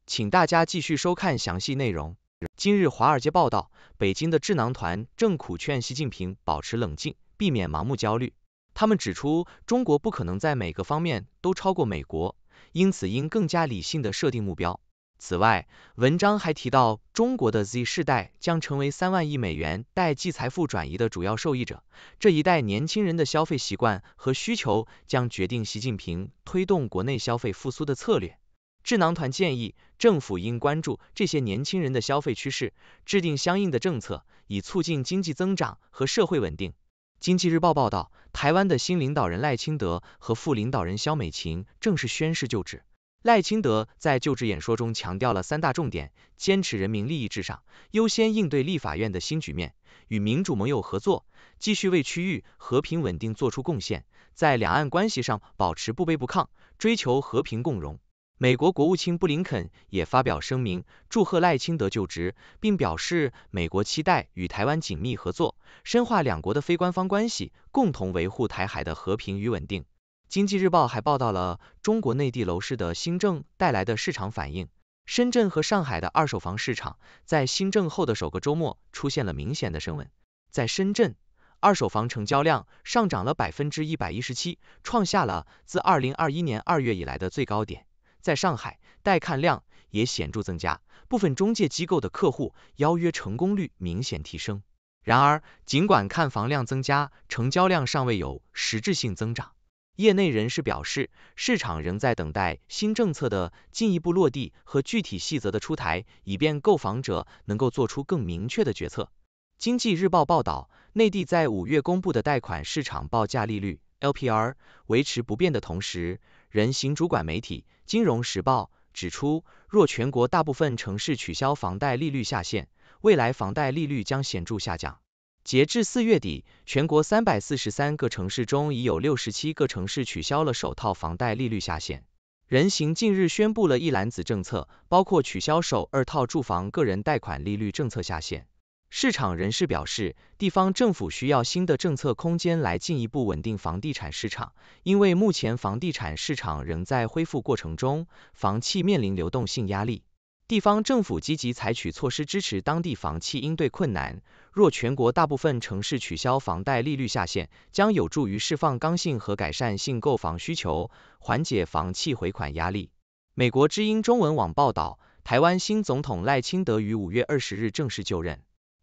请大家继续收看详细内容。今日华尔街报道，北京的智囊团正苦劝习近平保持冷静，避免盲目焦虑。他们指出，中国不可能在每个方面都超过美国，因此应更加理性的设定目标。此外，文章还提到，中国的 Z 世代将成为三万亿美元代际财富转移的主要受益者。这一代年轻人的消费习惯和需求将决定习近平推动国内消费复苏的策略。智囊团建议，政府应关注这些年轻人的消费趋势，制定相应的政策，以促进经济增长和社会稳定。经济日报报道，台湾的新领导人赖清德和副领导人萧美琴正式宣誓就职。赖清德在就职演说中强调了三大重点：坚持人民利益至上，优先应对立法院的新局面，与民主盟友合作，继续为区域和平稳定做出贡献，在两岸关系上保持不卑不亢，追求和平共荣。美国国务卿布林肯也发表声明，祝贺赖清德就职，并表示美国期待与台湾紧密合作，深化两国的非官方关系，共同维护台海的和平与稳定。经济日报还报道了中国内地楼市的新政带来的市场反应。深圳和上海的二手房市场在新政后的首个周末出现了明显的升温。在深圳，二手房成交量上涨了百分之一百一十七，创下了自二零二一年二月以来的最高点。在上海，带看量也显著增加，部分中介机构的客户邀约成功率明显提升。然而，尽管看房量增加，成交量尚未有实质性增长。业内人士表示，市场仍在等待新政策的进一步落地和具体细则的出台，以便购房者能够做出更明确的决策。经济日报报道，内地在五月公布的贷款市场报价利率 （LPR） 维持不变的同时，人行主管媒体《金融时报》指出，若全国大部分城市取消房贷利率下限，未来房贷利率将显著下降。截至四月底，全国三百四十三个城市中已有六十七个城市取消了首套房贷利率下限。人行近日宣布了一揽子政策，包括取消首二套住房个人贷款利率政策下限。市场人士表示，地方政府需要新的政策空间来进一步稳定房地产市场，因为目前房地产市场仍在恢复过程中，房企面临流动性压力。地方政府积极采取措施支持当地房企应对困难。若全国大部分城市取消房贷利率下限，将有助于释放刚性和改善性购房需求，缓解房企回款压力。美国之音中文网报道，台湾新总统赖清德于五月二十日正式就任。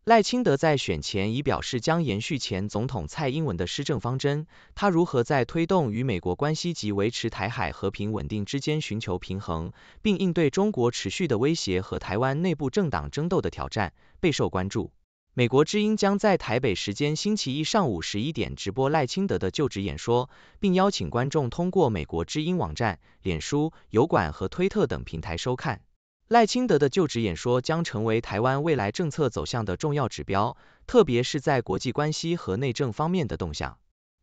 赖清德在选前已表示将延续前总统蔡英文的施政方针，他如何在推动与美国关系及维持台海和平稳定之间寻求平衡，并应对中国持续的威胁和台湾内部政党争斗的挑战，备受关注。美国之音将在台北时间星期一上午十一点直播赖清德的就职演说，并邀请观众通过美国之音网站、脸书、油管和推特等平台收看。赖清德的就职演说将成为台湾未来政策走向的重要指标，特别是在国际关系和内政方面的动向。《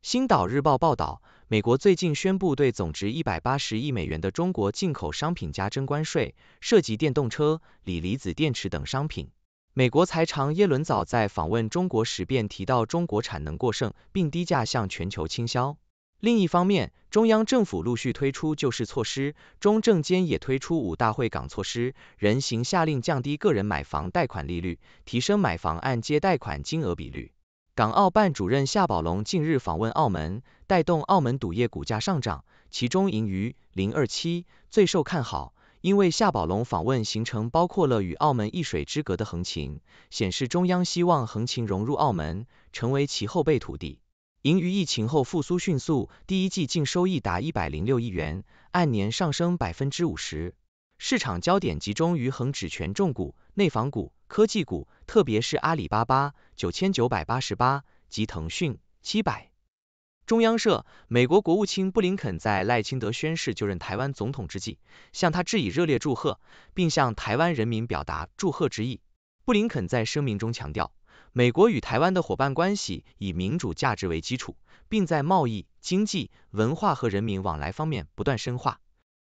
星岛日报》报道，美国最近宣布对总值一百八十亿美元的中国进口商品加征关税，涉及电动车、锂离子电池等商品。美国财长耶伦早在访问中国时便提到，中国产能过剩，并低价向全球倾销。另一方面，中央政府陆续推出救市措施，中证监也推出五大会港措施，人行下令降低个人买房贷款利率，提升买房按揭贷款金额比率。港澳办主任夏宝龙近日访问澳门，带动澳门赌业股价上涨，其中盈余零二七最受看好，因为夏宝龙访问行程包括了与澳门一水之隔的横琴，显示中央希望横琴融入澳门，成为其后备土地。盈余疫情后复苏迅速，第一季净收益达一百零六亿元，按年上升百分之五十。市场焦点集中于恒指权重股、内房股、科技股，特别是阿里巴巴九千九百八十八及腾讯七百。中央社，美国国务卿布林肯在赖清德宣誓就任台湾总统之际，向他致以热烈祝贺，并向台湾人民表达祝贺之意。布林肯在声明中强调。美国与台湾的伙伴关系以民主价值为基础，并在贸易、经济、文化和人民往来方面不断深化。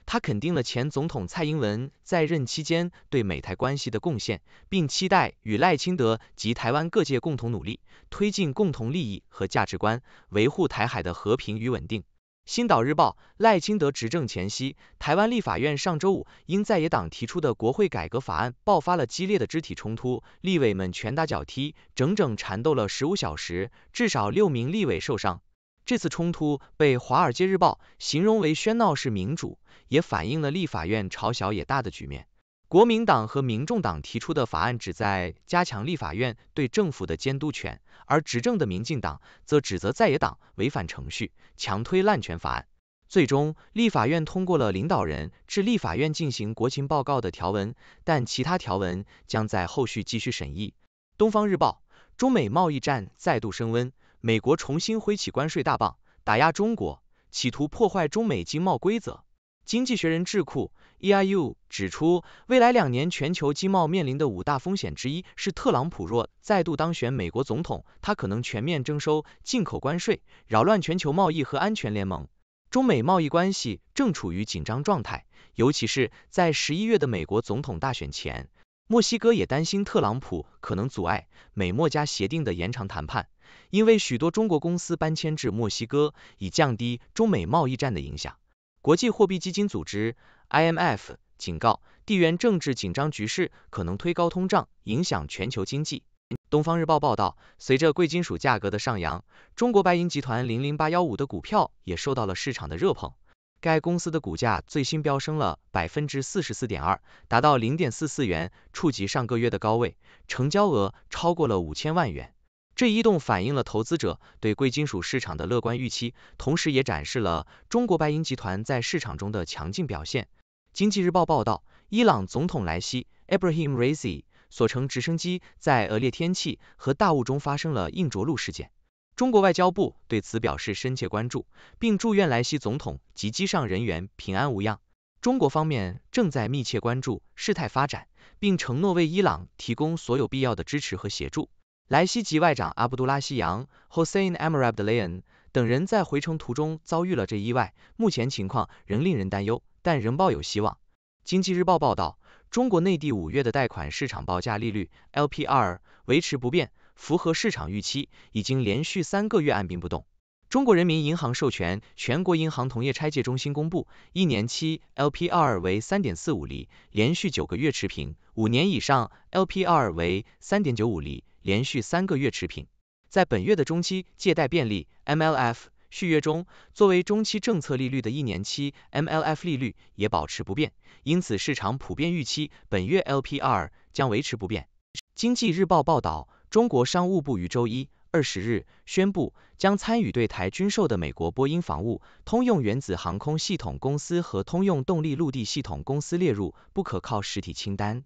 他肯定了前总统蔡英文在任期间对美台关系的贡献，并期待与赖清德及台湾各界共同努力，推进共同利益和价值观，维护台海的和平与稳定。《新岛日报》：赖清德执政前夕，台湾立法院上周五因在野党提出的国会改革法案爆发了激烈的肢体冲突，立委们拳打脚踢，整整缠斗了十五小时，至少六名立委受伤。这次冲突被《华尔街日报》形容为“喧闹式民主”，也反映了立法院朝小野大的局面。国民党和民众党提出的法案旨在加强立法院对政府的监督权。而执政的民进党则指责在野党违反程序，强推滥权法案。最终，立法院通过了领导人致立法院进行国情报告的条文，但其他条文将在后续继续审议。东方日报：中美贸易战再度升温，美国重新挥起关税大棒，打压中国，企图破坏中美经贸规则。经济学人智库。EIU 指出，未来两年全球经贸面临的五大风险之一是特朗普若再度当选美国总统，他可能全面征收进口关税，扰乱全球贸易和安全联盟。中美贸易关系正处于紧张状态，尤其是在十一月的美国总统大选前。墨西哥也担心特朗普可能阻碍美墨加协定的延长谈判，因为许多中国公司搬迁至墨西哥，以降低中美贸易战的影响。国际货币基金组织。IMF 警告，地缘政治紧张局势可能推高通胀，影响全球经济。东方日报报道，随着贵金属价格的上扬，中国白银集团零零八幺五的股票也受到了市场的热捧。该公司的股价最新飙升了百分之四十四点二，达到零点四四元，触及上个月的高位，成交额超过了五千万元。这一动反映了投资者对贵金属市场的乐观预期，同时也展示了中国白银集团在市场中的强劲表现。经济日报报道，伊朗总统莱西 （Abraham Razi） 所乘直升机在恶劣天气和大雾中发生了硬着陆事件。中国外交部对此表示深切关注，并祝愿莱西总统及机上人员平安无恙。中国方面正在密切关注事态发展，并承诺为伊朗提供所有必要的支持和协助。莱西及外长阿卜杜拉希扬 （Hossein e m r a b a d l a i a n 等人在回程途中遭遇了这意外，目前情况仍令人担忧。但仍抱有希望。经济日报报道，中国内地五月的贷款市场报价利率 （LPR） 维持不变，符合市场预期，已经连续三个月按兵不动。中国人民银行授权全国银行同业拆借中心公布，一年期 LPR 为3.45厘，连续九个月持平；五年以上 LPR 为3.95厘，连续三个月持平。在本月的中期借贷便利 （MLF）。续约中，作为中期政策利率的一年期 MLF 利率也保持不变，因此市场普遍预期本月 LPR 将维持不变。经济日报报道，中国商务部于周一二十日宣布，将参与对台军售的美国波音防务、通用原子航空系统公司和通用动力陆地系统公司列入不可靠实体清单。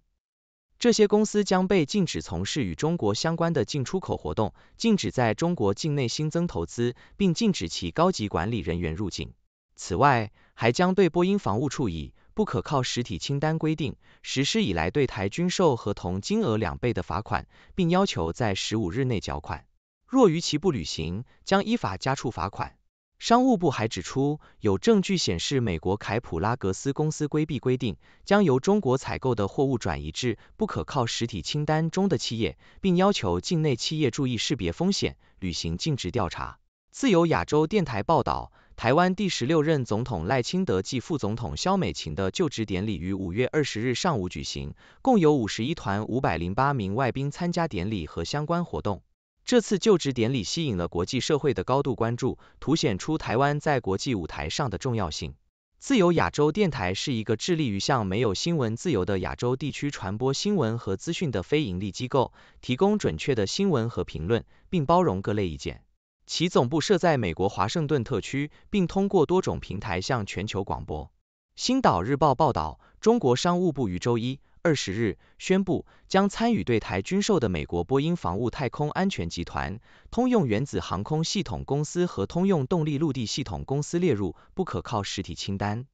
这些公司将被禁止从事与中国相关的进出口活动，禁止在中国境内新增投资，并禁止其高级管理人员入境。此外，还将对波音防务处以不可靠实体清单规定实施以来对台军售合同金额两倍的罚款，并要求在十五日内缴款。若逾期不履行，将依法加处罚款。商务部还指出，有证据显示美国凯普拉格斯公司规避规定，将由中国采购的货物转移至不可靠实体清单中的企业，并要求境内企业注意识别风险，履行尽职调查。自由亚洲电台报道，台湾第十六任总统赖清德暨副总统肖美琴的就职典礼于五月二十日上午举行，共有五十一团五百零八名外宾参加典礼和相关活动。这次就职典礼吸引了国际社会的高度关注，凸显出台湾在国际舞台上的重要性。自由亚洲电台是一个致力于向没有新闻自由的亚洲地区传播新闻和资讯的非营利机构，提供准确的新闻和评论，并包容各类意见。其总部设在美国华盛顿特区，并通过多种平台向全球广播。《星岛日报》报道，中国商务部于周一。二十日宣布，将参与对台军售的美国波音防务、太空安全集团、通用原子航空系统公司和通用动力陆地系统公司列入不可靠实体清单。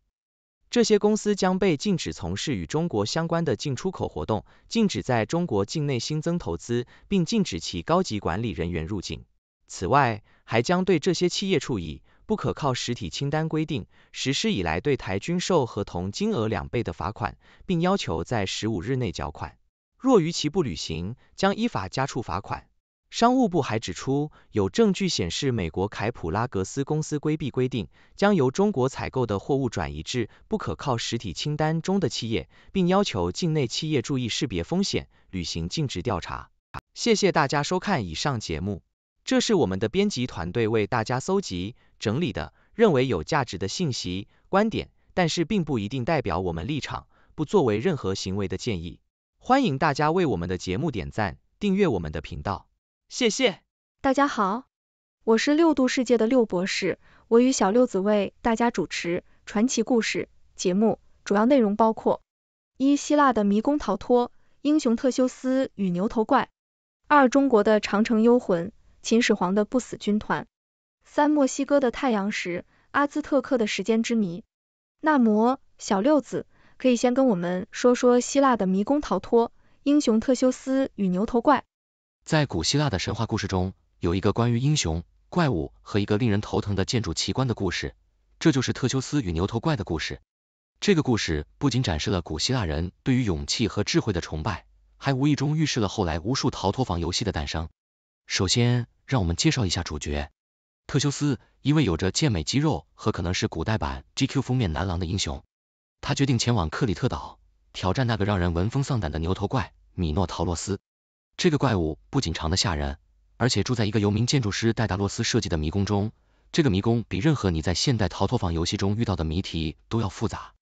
这些公司将被禁止从事与中国相关的进出口活动，禁止在中国境内新增投资，并禁止其高级管理人员入境。此外，还将对这些企业处以。不可靠实体清单规定实施以来，对台军售合同金额两倍的罚款，并要求在十五日内缴款，若逾期不履行，将依法加处罚款。商务部还指出，有证据显示美国凯普拉格斯公司规避规定，将由中国采购的货物转移至不可靠实体清单中的企业，并要求境内企业注意识别风险，履行尽职调查。谢谢大家收看以上节目，这是我们的编辑团队为大家搜集。整理的，认为有价值的信息、观点，但是并不一定代表我们立场，不作为任何行为的建议。欢迎大家为我们的节目点赞、订阅我们的频道，谢谢。大家好，我是六度世界的六博士，我与小六子为大家主持传奇故事节目，主要内容包括：一、希腊的迷宫逃脱，英雄特修斯与牛头怪；二、中国的长城幽魂，秦始皇的不死军团。三墨西哥的太阳石，阿兹特克的时间之谜。那摩小六子可以先跟我们说说希腊的迷宫逃脱，英雄特修斯与牛头怪。在古希腊的神话故事中，有一个关于英雄、怪物和一个令人头疼的建筑奇观的故事，这就是特修斯与牛头怪的故事。这个故事不仅展示了古希腊人对于勇气和智慧的崇拜，还无意中预示了后来无数逃脱房游戏的诞生。首先，让我们介绍一下主角。特修斯，一位有着健美肌肉和可能是古代版 GQ 封面男郎的英雄，他决定前往克里特岛挑战那个让人闻风丧胆的牛头怪米诺陶洛斯。这个怪物不仅长得吓人，而且住在一个由名建筑师戴达洛斯设计的迷宫中。这个迷宫比任何你在现代逃脱房游戏中遇到的谜题都要复杂。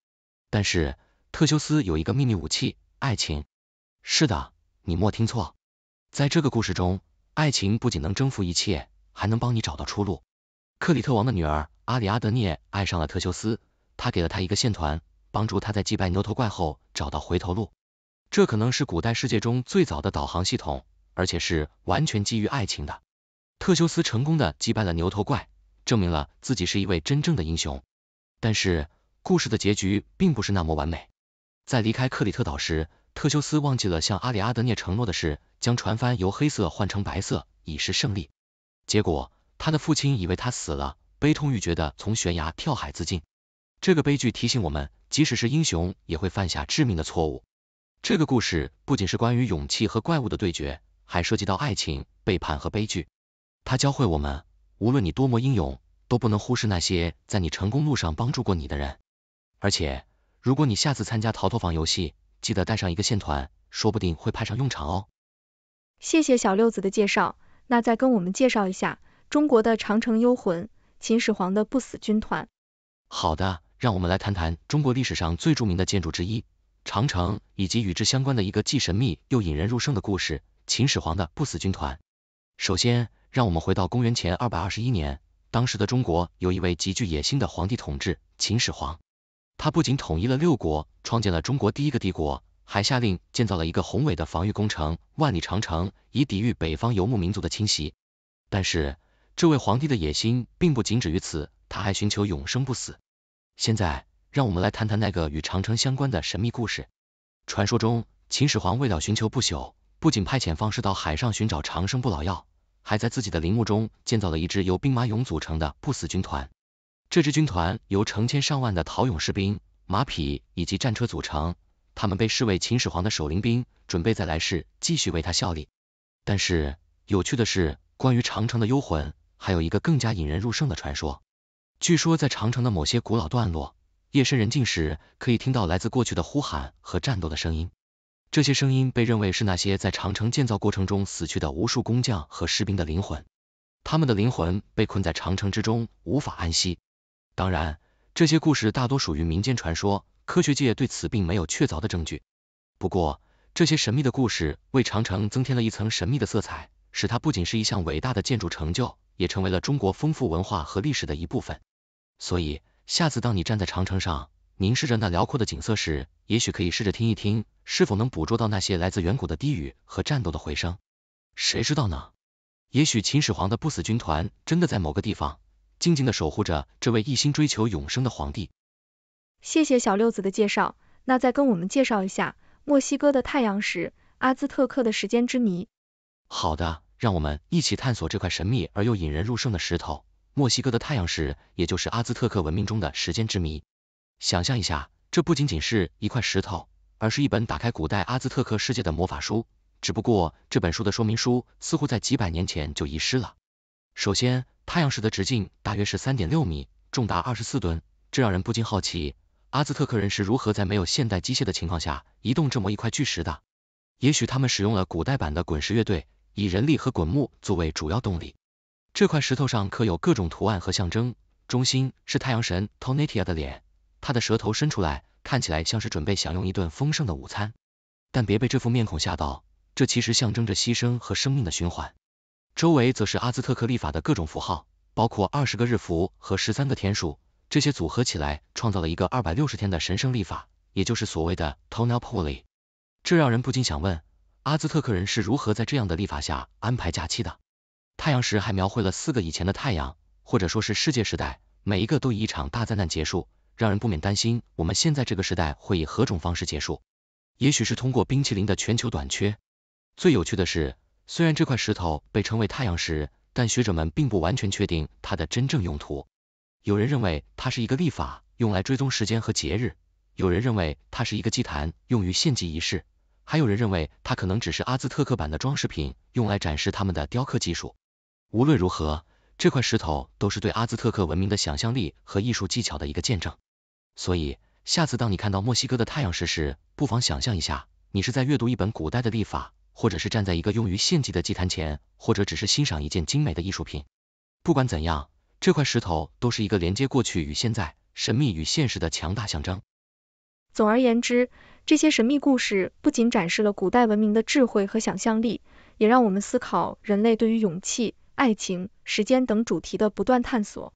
但是特修斯有一个秘密武器——爱情。是的，你莫听错，在这个故事中，爱情不仅能征服一切。还能帮你找到出路。克里特王的女儿阿里阿德涅爱上了特修斯，他给了他一个线团，帮助他在击败牛头怪后找到回头路。这可能是古代世界中最早的导航系统，而且是完全基于爱情的。特修斯成功的击败了牛头怪，证明了自己是一位真正的英雄。但是，故事的结局并不是那么完美。在离开克里特岛时，特修斯忘记了向阿里阿德涅承诺的事，将船帆由黑色换成白色，以示胜利。结果，他的父亲以为他死了，悲痛欲绝的从悬崖跳海自尽。这个悲剧提醒我们，即使是英雄也会犯下致命的错误。这个故事不仅是关于勇气和怪物的对决，还涉及到爱情、背叛和悲剧。它教会我们，无论你多么英勇，都不能忽视那些在你成功路上帮助过你的人。而且，如果你下次参加逃脱房游戏，记得带上一个线团，说不定会派上用场哦。谢谢小六子的介绍。那再跟我们介绍一下中国的长城幽魂，秦始皇的不死军团。好的，让我们来谈谈中国历史上最著名的建筑之一——长城，以及与之相关的一个既神秘又引人入胜的故事——秦始皇的不死军团。首先，让我们回到公元前二百二十一年，当时的中国有一位极具野心的皇帝统治，秦始皇。他不仅统一了六国，创建了中国第一个帝国。还下令建造了一个宏伟的防御工程——万里长城，以抵御北方游牧民族的侵袭。但是，这位皇帝的野心并不仅止于此，他还寻求永生不死。现在，让我们来谈谈那个与长城相关的神秘故事。传说中，秦始皇为了寻求不朽，不仅派遣方士到海上寻找长生不老药，还在自己的陵墓中建造了一支由兵马俑组成的不死军团。这支军团由成千上万的陶俑士兵、马匹以及战车组成。他们被视为秦始皇的守灵兵，准备在来世继续为他效力。但是有趣的是，关于长城的幽魂，还有一个更加引人入胜的传说。据说在长城的某些古老段落，夜深人静时，可以听到来自过去的呼喊和战斗的声音。这些声音被认为是那些在长城建造过程中死去的无数工匠和士兵的灵魂，他们的灵魂被困在长城之中，无法安息。当然，这些故事大多属于民间传说。科学界对此并没有确凿的证据，不过这些神秘的故事为长城增添了一层神秘的色彩，使它不仅是一项伟大的建筑成就，也成为了中国丰富文化和历史的一部分。所以，下次当你站在长城上，凝视着那辽阔的景色时，也许可以试着听一听，是否能捕捉到那些来自远古的低语和战斗的回声。谁知道呢？也许秦始皇的不死军团真的在某个地方，静静的守护着这位一心追求永生的皇帝。谢谢小六子的介绍，那再跟我们介绍一下墨西哥的太阳石，阿兹特克的时间之谜。好的，让我们一起探索这块神秘而又引人入胜的石头。墨西哥的太阳石，也就是阿兹特克文明中的时间之谜。想象一下，这不仅仅是一块石头，而是一本打开古代阿兹特克世界的魔法书。只不过这本书的说明书似乎在几百年前就遗失了。首先，太阳石的直径大约是三点六米，重达二十四吨，这让人不禁好奇。阿兹特克人是如何在没有现代机械的情况下移动这么一块巨石的？也许他们使用了古代版的滚石乐队，以人力和滚木作为主要动力。这块石头上刻有各种图案和象征，中心是太阳神 t o n a t i a 的脸，他的舌头伸出来，看起来像是准备享用一顿丰盛的午餐。但别被这副面孔吓到，这其实象征着牺牲和生命的循环。周围则是阿兹特克历法的各种符号，包括二十个日符和十三个天数。这些组合起来，创造了一个二百六十天的神圣历法，也就是所谓的 t o n a l p o l l i 这让人不禁想问，阿兹特克人是如何在这样的历法下安排假期的？太阳石还描绘了四个以前的太阳，或者说，是世界时代，每一个都以一场大灾难结束，让人不免担心我们现在这个时代会以何种方式结束？也许是通过冰淇淋的全球短缺。最有趣的是，虽然这块石头被称为太阳石，但学者们并不完全确定它的真正用途。有人认为它是一个历法，用来追踪时间和节日；有人认为它是一个祭坛，用于献祭仪式；还有人认为它可能只是阿兹特克版的装饰品，用来展示他们的雕刻技术。无论如何，这块石头都是对阿兹特克文明的想象力和艺术技巧的一个见证。所以，下次当你看到墨西哥的太阳石时，不妨想象一下，你是在阅读一本古代的历法，或者是站在一个用于献祭的祭坛前，或者只是欣赏一件精美的艺术品。不管怎样。这块石头都是一个连接过去与现在、神秘与现实的强大象征。总而言之，这些神秘故事不仅展示了古代文明的智慧和想象力，也让我们思考人类对于勇气、爱情、时间等主题的不断探索。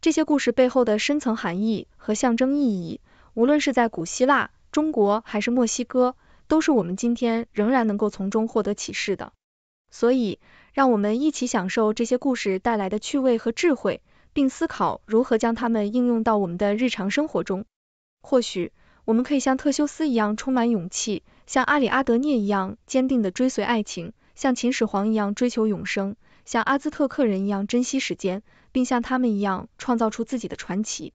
这些故事背后的深层含义和象征意义，无论是在古希腊、中国还是墨西哥，都是我们今天仍然能够从中获得启示的。所以，让我们一起享受这些故事带来的趣味和智慧，并思考如何将它们应用到我们的日常生活中。或许我们可以像特修斯一样充满勇气，像阿里阿德涅一样坚定地追随爱情，像秦始皇一样追求永生，像阿兹特克人一样珍惜时间，并像他们一样创造出自己的传奇。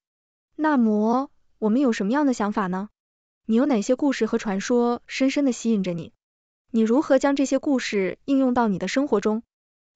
那么，我们有什么样的想法呢？你有哪些故事和传说深深地吸引着你？你如何将这些故事应用到你的生活中？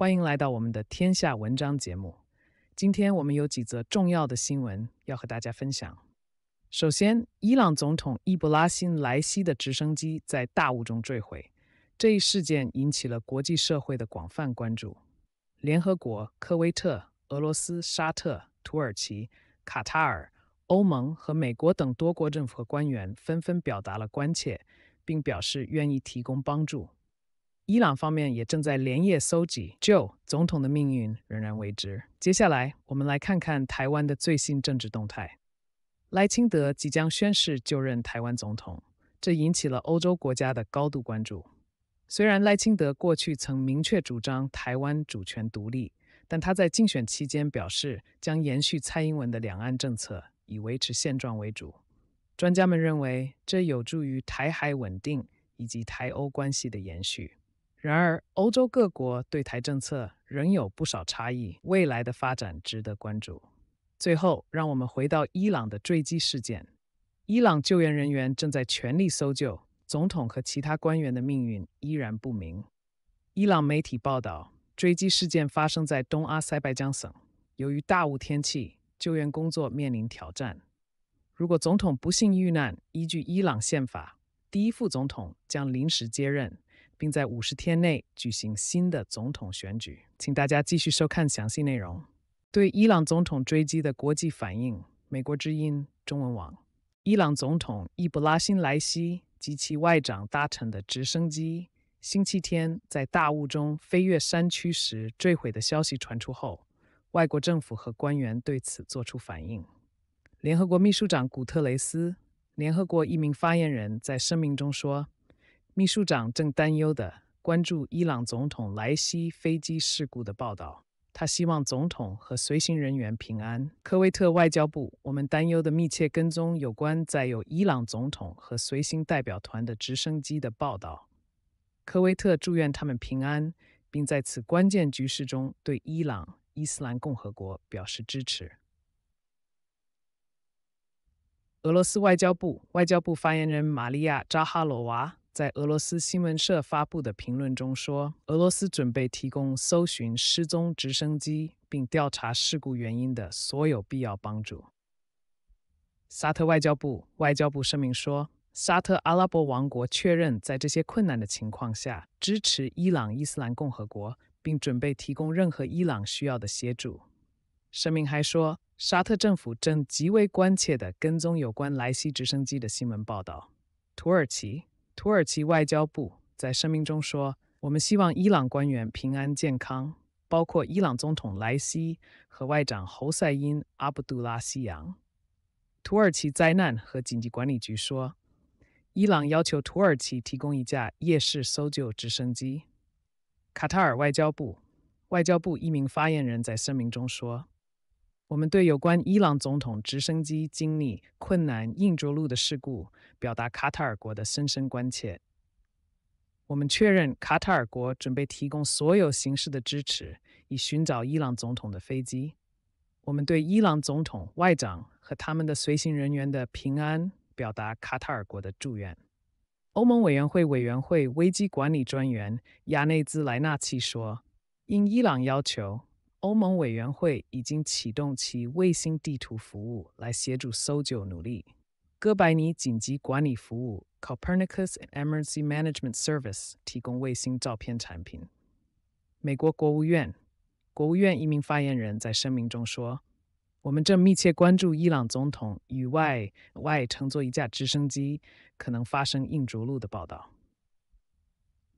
欢迎来到我们的天下文章节目。今天我们有几则重要的新闻要和大家分享。首先，伊朗总统伊布拉辛·莱西的直升机在大雾中坠毁，这一事件引起了国际社会的广泛关注。联合国、科威特、俄罗斯、沙特、土耳其、卡塔尔、欧盟和美国等多国政府和官员纷纷表达了关切，并表示愿意提供帮助。伊朗方面也正在连夜搜集，就总统的命运仍然未知。接下来，我们来看看台湾的最新政治动态。赖清德即将宣誓就任台湾总统，这引起了欧洲国家的高度关注。虽然赖清德过去曾明确主张台湾主权独立，但他在竞选期间表示将延续蔡英文的两岸政策，以维持现状为主。专家们认为，这有助于台海稳定以及台欧关系的延续。然而，欧洲各国对台政策仍有不少差异，未来的发展值得关注。最后，让我们回到伊朗的坠机事件。伊朗救援人员正在全力搜救，总统和其他官员的命运依然不明。伊朗媒体报道，坠机事件发生在东阿塞拜疆省，由于大雾天气，救援工作面临挑战。如果总统不幸遇难，依据伊朗宪法，第一副总统将临时接任。并在五十天内举行新的总统选举，请大家继续收看详细内容。对伊朗总统追击的国际反应，美国之音中文网。伊朗总统易卜拉辛莱西及其外长搭乘的直升机，星期天在大雾中飞越山区时坠毁的消息传出后，外国政府和官员对此作出反应。联合国秘书长古特雷斯，联合国一名发言人在声明中说。秘书长正担忧的关注伊朗总统莱西飞机事故的报道。他希望总统和随行人员平安。科威特外交部：我们担忧的密切跟踪有关载有伊朗总统和随行代表团的直升机的报道。科威特祝愿他们平安，并在此关键局势中对伊朗伊斯兰共和国表示支持。俄罗斯外交部外交部发言人玛利亚扎哈罗娃。在俄罗斯新闻社发布的评论中说：“俄罗斯准备提供搜寻失踪直升机并调查事故原因的所有必要帮助。”沙特外交部外交部声明说：“沙特阿拉伯王国确认，在这些困难的情况下，支持伊朗伊斯兰共和国，并准备提供任何伊朗需要的协助。”声明还说：“沙特政府正极为关切地跟踪有关莱西直升机的新闻报道。”土耳其。土耳其外交部在声明中说：“我们希望伊朗官员平安健康，包括伊朗总统莱西和外长侯赛因·阿卜杜拉希扬。”土耳其灾难和紧急管理局说，伊朗要求土耳其提供一架夜视搜救直升机。卡塔尔外交部外交部一名发言人，在声明中说。我们对有关伊朗总统直升机经历困难硬着陆的事故，表达卡塔尔国的深深关切。我们确认卡塔尔国准备提供所有形式的支持，以寻找伊朗总统的飞机。我们对伊朗总统、外长和他们的随行人员的平安，表达卡塔尔国的祝愿。欧盟委员会委员会危机管理专员亚内兹莱纳奇说：“因伊朗要求。”欧盟委员会已经启动其卫星地图服务来协助搜救努力。哥白尼紧急管理服务 （Copernicus Emergency Management Service） 提供卫星照片产品。美国国务院，国务院一名发言人，在声明中说：“我们正密切关注伊朗总统与外外乘坐一架直升机可能发生硬着陆的报道。”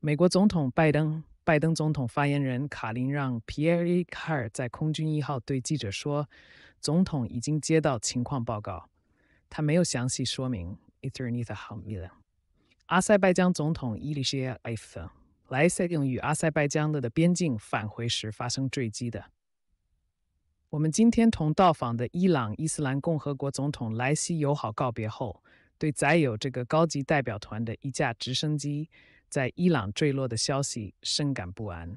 美国总统拜登。拜登总统发言人卡林让皮埃尔·卡尔在空军一号对记者说：“总统已经接到情况报告，他没有详细说明。”阿塞拜疆总统伊利耶埃夫说：“莱塞定与阿塞拜疆的边境返回时发生坠机的。”我们今天同到访的伊朗伊斯兰共和国总统莱西友好告别后，对载有这个高级代表团的一架直升机。在伊朗坠落的消息，深感不安。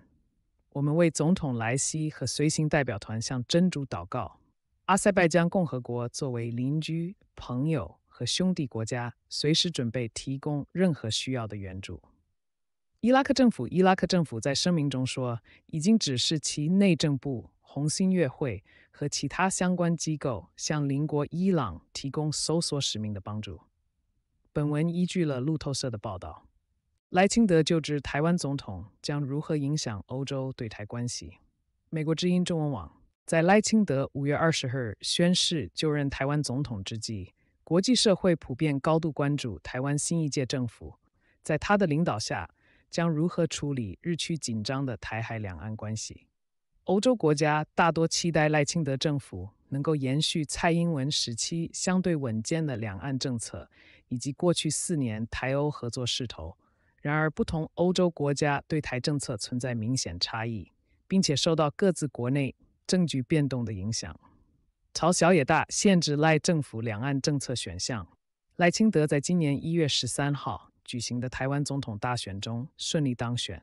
我们为总统莱西和随行代表团向真主祷告。阿塞拜疆共和国作为邻居、朋友和兄弟国家，随时准备提供任何需要的援助。伊拉克政府，伊拉克政府在声明中说，已经指示其内政部、红新月会和其他相关机构向邻国伊朗提供搜索使命的帮助。本文依据了路透社的报道。赖清德就职台湾总统将如何影响欧洲对台关系？美国之音中文网在赖清德五月二十日宣誓就任台湾总统之际，国际社会普遍高度关注台湾新一届政府在他的领导下将如何处理日趋紧张的台海两岸关系。欧洲国家大多期待赖清德政府能够延续蔡英文时期相对稳健的两岸政策，以及过去四年台欧合作势头。然而，不同欧洲国家对台政策存在明显差异，并且受到各自国内政局变动的影响。朝小野大限制赖政府两岸政策选项。赖清德在今年一月十三号举行的台湾总统大选中顺利当选，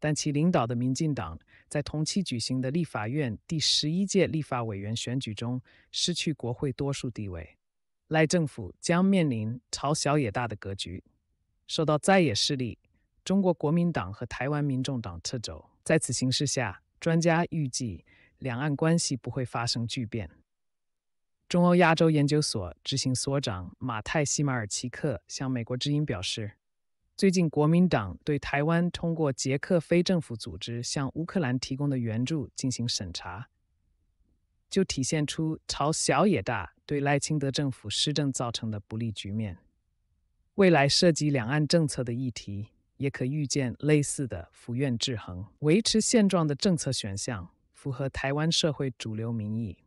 但其领导的民进党在同期举行的立法院第十一届立法委员选举中失去国会多数地位。赖政府将面临朝小野大的格局。受到在野势力、中国国民党和台湾民众党掣肘，在此形势下，专家预计两岸关系不会发生巨变。中欧亚洲研究所执行所长马泰西马尔奇克向美国之音表示，最近国民党对台湾通过捷克非政府组织向乌克兰提供的援助进行审查，就体现出“朝小野大”对赖清德政府施政造成的不利局面。未来涉及两岸政策的议题，也可预见类似的福院制衡、维持现状的政策选项符合台湾社会主流民意。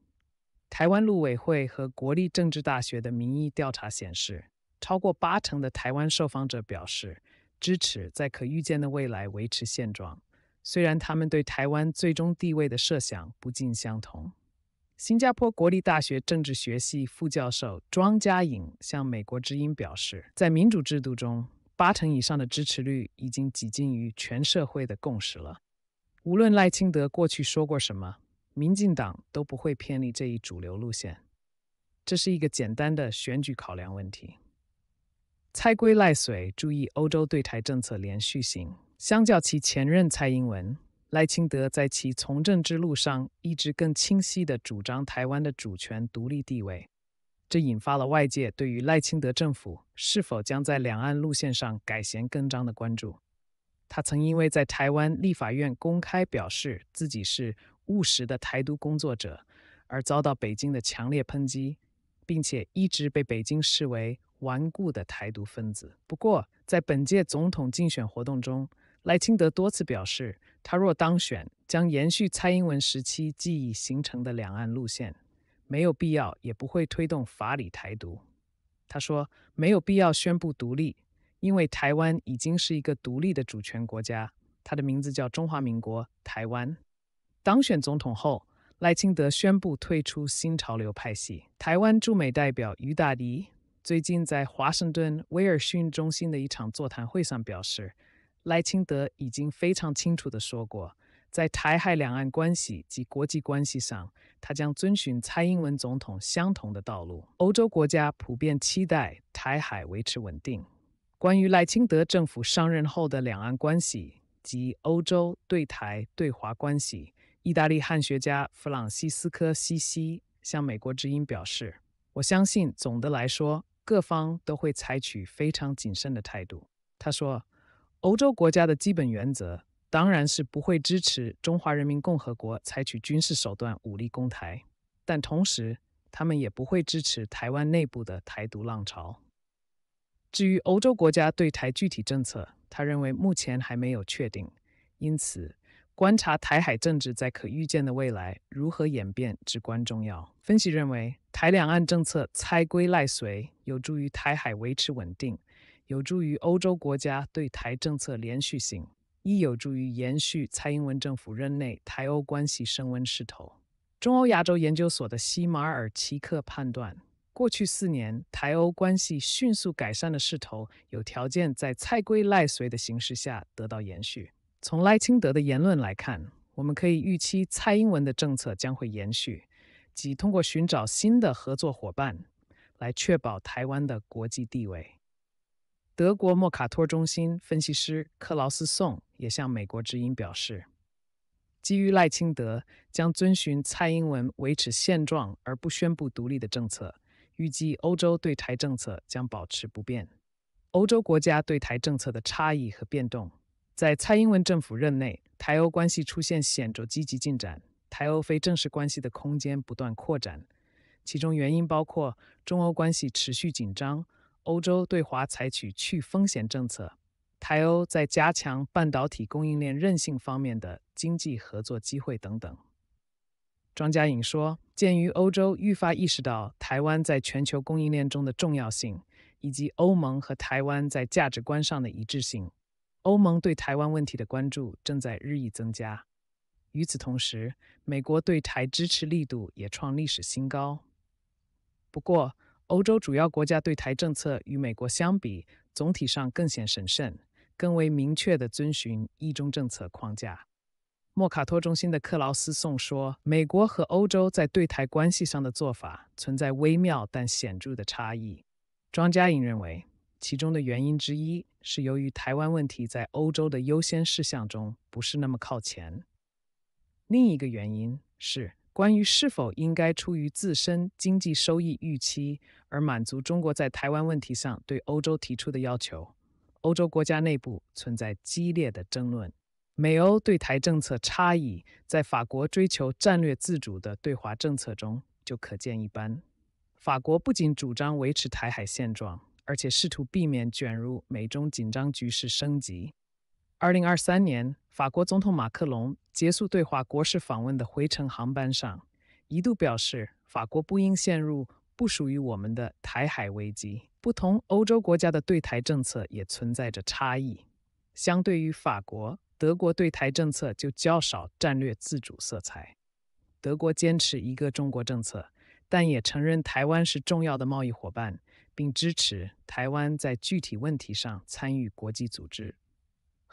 台湾陆委会和国立政治大学的民意调查显示，超过八成的台湾受访者表示支持在可预见的未来维持现状，虽然他们对台湾最终地位的设想不尽相同。新加坡国立大学政治学系副教授庄家颖向《美国之音》表示，在民主制度中，八成以上的支持率已经几近于全社会的共识了。无论赖清德过去说过什么，民进党都不会偏离这一主流路线。这是一个简单的选举考量问题。蔡圭赖随注意欧洲对台政策连续性，相较其前任蔡英文。赖清德在其从政之路上一直更清晰地主张台湾的主权独立地位，这引发了外界对于赖清德政府是否将在两岸路线上改弦更张的关注。他曾因为在台湾立法院公开表示自己是务实的台独工作者，而遭到北京的强烈抨击，并且一直被北京视为顽固的台独分子。不过，在本届总统竞选活动中，赖清德多次表示，他若当选，将延续蔡英文时期既已形成的两岸路线，没有必要，也不会推动法理台独。他说：“没有必要宣布独立，因为台湾已经是一个独立的主权国家，它的名字叫中华民国台湾。”当选总统后，赖清德宣布退出新潮流派系。台湾驻美代表于大迪最近在华盛顿威尔逊中心的一场座谈会上表示。赖清德已经非常清楚地说过，在台海两岸关系及国际关系上，他将遵循蔡英文总统相同的道路。欧洲国家普遍期待台海维持稳定。关于赖清德政府上任后的两岸关系及欧洲对台对华关系，意大利汉学家弗朗西斯科西西向美国之音表示：“我相信，总的来说，各方都会采取非常谨慎的态度。”他说。欧洲国家的基本原则当然是不会支持中华人民共和国采取军事手段武力攻台，但同时他们也不会支持台湾内部的台独浪潮。至于欧洲国家对台具体政策，他认为目前还没有确定，因此观察台海政治在可预见的未来如何演变至关重要。分析认为，台两岸政策拆归赖随有助于台海维持稳定。有助于欧洲国家对台政策连续性，亦有助于延续蔡英文政府任内台欧关系升温势头。中欧亚洲研究所的西马尔奇克判断，过去四年台欧关系迅速改善的势头，有条件在蔡圭赖随的形势下得到延续。从赖清德的言论来看，我们可以预期蔡英文的政策将会延续，即通过寻找新的合作伙伴来确保台湾的国际地位。德国莫卡托中心分析师克劳斯·宋也向美国之音表示，基于赖清德将遵循蔡英文维持现状而不宣布独立的政策，预计欧洲对台政策将保持不变。欧洲国家对台政策的差异和变动，在蔡英文政府任内，台欧关系出现显著积极进展，台欧非正式关系的空间不断扩展，其中原因包括中欧关系持续紧张。欧洲对华采取去风险政策，台欧在加强半导体供应链韧性方面的经济合作机会等等。庄家颖说，鉴于欧洲愈发意识到台湾在全球供应链中的重要性，以及欧盟和台湾在价值观上的一致性，欧盟对台湾问题的关注正在日益增加。与此同时，美国对台支持力度也创历史新高。不过，欧洲主要国家对台政策与美国相比，总体上更显审慎，更为明确地遵循“一中”政策框架。莫卡托中心的克劳斯颂说：“美国和欧洲在对台关系上的做法存在微妙但显著的差异。”庄家颖认为，其中的原因之一是由于台湾问题在欧洲的优先事项中不是那么靠前；另一个原因是。关于是否应该出于自身经济收益预期而满足中国在台湾问题上对欧洲提出的要求，欧洲国家内部存在激烈的争论。美欧对台政策差异，在法国追求战略自主的对华政策中就可见一斑。法国不仅主张维持台海现状，而且试图避免卷入美中紧张局势升级。二零二三年，法国总统马克龙结束对华国事访问的回程航班上，一度表示：“法国不应陷入不属于我们的台海危机。”不同欧洲国家的对台政策也存在着差异。相对于法国，德国对台政策就较少战略自主色彩。德国坚持一个中国政策，但也承认台湾是重要的贸易伙伴，并支持台湾在具体问题上参与国际组织。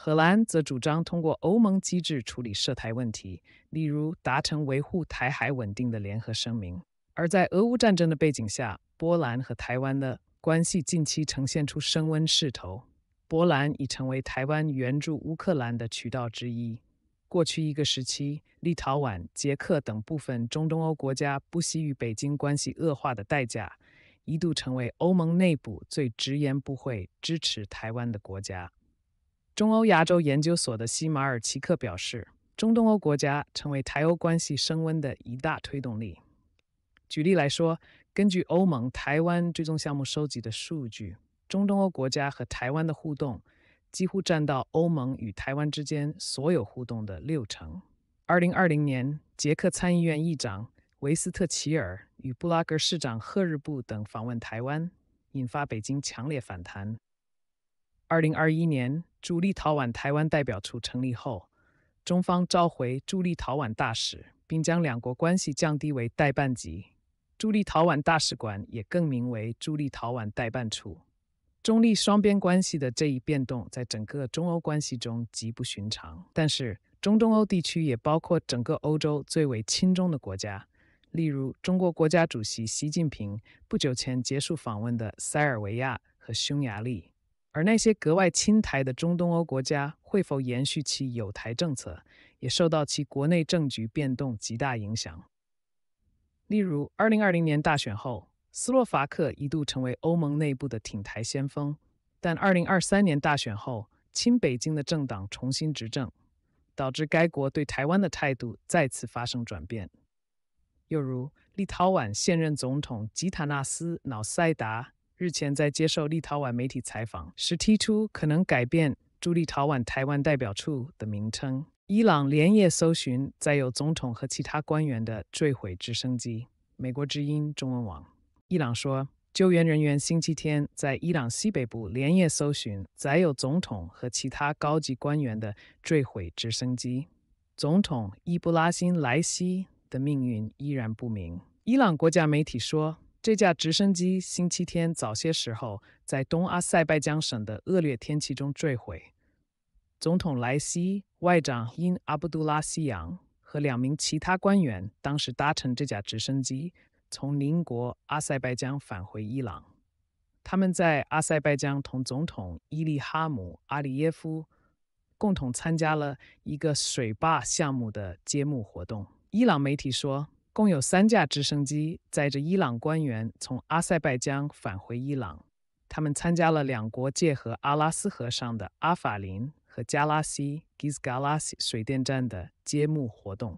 荷兰则主张通过欧盟机制处理涉台问题，例如达成维护台海稳定的联合声明。而在俄乌战争的背景下，波兰和台湾的关系近期呈现出升温势头。波兰已成为台湾援助乌克兰的渠道之一。过去一个时期，立陶宛、捷克等部分中东欧国家不惜与北京关系恶化的代价，一度成为欧盟内部最直言不讳支持台湾的国家。中欧亚洲研究所的西马尔奇克表示，中东欧国家成为台欧关系升温的一大推动力。举例来说，根据欧盟台湾追踪项目收集的数据，中东欧国家和台湾的互动几乎占到欧盟与台湾之间所有互动的六成。2020年，捷克参议院议长维斯特齐尔与布拉格市长赫日布等访问台湾，引发北京强烈反弹。二零二一年，驻立陶宛台湾代表处成立后，中方召回驻立陶宛大使，并将两国关系降低为代办级。驻立陶宛大使馆也更名为驻立陶宛代办处。中立双边关系的这一变动，在整个中欧关系中极不寻常。但是，中中欧地区也包括整个欧洲最为亲中的国家，例如中国国家主席习近平不久前结束访问的塞尔维亚和匈牙利。而那些格外亲台的中东欧国家，会否延续其友台政策，也受到其国内政局变动极大影响。例如，2020年大选后，斯洛伐克一度成为欧盟内部的挺台先锋，但2023年大选后，亲北京的政党重新执政，导致该国对台湾的态度再次发生转变。又如，立陶宛现任总统吉塔纳斯·瑙塞达。日前在接受立陶宛媒体采访时，提出可能改变驻立陶宛台湾代表处的名称。伊朗连夜搜寻载有总统和其他官员的坠毁直升机。美国之音中文网：伊朗说，救援人员星期天在伊朗西北部连夜搜寻载有总统和其他高级官员的坠毁直升机。总统伊布拉辛莱西的命运依然不明。伊朗国家媒体说。这架直升机星期天早些时候在东阿塞拜疆省的恶劣天气中坠毁。总统莱西、外长因阿布杜拉西扬和两名其他官员当时搭乘这架直升机从邻国阿塞拜疆返回伊朗。他们在阿塞拜疆同总统伊利哈姆·阿里耶夫共同参加了一个水坝项目的揭幕活动。伊朗媒体说。共有三架直升机载着伊朗官员从阿塞拜疆返回伊朗。他们参加了两国界河阿拉斯河上的阿法林和加拉西 g i z g a l a s 水电站的揭幕活动。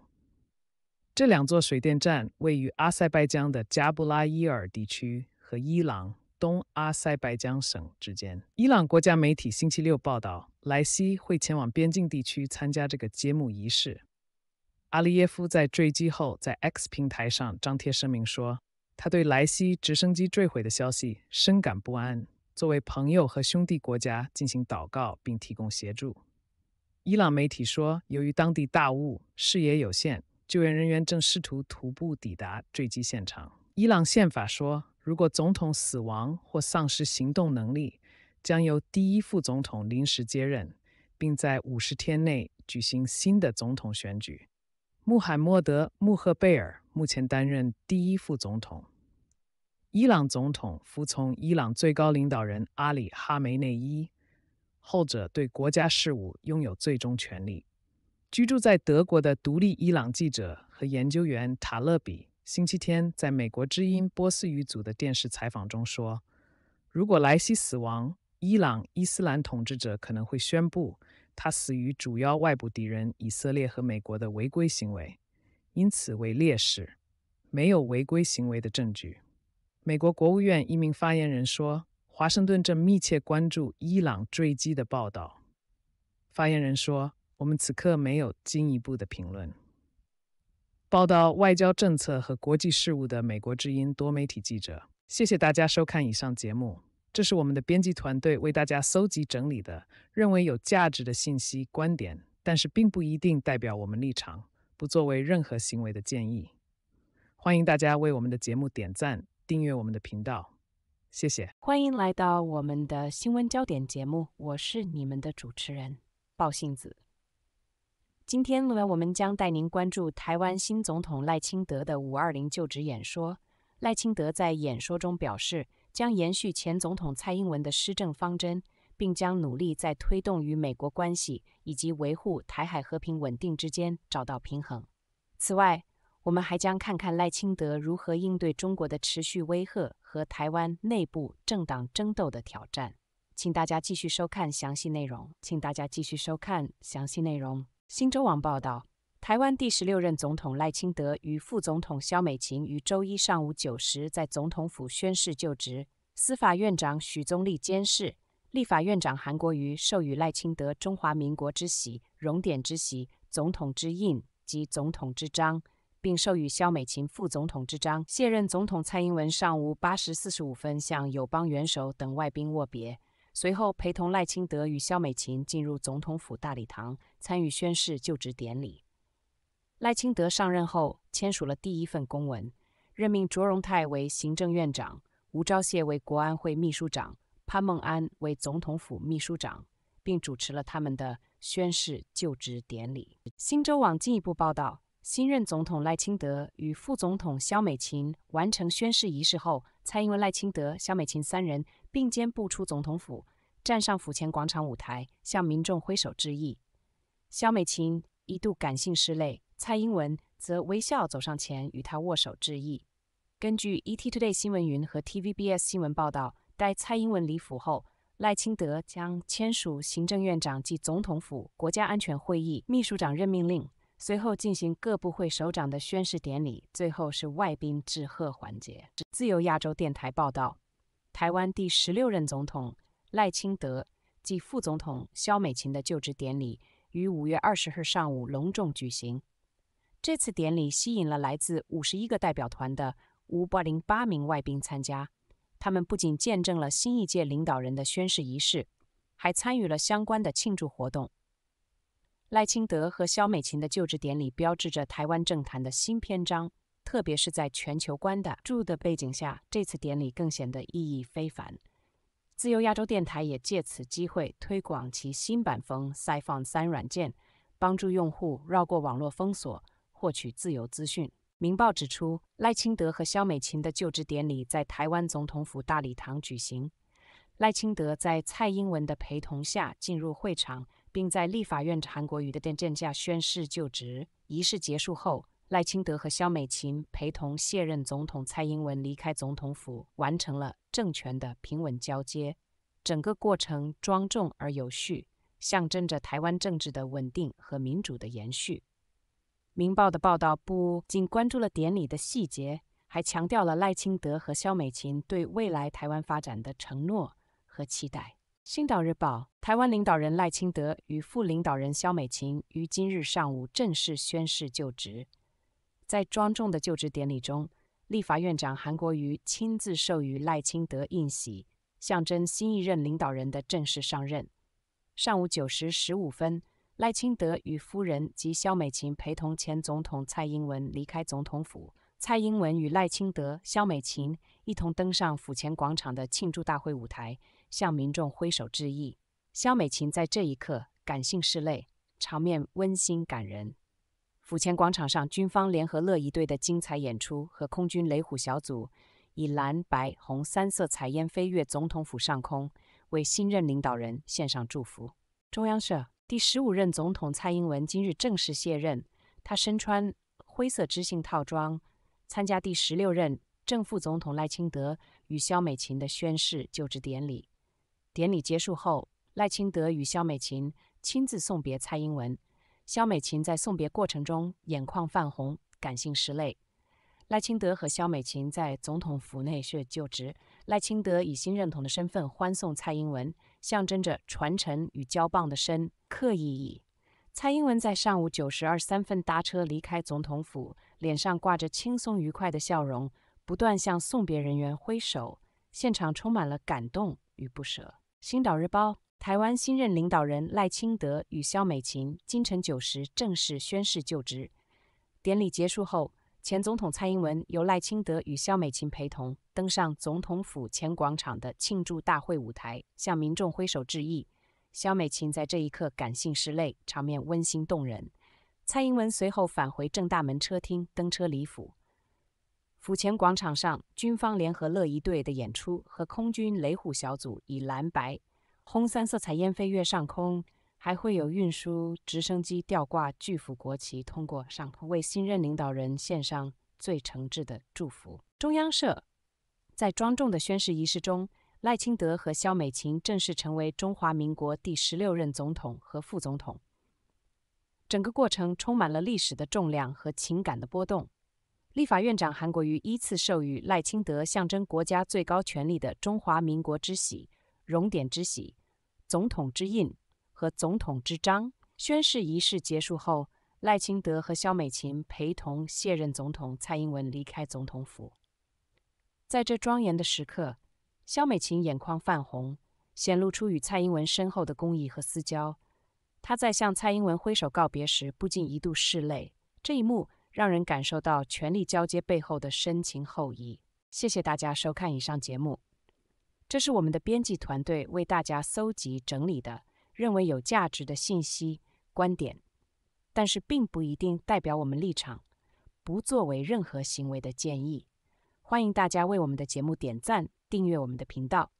这两座水电站位于阿塞拜疆的加布拉伊尔地区和伊朗东阿塞拜疆省之间。伊朗国家媒体星期六报道，莱西会前往边境地区参加这个揭幕仪式。阿利耶夫在坠机后在 X 平台上张贴声明说，他对莱西直升机坠毁的消息深感不安，作为朋友和兄弟国家进行祷告并提供协助。伊朗媒体说，由于当地大雾，视野有限，救援人员正试图徒步抵达坠机现场。伊朗宪法说，如果总统死亡或丧失行动能力，将由第一副总统临时接任，并在五十天内举行新的总统选举。穆罕默德·穆赫贝尔目前担任第一副总统。伊朗总统服从伊朗最高领导人阿里·哈梅内伊，后者对国家事务拥有最终权力。居住在德国的独立伊朗记者和研究员塔勒比，星期天在美国之音波斯语组的电视采访中说：“如果莱西死亡，伊朗伊斯兰统治者可能会宣布。”他死于主要外部敌人以色列和美国的违规行为，因此为烈士。没有违规行为的证据。美国国务院一名发言人说：“华盛顿正密切关注伊朗坠机的报道。”发言人说：“我们此刻没有进一步的评论。”报道外交政策和国际事务的美国之音多媒体记者，谢谢大家收看以上节目。这是我们的编辑团队为大家搜集整理的，认为有价值的信息观点，但是并不一定代表我们立场，不作为任何行为的建议。欢迎大家为我们的节目点赞、订阅我们的频道，谢谢。欢迎来到我们的新闻焦点节目，我是你们的主持人鲍信子。今天呢，我们将带您关注台湾新总统赖清德的五二零就职演说。赖清德在演说中表示。将延续前总统蔡英文的施政方针，并将努力在推动与美国关系以及维护台海和平稳定之间找到平衡。此外，我们还将看看赖清德如何应对中国的持续威吓和台湾内部政党争斗的挑战。请大家继续收看详细内容。请大家继续收看详细内容。新洲网报道。台湾第十六任总统赖清德与副总统萧美琴于周一上午九时在总统府宣誓就职，司法院长许宗力监视，立法院长韩国瑜授予赖清德中华民国之玺、荣典之玺、总统之印及总统之章，并授予萧美琴副总统之章。卸任总统蔡英文上午八时四十五分向友邦元首等外宾握别，随后陪同赖清德与萧美琴进入总统府大礼堂，参与宣誓就职典礼。赖清德上任后，签署了第一份公文，任命卓荣泰为行政院长，吴钊燮为国安会秘书长，潘孟安为总统府秘书长，并主持了他们的宣誓就职典礼。新洲网进一步报道，新任总统赖清德与副总统萧美琴完成宣誓仪式后，蔡英文、赖清德、萧美琴三人并肩步出总统府，站上府前广场舞台，向民众挥手致意。萧美琴一度感性失泪。蔡英文则微笑走上前，与他握手致意。根据《ET Today》新闻云和 TVBS 新闻报道，待蔡英文离府后，赖清德将签署行政院长及总统府国家安全会议秘书长任命令，随后进行各部会首长的宣誓典礼，最后是外宾致贺环节。自由亚洲电台报道，台湾第十六任总统赖清德及副总统萧美琴的就职典礼于五月二十日上午隆重举行。这次典礼吸引了来自五十一个代表团的五百零八名外宾参加。他们不仅见证了新一届领导人的宣誓仪式，还参与了相关的庆祝活动。赖清德和肖美琴的就职典礼标志着台湾政坛的新篇章，特别是在全球观的注的背景下，这次典礼更显得意义非凡。自由亚洲电台也借此机会推广其新版风塞放三软件，帮助用户绕过网络封锁。获取自由资讯，民报指出，赖清德和萧美琴的就职典礼在台湾总统府大礼堂举行。赖清德在蔡英文的陪同下进入会场，并在立法院韩国瑜的见证下宣誓就职。仪式结束后，赖清德和萧美琴陪同卸任总统蔡英文离开总统府，完成了政权的平稳交接。整个过程庄重而有序，象征着台湾政治的稳定和民主的延续。《明报》的报道不仅关注了典礼的细节，还强调了赖清德和萧美琴对未来台湾发展的承诺和期待。《星岛日报》：台湾领导人赖清德与副领导人萧美琴于今日上午正式宣誓就职。在庄重的就职典礼中，立法院长韩国瑜亲自授予赖清德印玺，象征新一任领导人的正式上任。上午九时十五分。赖清德与夫人及肖美琴陪同前总统蔡英文离开总统府。蔡英文与赖清德、肖美琴一同登上府前广场的庆祝大会舞台，向民众挥手致意。肖美琴在这一刻感性拭泪，场面温馨感人。府前广场上，军方联合乐仪队的精彩演出和空军雷虎小组以蓝、白、红三色彩烟飞越总统府上空，为新任领导人献上祝福。中央社。第十五任总统蔡英文今日正式卸任，她身穿灰色知性套装，参加第十六任正副总统赖清德与萧美琴的宣誓就职典礼。典礼结束后，赖清德与萧美琴亲自送别蔡英文。萧美琴在送别过程中眼眶泛红，感性失泪。赖清德和萧美琴在总统府内是就职。赖清德以新认同的身份欢送蔡英文，象征着传承与交棒的深刻意义。蔡英文在上午九时二十三分搭车离开总统府，脸上挂着轻松愉快的笑容，不断向送别人员挥手，现场充满了感动与不舍。《星岛日报》：台湾新任领导人赖清德与萧美琴今晨九时正式宣誓就职。典礼结束后。前总统蔡英文由赖清德与肖美琴陪同登上总统府前广场的庆祝大会舞台，向民众挥手致意。肖美琴在这一刻感性失泪，场面温馨动人。蔡英文随后返回正大门车厅登车离府。府前广场上，军方联合乐一队的演出和空军雷虎小组以蓝白红三色彩烟飞跃上空。还会有运输直升机吊挂巨幅国旗通过上空，为新任领导人献上最诚挚的祝福。中央社在庄重的宣誓仪式中，赖清德和肖美琴正式成为中华民国第十六任总统和副总统。整个过程充满了历史的重量和情感的波动。立法院长韩国瑜依次授予赖清德象征国家最高权力的中华民国之玺、荣典之玺、总统之印。和总统之章宣誓仪式结束后，赖清德和肖美琴陪同卸任总统蔡英文离开总统府。在这庄严的时刻，肖美琴眼眶泛红，显露出与蔡英文深厚的公谊和私交。她在向蔡英文挥手告别时，不禁一度拭泪。这一幕让人感受到权力交接背后的深情厚谊。谢谢大家收看以上节目，这是我们的编辑团队为大家搜集整理的。认为有价值的信息、观点，但是并不一定代表我们立场，不作为任何行为的建议。欢迎大家为我们的节目点赞、订阅我们的频道，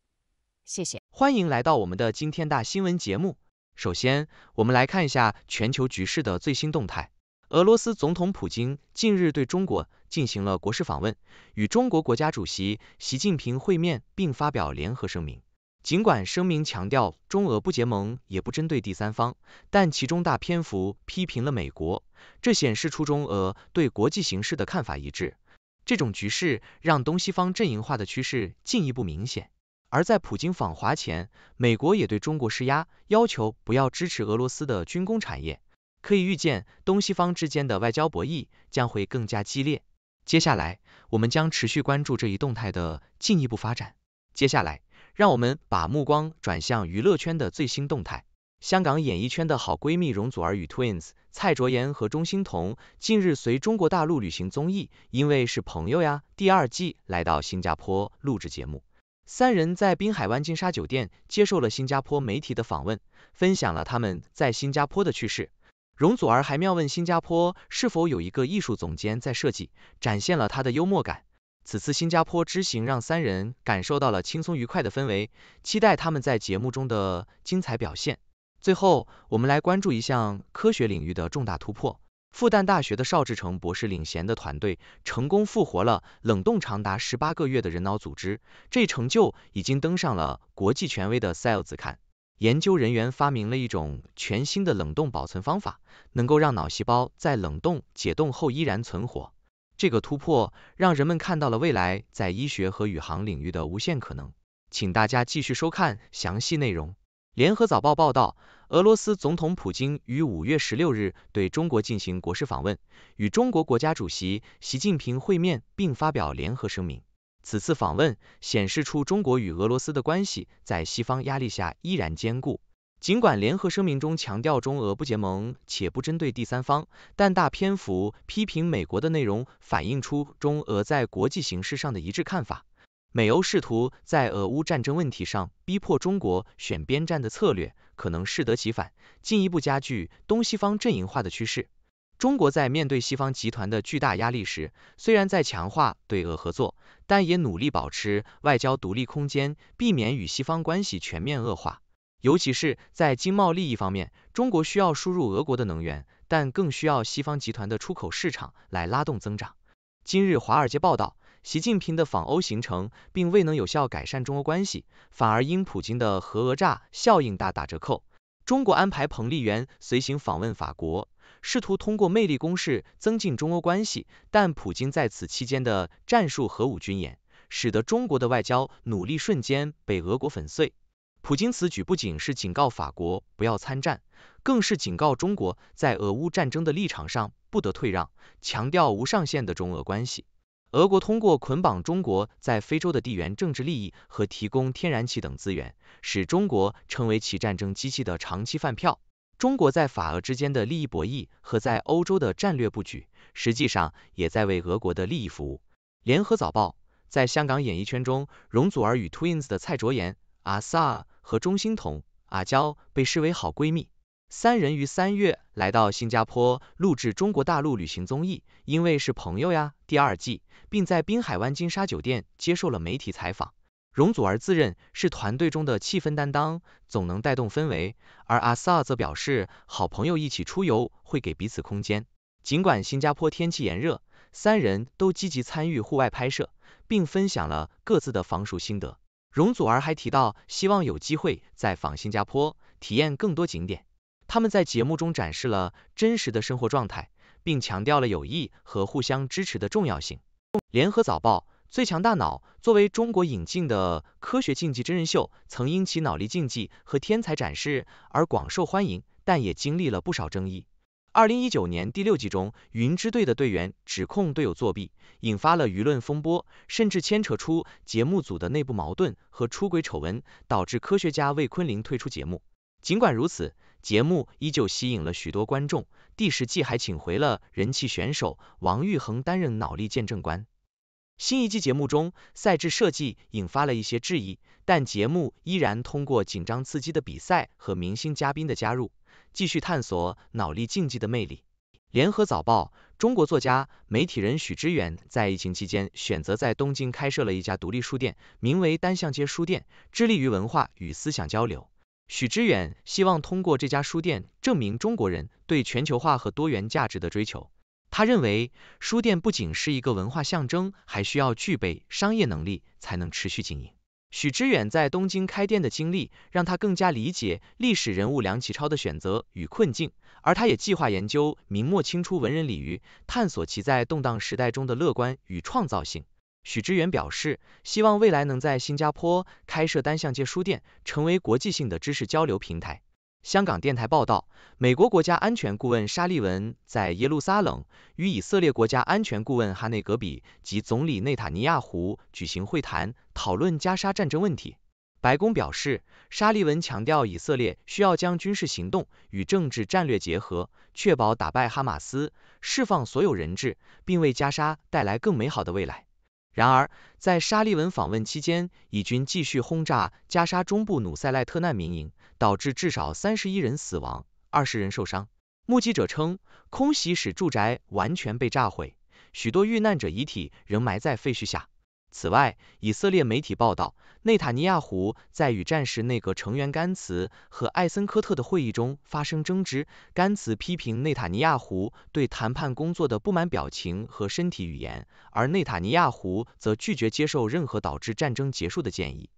谢谢。欢迎来到我们的今天大新闻节目。首先，我们来看一下全球局势的最新动态。俄罗斯总统普京近日对中国进行了国事访问，与中国国家主席习近平会面，并发表联合声明。尽管声明强调中俄不结盟、也不针对第三方，但其中大篇幅批评了美国，这显示出中俄对国际形势的看法一致。这种局势让东西方阵营化的趋势进一步明显。而在普京访华前，美国也对中国施压，要求不要支持俄罗斯的军工产业。可以预见，东西方之间的外交博弈将会更加激烈。接下来，我们将持续关注这一动态的进一步发展。接下来。让我们把目光转向娱乐圈的最新动态。香港演艺圈的好闺蜜容祖儿与 Twins 蔡卓妍和钟欣潼近日随中国大陆旅行综艺《因为是朋友呀》第二季来到新加坡录制节目。三人在滨海湾金沙酒店接受了新加坡媒体的访问，分享了他们在新加坡的趣事。容祖儿还妙问新加坡是否有一个艺术总监在设计，展现了她的幽默感。此次新加坡之行让三人感受到了轻松愉快的氛围，期待他们在节目中的精彩表现。最后，我们来关注一项科学领域的重大突破：复旦大学的邵志成博士领衔的团队成功复活了冷冻长达十八个月的人脑组织，这一成就已经登上了国际权威的《s c e l l 子看，研究人员发明了一种全新的冷冻保存方法，能够让脑细胞在冷冻解冻后依然存活。这个突破让人们看到了未来在医学和宇航领域的无限可能。请大家继续收看详细内容。联合早报报道，俄罗斯总统普京于五月十六日对中国进行国事访问，与中国国家主席习近平会面并发表联合声明。此次访问显示出中国与俄罗斯的关系在西方压力下依然坚固。尽管联合声明中强调中俄不结盟且不针对第三方，但大篇幅批评美国的内容反映出中俄在国际形势上的一致看法。美欧试图在俄乌战争问题上逼迫中国选边站的策略，可能适得其反，进一步加剧东西方阵营化的趋势。中国在面对西方集团的巨大压力时，虽然在强化对俄合作，但也努力保持外交独立空间，避免与西方关系全面恶化。尤其是在经贸利益方面，中国需要输入俄国的能源，但更需要西方集团的出口市场来拉动增长。今日华尔街报道，习近平的访欧行程并未能有效改善中欧关系，反而因普京的核讹诈效应大打折扣。中国安排彭丽媛随行访问法国，试图通过魅力攻势增进中欧关系，但普京在此期间的战术核武军演，使得中国的外交努力瞬间被俄国粉碎。普京此举不仅是警告法国不要参战，更是警告中国在俄乌战争的立场上不得退让，强调无上限的中俄关系。俄国通过捆绑中国在非洲的地缘政治利益和提供天然气等资源，使中国成为其战争机器的长期饭票。中国在法俄之间的利益博弈和在欧洲的战略布局，实际上也在为俄国的利益服务。联合早报：在香港演艺圈中，容祖儿与 Twins 的蔡卓妍、阿 sa。和钟欣潼、阿娇被视为好闺蜜，三人于三月来到新加坡录制中国大陆旅行综艺《因为是朋友呀》第二季，并在滨海湾金沙酒店接受了媒体采访。容祖儿自认是团队中的气氛担当，总能带动氛围，而阿 Sa 则表示，好朋友一起出游会给彼此空间。尽管新加坡天气炎热，三人都积极参与户外拍摄，并分享了各自的防暑心得。容祖儿还提到，希望有机会再访新加坡，体验更多景点。他们在节目中展示了真实的生活状态，并强调了友谊和互相支持的重要性。联合早报《最强大脑》作为中国引进的科学竞技真人秀，曾因其脑力竞技和天才展示而广受欢迎，但也经历了不少争议。二零一九年第六季中，云之队的队员指控队友作弊，引发了舆论风波，甚至牵扯出节目组的内部矛盾和出轨丑闻，导致科学家魏坤林退出节目。尽管如此，节目依旧吸引了许多观众。第十季还请回了人气选手王昱珩担任脑力见证官。新一季节目中，赛制设计引发了一些质疑，但节目依然通过紧张刺激的比赛和明星嘉宾的加入。继续探索脑力竞技的魅力。联合早报，中国作家、媒体人许知远在疫情期间选择在东京开设了一家独立书店，名为单向街书店，致力于文化与思想交流。许知远希望通过这家书店证明中国人对全球化和多元价值的追求。他认为，书店不仅是一个文化象征，还需要具备商业能力才能持续经营。许知远在东京开店的经历，让他更加理解历史人物梁启超的选择与困境，而他也计划研究明末清初文人李渔，探索其在动荡时代中的乐观与创造性。许知远表示，希望未来能在新加坡开设单向街书店，成为国际性的知识交流平台。香港电台报道，美国国家安全顾问沙利文在耶路撒冷与以色列国家安全顾问哈内格比及总理内塔尼亚胡举行会谈，讨论加沙战争问题。白宫表示，沙利文强调以色列需要将军事行动与政治战略结合，确保打败哈马斯、释放所有人质，并为加沙带来更美好的未来。然而，在沙利文访问期间，以军继续轰炸加沙中部努塞赖特难民营。导致至少三十一人死亡，二十人受伤。目击者称，空袭使住宅完全被炸毁，许多遇难者遗体仍埋在废墟下。此外，以色列媒体报道，内塔尼亚胡在与战时内阁成员甘茨和艾森科特的会议中发生争执，甘茨批评内塔尼亚胡对谈判工作的不满表情和身体语言，而内塔尼亚胡则拒绝接受任何导致战争结束的建议。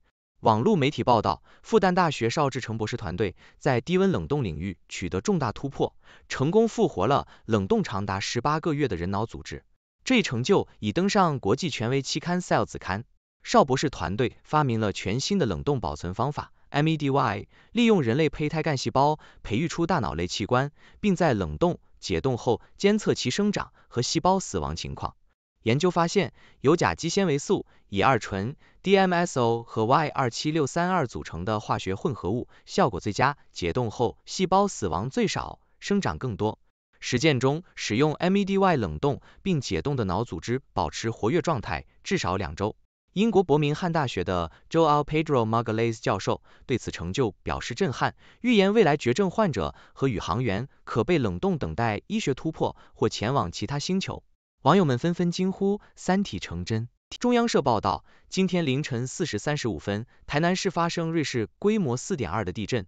网络媒体报道，复旦大学邵志成博士团队在低温冷冻领域取得重大突破，成功复活了冷冻长达十八个月的人脑组织。这一成就已登上国际权威期刊《Cell》子刊。邵博士团队发明了全新的冷冻保存方法 MEDY，利用人类胚胎干细胞培育出大脑类器官，并在冷冻解冻后监测其生长和细胞死亡情况。研究发现，由甲基纤维素、乙二醇、DMSO 和 Y 二七六三二组成的化学混合物效果最佳，解冻后细胞死亡最少，生长更多。实践中，使用 MEDY 冷冻并解冻的脑组织保持活跃状态至少两周。英国伯明翰大学的 j o e l Pedro Magalhes 教授对此成就表示震撼，预言未来绝症患者和宇航员可被冷冻等待医学突破或前往其他星球。网友们纷纷惊呼“三体成真”。中央社报道，今天凌晨四时三十五分，台南市发生瑞士规模四点二的地震，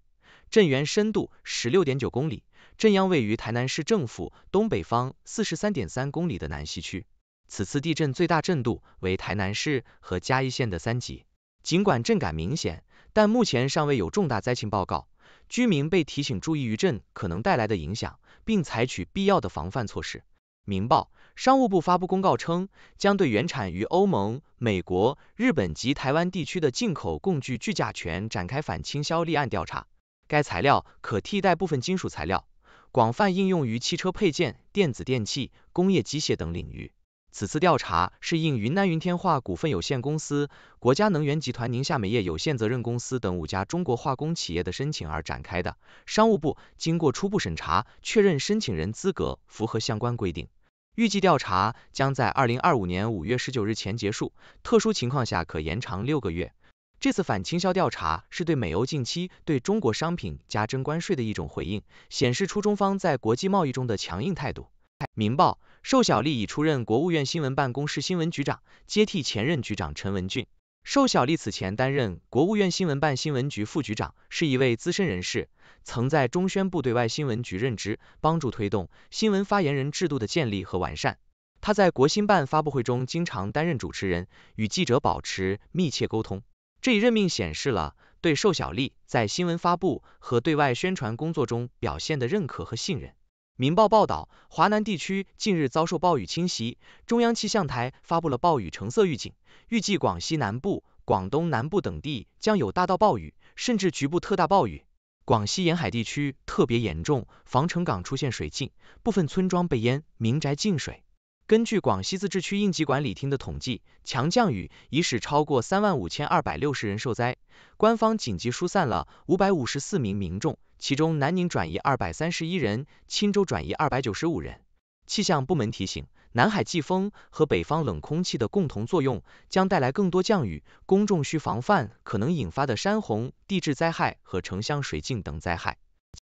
震源深度十六点九公里，震央位于台南市政府东北方四十三点三公里的南西区。此次地震最大震度为台南市和嘉义县的三级。尽管震感明显，但目前尚未有重大灾情报告。居民被提醒注意余震可能带来的影响，并采取必要的防范措施。明报。商务部发布公告称，将对原产于欧盟、美国、日本及台湾地区的进口共聚聚甲醛展开反倾销立案调查。该材料可替代部分金属材料，广泛应用于汽车配件、电子电器、工业机械等领域。此次调查是应云南云天化股份有限公司、国家能源集团宁夏煤业有限责任公司等五家中国化工企业的申请而展开的。商务部经过初步审查，确认申请人资格符合相关规定。预计调查将在二零二五年五月十九日前结束，特殊情况下可延长六个月。这次反倾销调查是对美欧近期对中国商品加征关税的一种回应，显示出中方在国际贸易中的强硬态度。《民报》寿小丽已出任国务院新闻办公室新闻局长，接替前任局长陈文俊。寿小丽此前担任国务院新闻办新闻局副局长，是一位资深人士，曾在中宣部对外新闻局任职，帮助推动新闻发言人制度的建立和完善。他在国新办发布会中经常担任主持人，与记者保持密切沟通。这一任命显示了对寿小丽在新闻发布和对外宣传工作中表现的认可和信任。《民报》报道，华南地区近日遭受暴雨侵袭，中央气象台发布了暴雨橙色预警，预计广西南部、广东南部等地将有大到暴雨，甚至局部特大暴雨。广西沿海地区特别严重，防城港出现水浸，部分村庄被淹，民宅进水。根据广西自治区应急管理厅的统计，强降雨已使超过三万五千二百六十人受灾，官方紧急疏散了五百五十四名民众。其中南宁转移二百三十一人，钦州转移二百九十五人。气象部门提醒，南海季风和北方冷空气的共同作用将带来更多降雨，公众需防范可能引发的山洪、地质灾害和城乡水浸等灾害。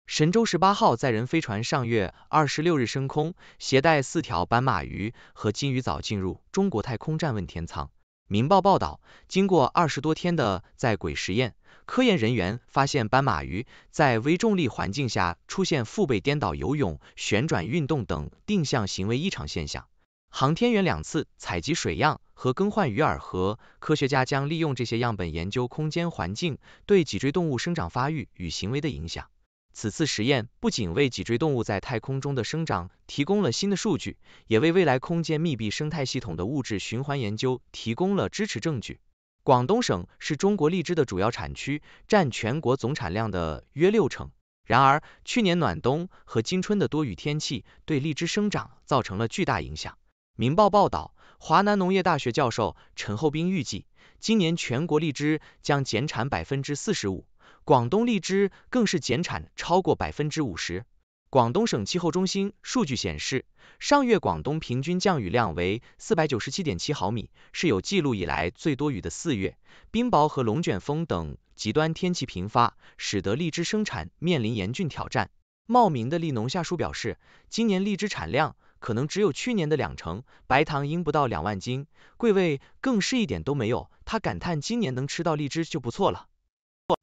神舟十八号载人飞船上月二十六日升空，携带四条斑马鱼和金鱼藻进入中国太空站问天舱。民报报道，经过二十多天的在轨实验。科研人员发现斑马鱼在微重力环境下出现腹背颠倒、游泳、旋转运动等定向行为异常现象。航天员两次采集水样和更换鱼饵盒，科学家将利用这些样本研究空间环境对脊椎动物生长发育与行为的影响。此次实验不仅为脊椎动物在太空中的生长提供了新的数据，也为未来空间密闭生态系统的物质循环研究提供了支持证据。广东省是中国荔枝的主要产区，占全国总产量的约六成。然而，去年暖冬和今春的多雨天气对荔枝生长造成了巨大影响。《明报》报道，华南农业大学教授陈厚斌预计，今年全国荔枝将减产百分之四十五，广东荔枝更是减产超过百分之五十。广东省气候中心数据显示，上月广东平均降雨量为四百九十七点七毫米，是有记录以来最多雨的四月。冰雹和龙卷风等极端天气频发，使得荔枝生产面临严峻挑战。茂名的荔农夏叔表示，今年荔枝产量可能只有去年的两成，白糖应不到两万斤，贵味更是一点都没有。他感叹，今年能吃到荔枝就不错了。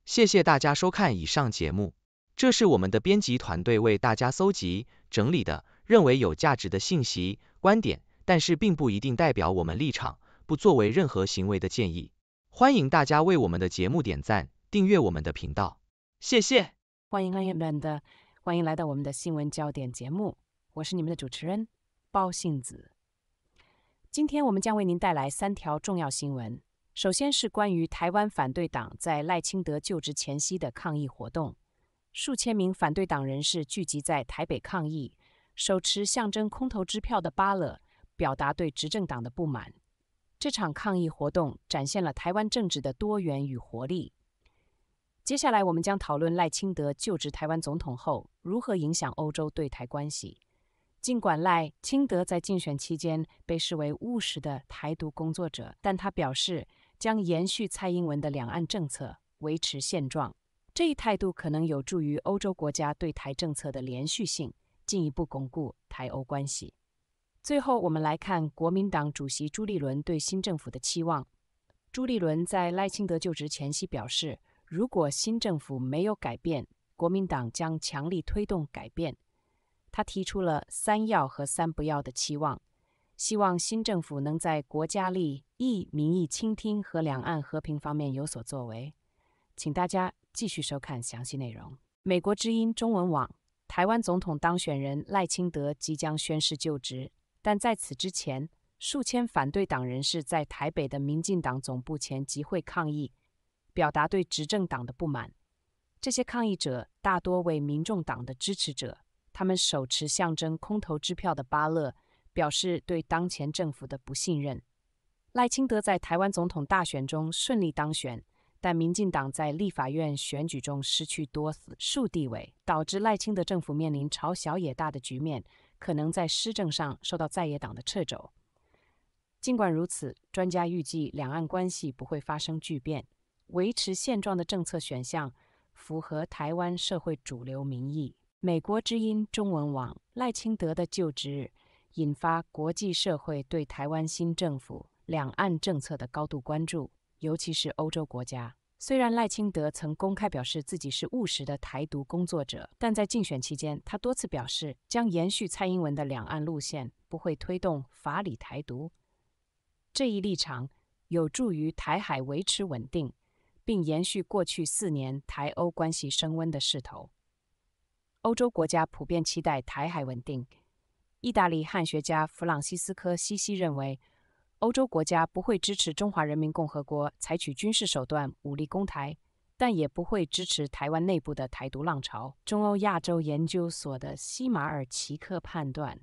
谢谢大家收看以上节目。这是我们的编辑团队为大家搜集整理的，认为有价值的信息、观点，但是并不一定代表我们立场，不作为任何行为的建议。欢迎大家为我们的节目点赞、订阅我们的频道，谢谢。欢迎来你们的，欢迎来到我们的新闻焦点节目，我是你们的主持人包信子。今天我们将为您带来三条重要新闻，首先是关于台湾反对党在赖清德就职前夕的抗议活动。数千名反对党人士聚集在台北抗议，手持象征空头支票的巴勒表达对执政党的不满。这场抗议活动展现了台湾政治的多元与活力。接下来，我们将讨论赖清德就职台湾总统后如何影响欧洲对台关系。尽管赖清德在竞选期间被视为务实的台独工作者，但他表示将延续蔡英文的两岸政策，维持现状。这一态度可能有助于欧洲国家对台政策的连续性，进一步巩固台欧关系。最后，我们来看国民党主席朱立伦对新政府的期望。朱立伦在赖清德就职前夕表示，如果新政府没有改变，国民党将强力推动改变。他提出了三要和三不要的期望，希望新政府能在国家利益、民意倾听和两岸和平方面有所作为。请大家。继续收看详细内容。美国之音中文网，台湾总统当选人赖清德即将宣誓就职，但在此之前，数千反对党人士在台北的民进党总部前集会抗议，表达对执政党的不满。这些抗议者大多为民众党的支持者，他们手持象征空头支票的巴勒，表示对当前政府的不信任。赖清德在台湾总统大选中顺利当选。但民进党在立法院选举中失去多数地位，导致赖清德政府面临朝小野大的局面，可能在施政上受到在野党的掣肘。尽管如此，专家预计两岸关系不会发生巨变，维持现状的政策选项符合台湾社会主流民意。美国之音中文网，赖清德的就职引发国际社会对台湾新政府两岸政策的高度关注。尤其是欧洲国家，虽然赖清德曾公开表示自己是务实的台独工作者，但在竞选期间，他多次表示将延续蔡英文的两岸路线，不会推动法理台独。这一立场有助于台海维持稳定，并延续过去四年台欧关系升温的势头。欧洲国家普遍期待台海稳定。意大利汉学家弗朗西斯科西西认为。欧洲国家不会支持中华人民共和国采取军事手段武力攻台，但也不会支持台湾内部的台独浪潮。中欧亚洲研究所的西马尔奇克判断，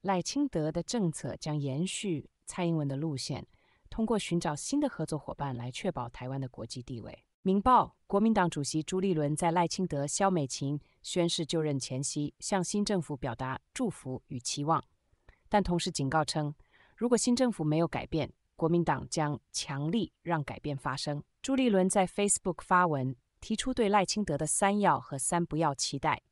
赖清德的政策将延续蔡英文的路线，通过寻找新的合作伙伴来确保台湾的国际地位。《明报》国民党主席朱立伦在赖清德、萧美琴宣誓就任前夕，向新政府表达祝福与期望，但同时警告称。如果新政府没有改变，国民党将强力让改变发生。朱立伦在 Facebook 发文，提出对赖清德的三要和三不要期待，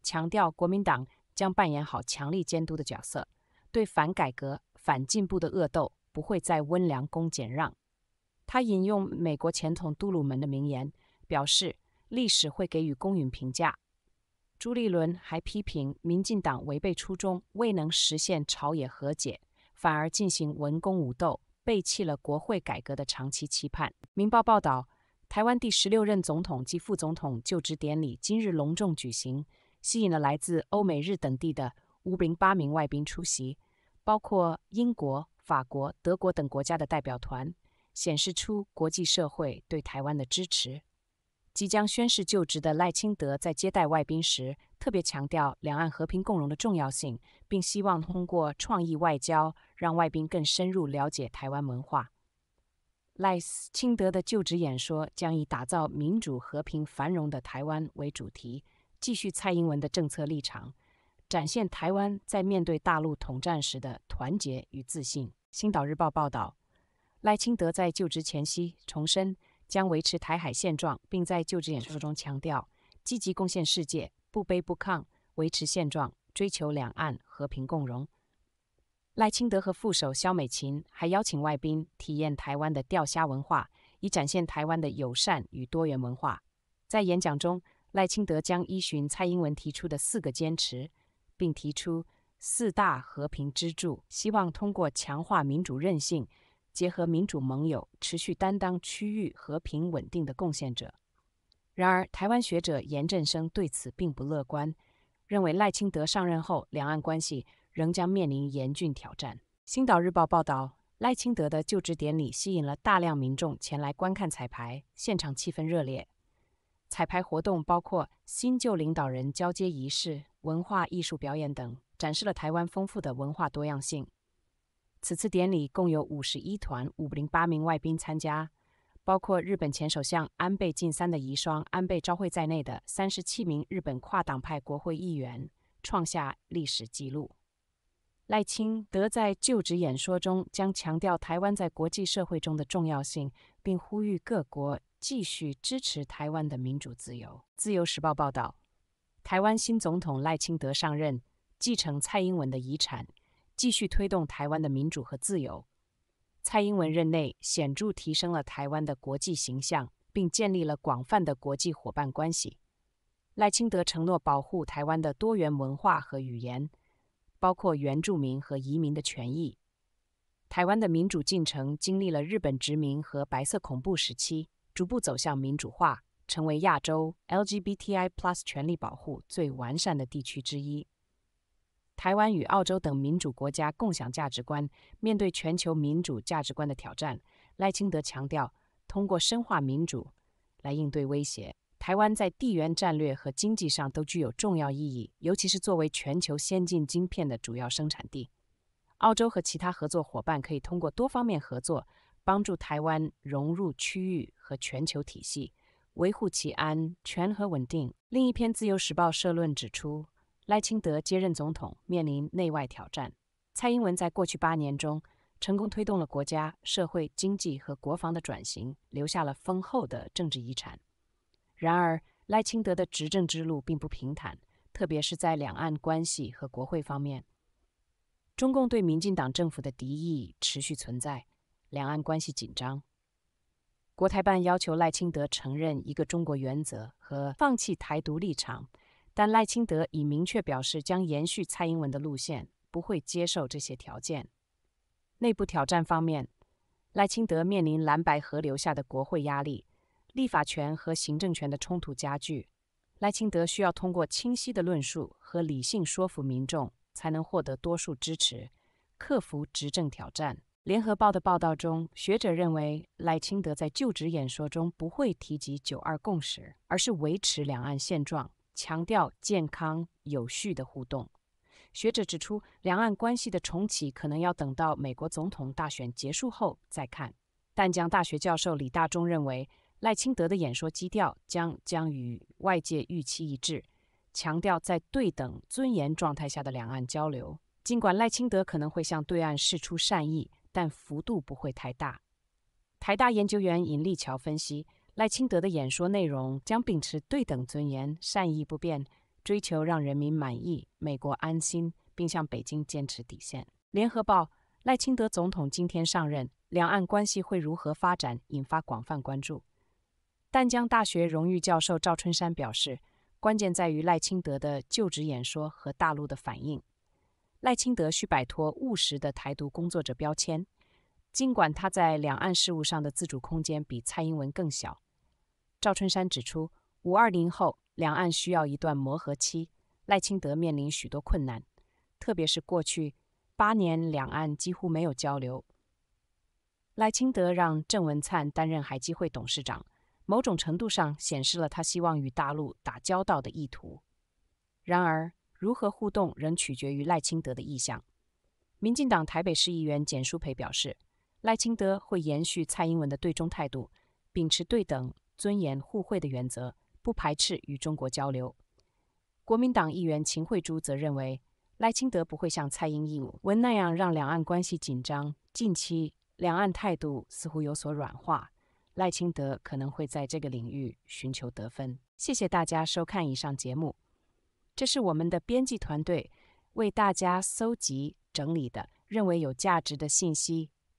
强调国民党将扮演好强力监督的角色，对反改革、反进步的恶斗不会再温良恭俭让。他引用美国前总统杜鲁门的名言，表示历史会给予公允评价。朱立伦还批评民进党违背初衷，未能实现朝野和解。反而进行文攻武斗，背弃了国会改革的长期期盼。《明报》报道，台湾第十六任总统及副总统就职典礼今日隆重举行，吸引了来自欧美日等地的五百八名外宾出席，包括英国、法国、德国等国家的代表团，显示出国际社会对台湾的支持。即将宣誓就职的赖清德在接待外宾时。特别强调两岸和平共荣的重要性，并希望通过创意外交让外宾更深入了解台湾文化。赖清德的就职演说将以打造民主、和平、繁荣的台湾为主题，继续蔡英文的政策立场，展现台湾在面对大陆统战时的团结与自信。星岛日报报道，赖清德在就职前夕重申将维持台海现状，并在就职演说中强调积极贡献世界。不卑不亢，维持现状，追求两岸和平共荣。赖清德和副手肖美琴还邀请外宾体验台湾的钓虾文化，以展现台湾的友善与多元文化。在演讲中，赖清德将依循蔡英文提出的四个坚持，并提出四大和平支柱，希望通过强化民主韧性，结合民主盟友，持续担当区域和平稳定的贡献者。然而，台湾学者严振声对此并不乐观，认为赖清德上任后，两岸关系仍将面临严峻挑战。《星岛日报》报道，赖清德的就职典礼吸引了大量民众前来观看彩排，现场气氛热烈。彩排活动包括新旧领导人交接仪式、文化艺术表演等，展示了台湾丰富的文化多样性。此次典礼共有五十一团五零八名外宾参加。包括日本前首相安倍晋三的遗孀安倍昭惠在内的37名日本跨党派国会议员创下历史纪录。赖清德在就职演说中将强调台湾在国际社会中的重要性，并呼吁各国继续支持台湾的民主自由。自由时报报道，台湾新总统赖清德上任，继承蔡英文的遗产，继续推动台湾的民主和自由。蔡英文任内显著提升了台湾的国际形象，并建立了广泛的国际伙伴关系。赖清德承诺保护台湾的多元文化和语言，包括原住民和移民的权益。台湾的民主进程经历了日本殖民和白色恐怖时期，逐步走向民主化，成为亚洲 LGBTI+ 权利保护最完善的地区之一。台湾与澳洲等民主国家共享价值观，面对全球民主价值观的挑战，赖清德强调，通过深化民主来应对威胁。台湾在地缘战略和经济上都具有重要意义，尤其是作为全球先进晶片的主要生产地。澳洲和其他合作伙伴可以通过多方面合作，帮助台湾融入区域和全球体系，维护其安全和稳定。另一篇《自由时报》社论指出。赖清德接任总统，面临内外挑战。蔡英文在过去八年中，成功推动了国家、社会、经济和国防的转型，留下了丰厚的政治遗产。然而，赖清德的执政之路并不平坦，特别是在两岸关系和国会方面，中共对民进党政府的敌意持续存在，两岸关系紧张。国台办要求赖清德承认一个中国原则和放弃台独立场。但赖清德已明确表示将延续蔡英文的路线，不会接受这些条件。内部挑战方面，赖清德面临蓝白河流下的国会压力，立法权和行政权的冲突加剧。赖清德需要通过清晰的论述和理性说服民众，才能获得多数支持，克服执政挑战。联合报的报道中，学者认为赖清德在就职演说中不会提及九二共识，而是维持两岸现状。强调健康有序的互动。学者指出，两岸关系的重启可能要等到美国总统大选结束后再看。淡江大学教授李大中认为，赖清德的演说基调将将与外界预期一致，强调在对等尊严状态下的两岸交流。尽管赖清德可能会向对岸示出善意，但幅度不会太大。台大研究员尹立桥分析。赖清德的演说内容将秉持对等尊严、善意不变，追求让人民满意、美国安心，并向北京坚持底线。联合报，赖清德总统今天上任，两岸关系会如何发展，引发广泛关注。淡江大学荣誉教授赵春山表示，关键在于赖清德的就职演说和大陆的反应。赖清德需摆脱务实的台独工作者标签。尽管他在两岸事务上的自主空间比蔡英文更小，赵春山指出，五二零后两岸需要一段磨合期，赖清德面临许多困难，特别是过去八年两岸几乎没有交流。赖清德让郑文灿担任海基会董事长，某种程度上显示了他希望与大陆打交道的意图。然而，如何互动仍取决于赖清德的意向。民进党台北市议员简书培表示。赖清德会延续蔡英文的对中态度，秉持对等、尊严、互惠的原则，不排斥与中国交流。国民党议员秦惠珠则认为，赖清德不会像蔡英文那样让两岸关系紧张。近期两岸态度似乎有所软化，赖清德可能会在这个领域寻求得分。谢谢大家收看以上节目，这是我们的编辑团队为大家搜集整理的，认为有价值的信息。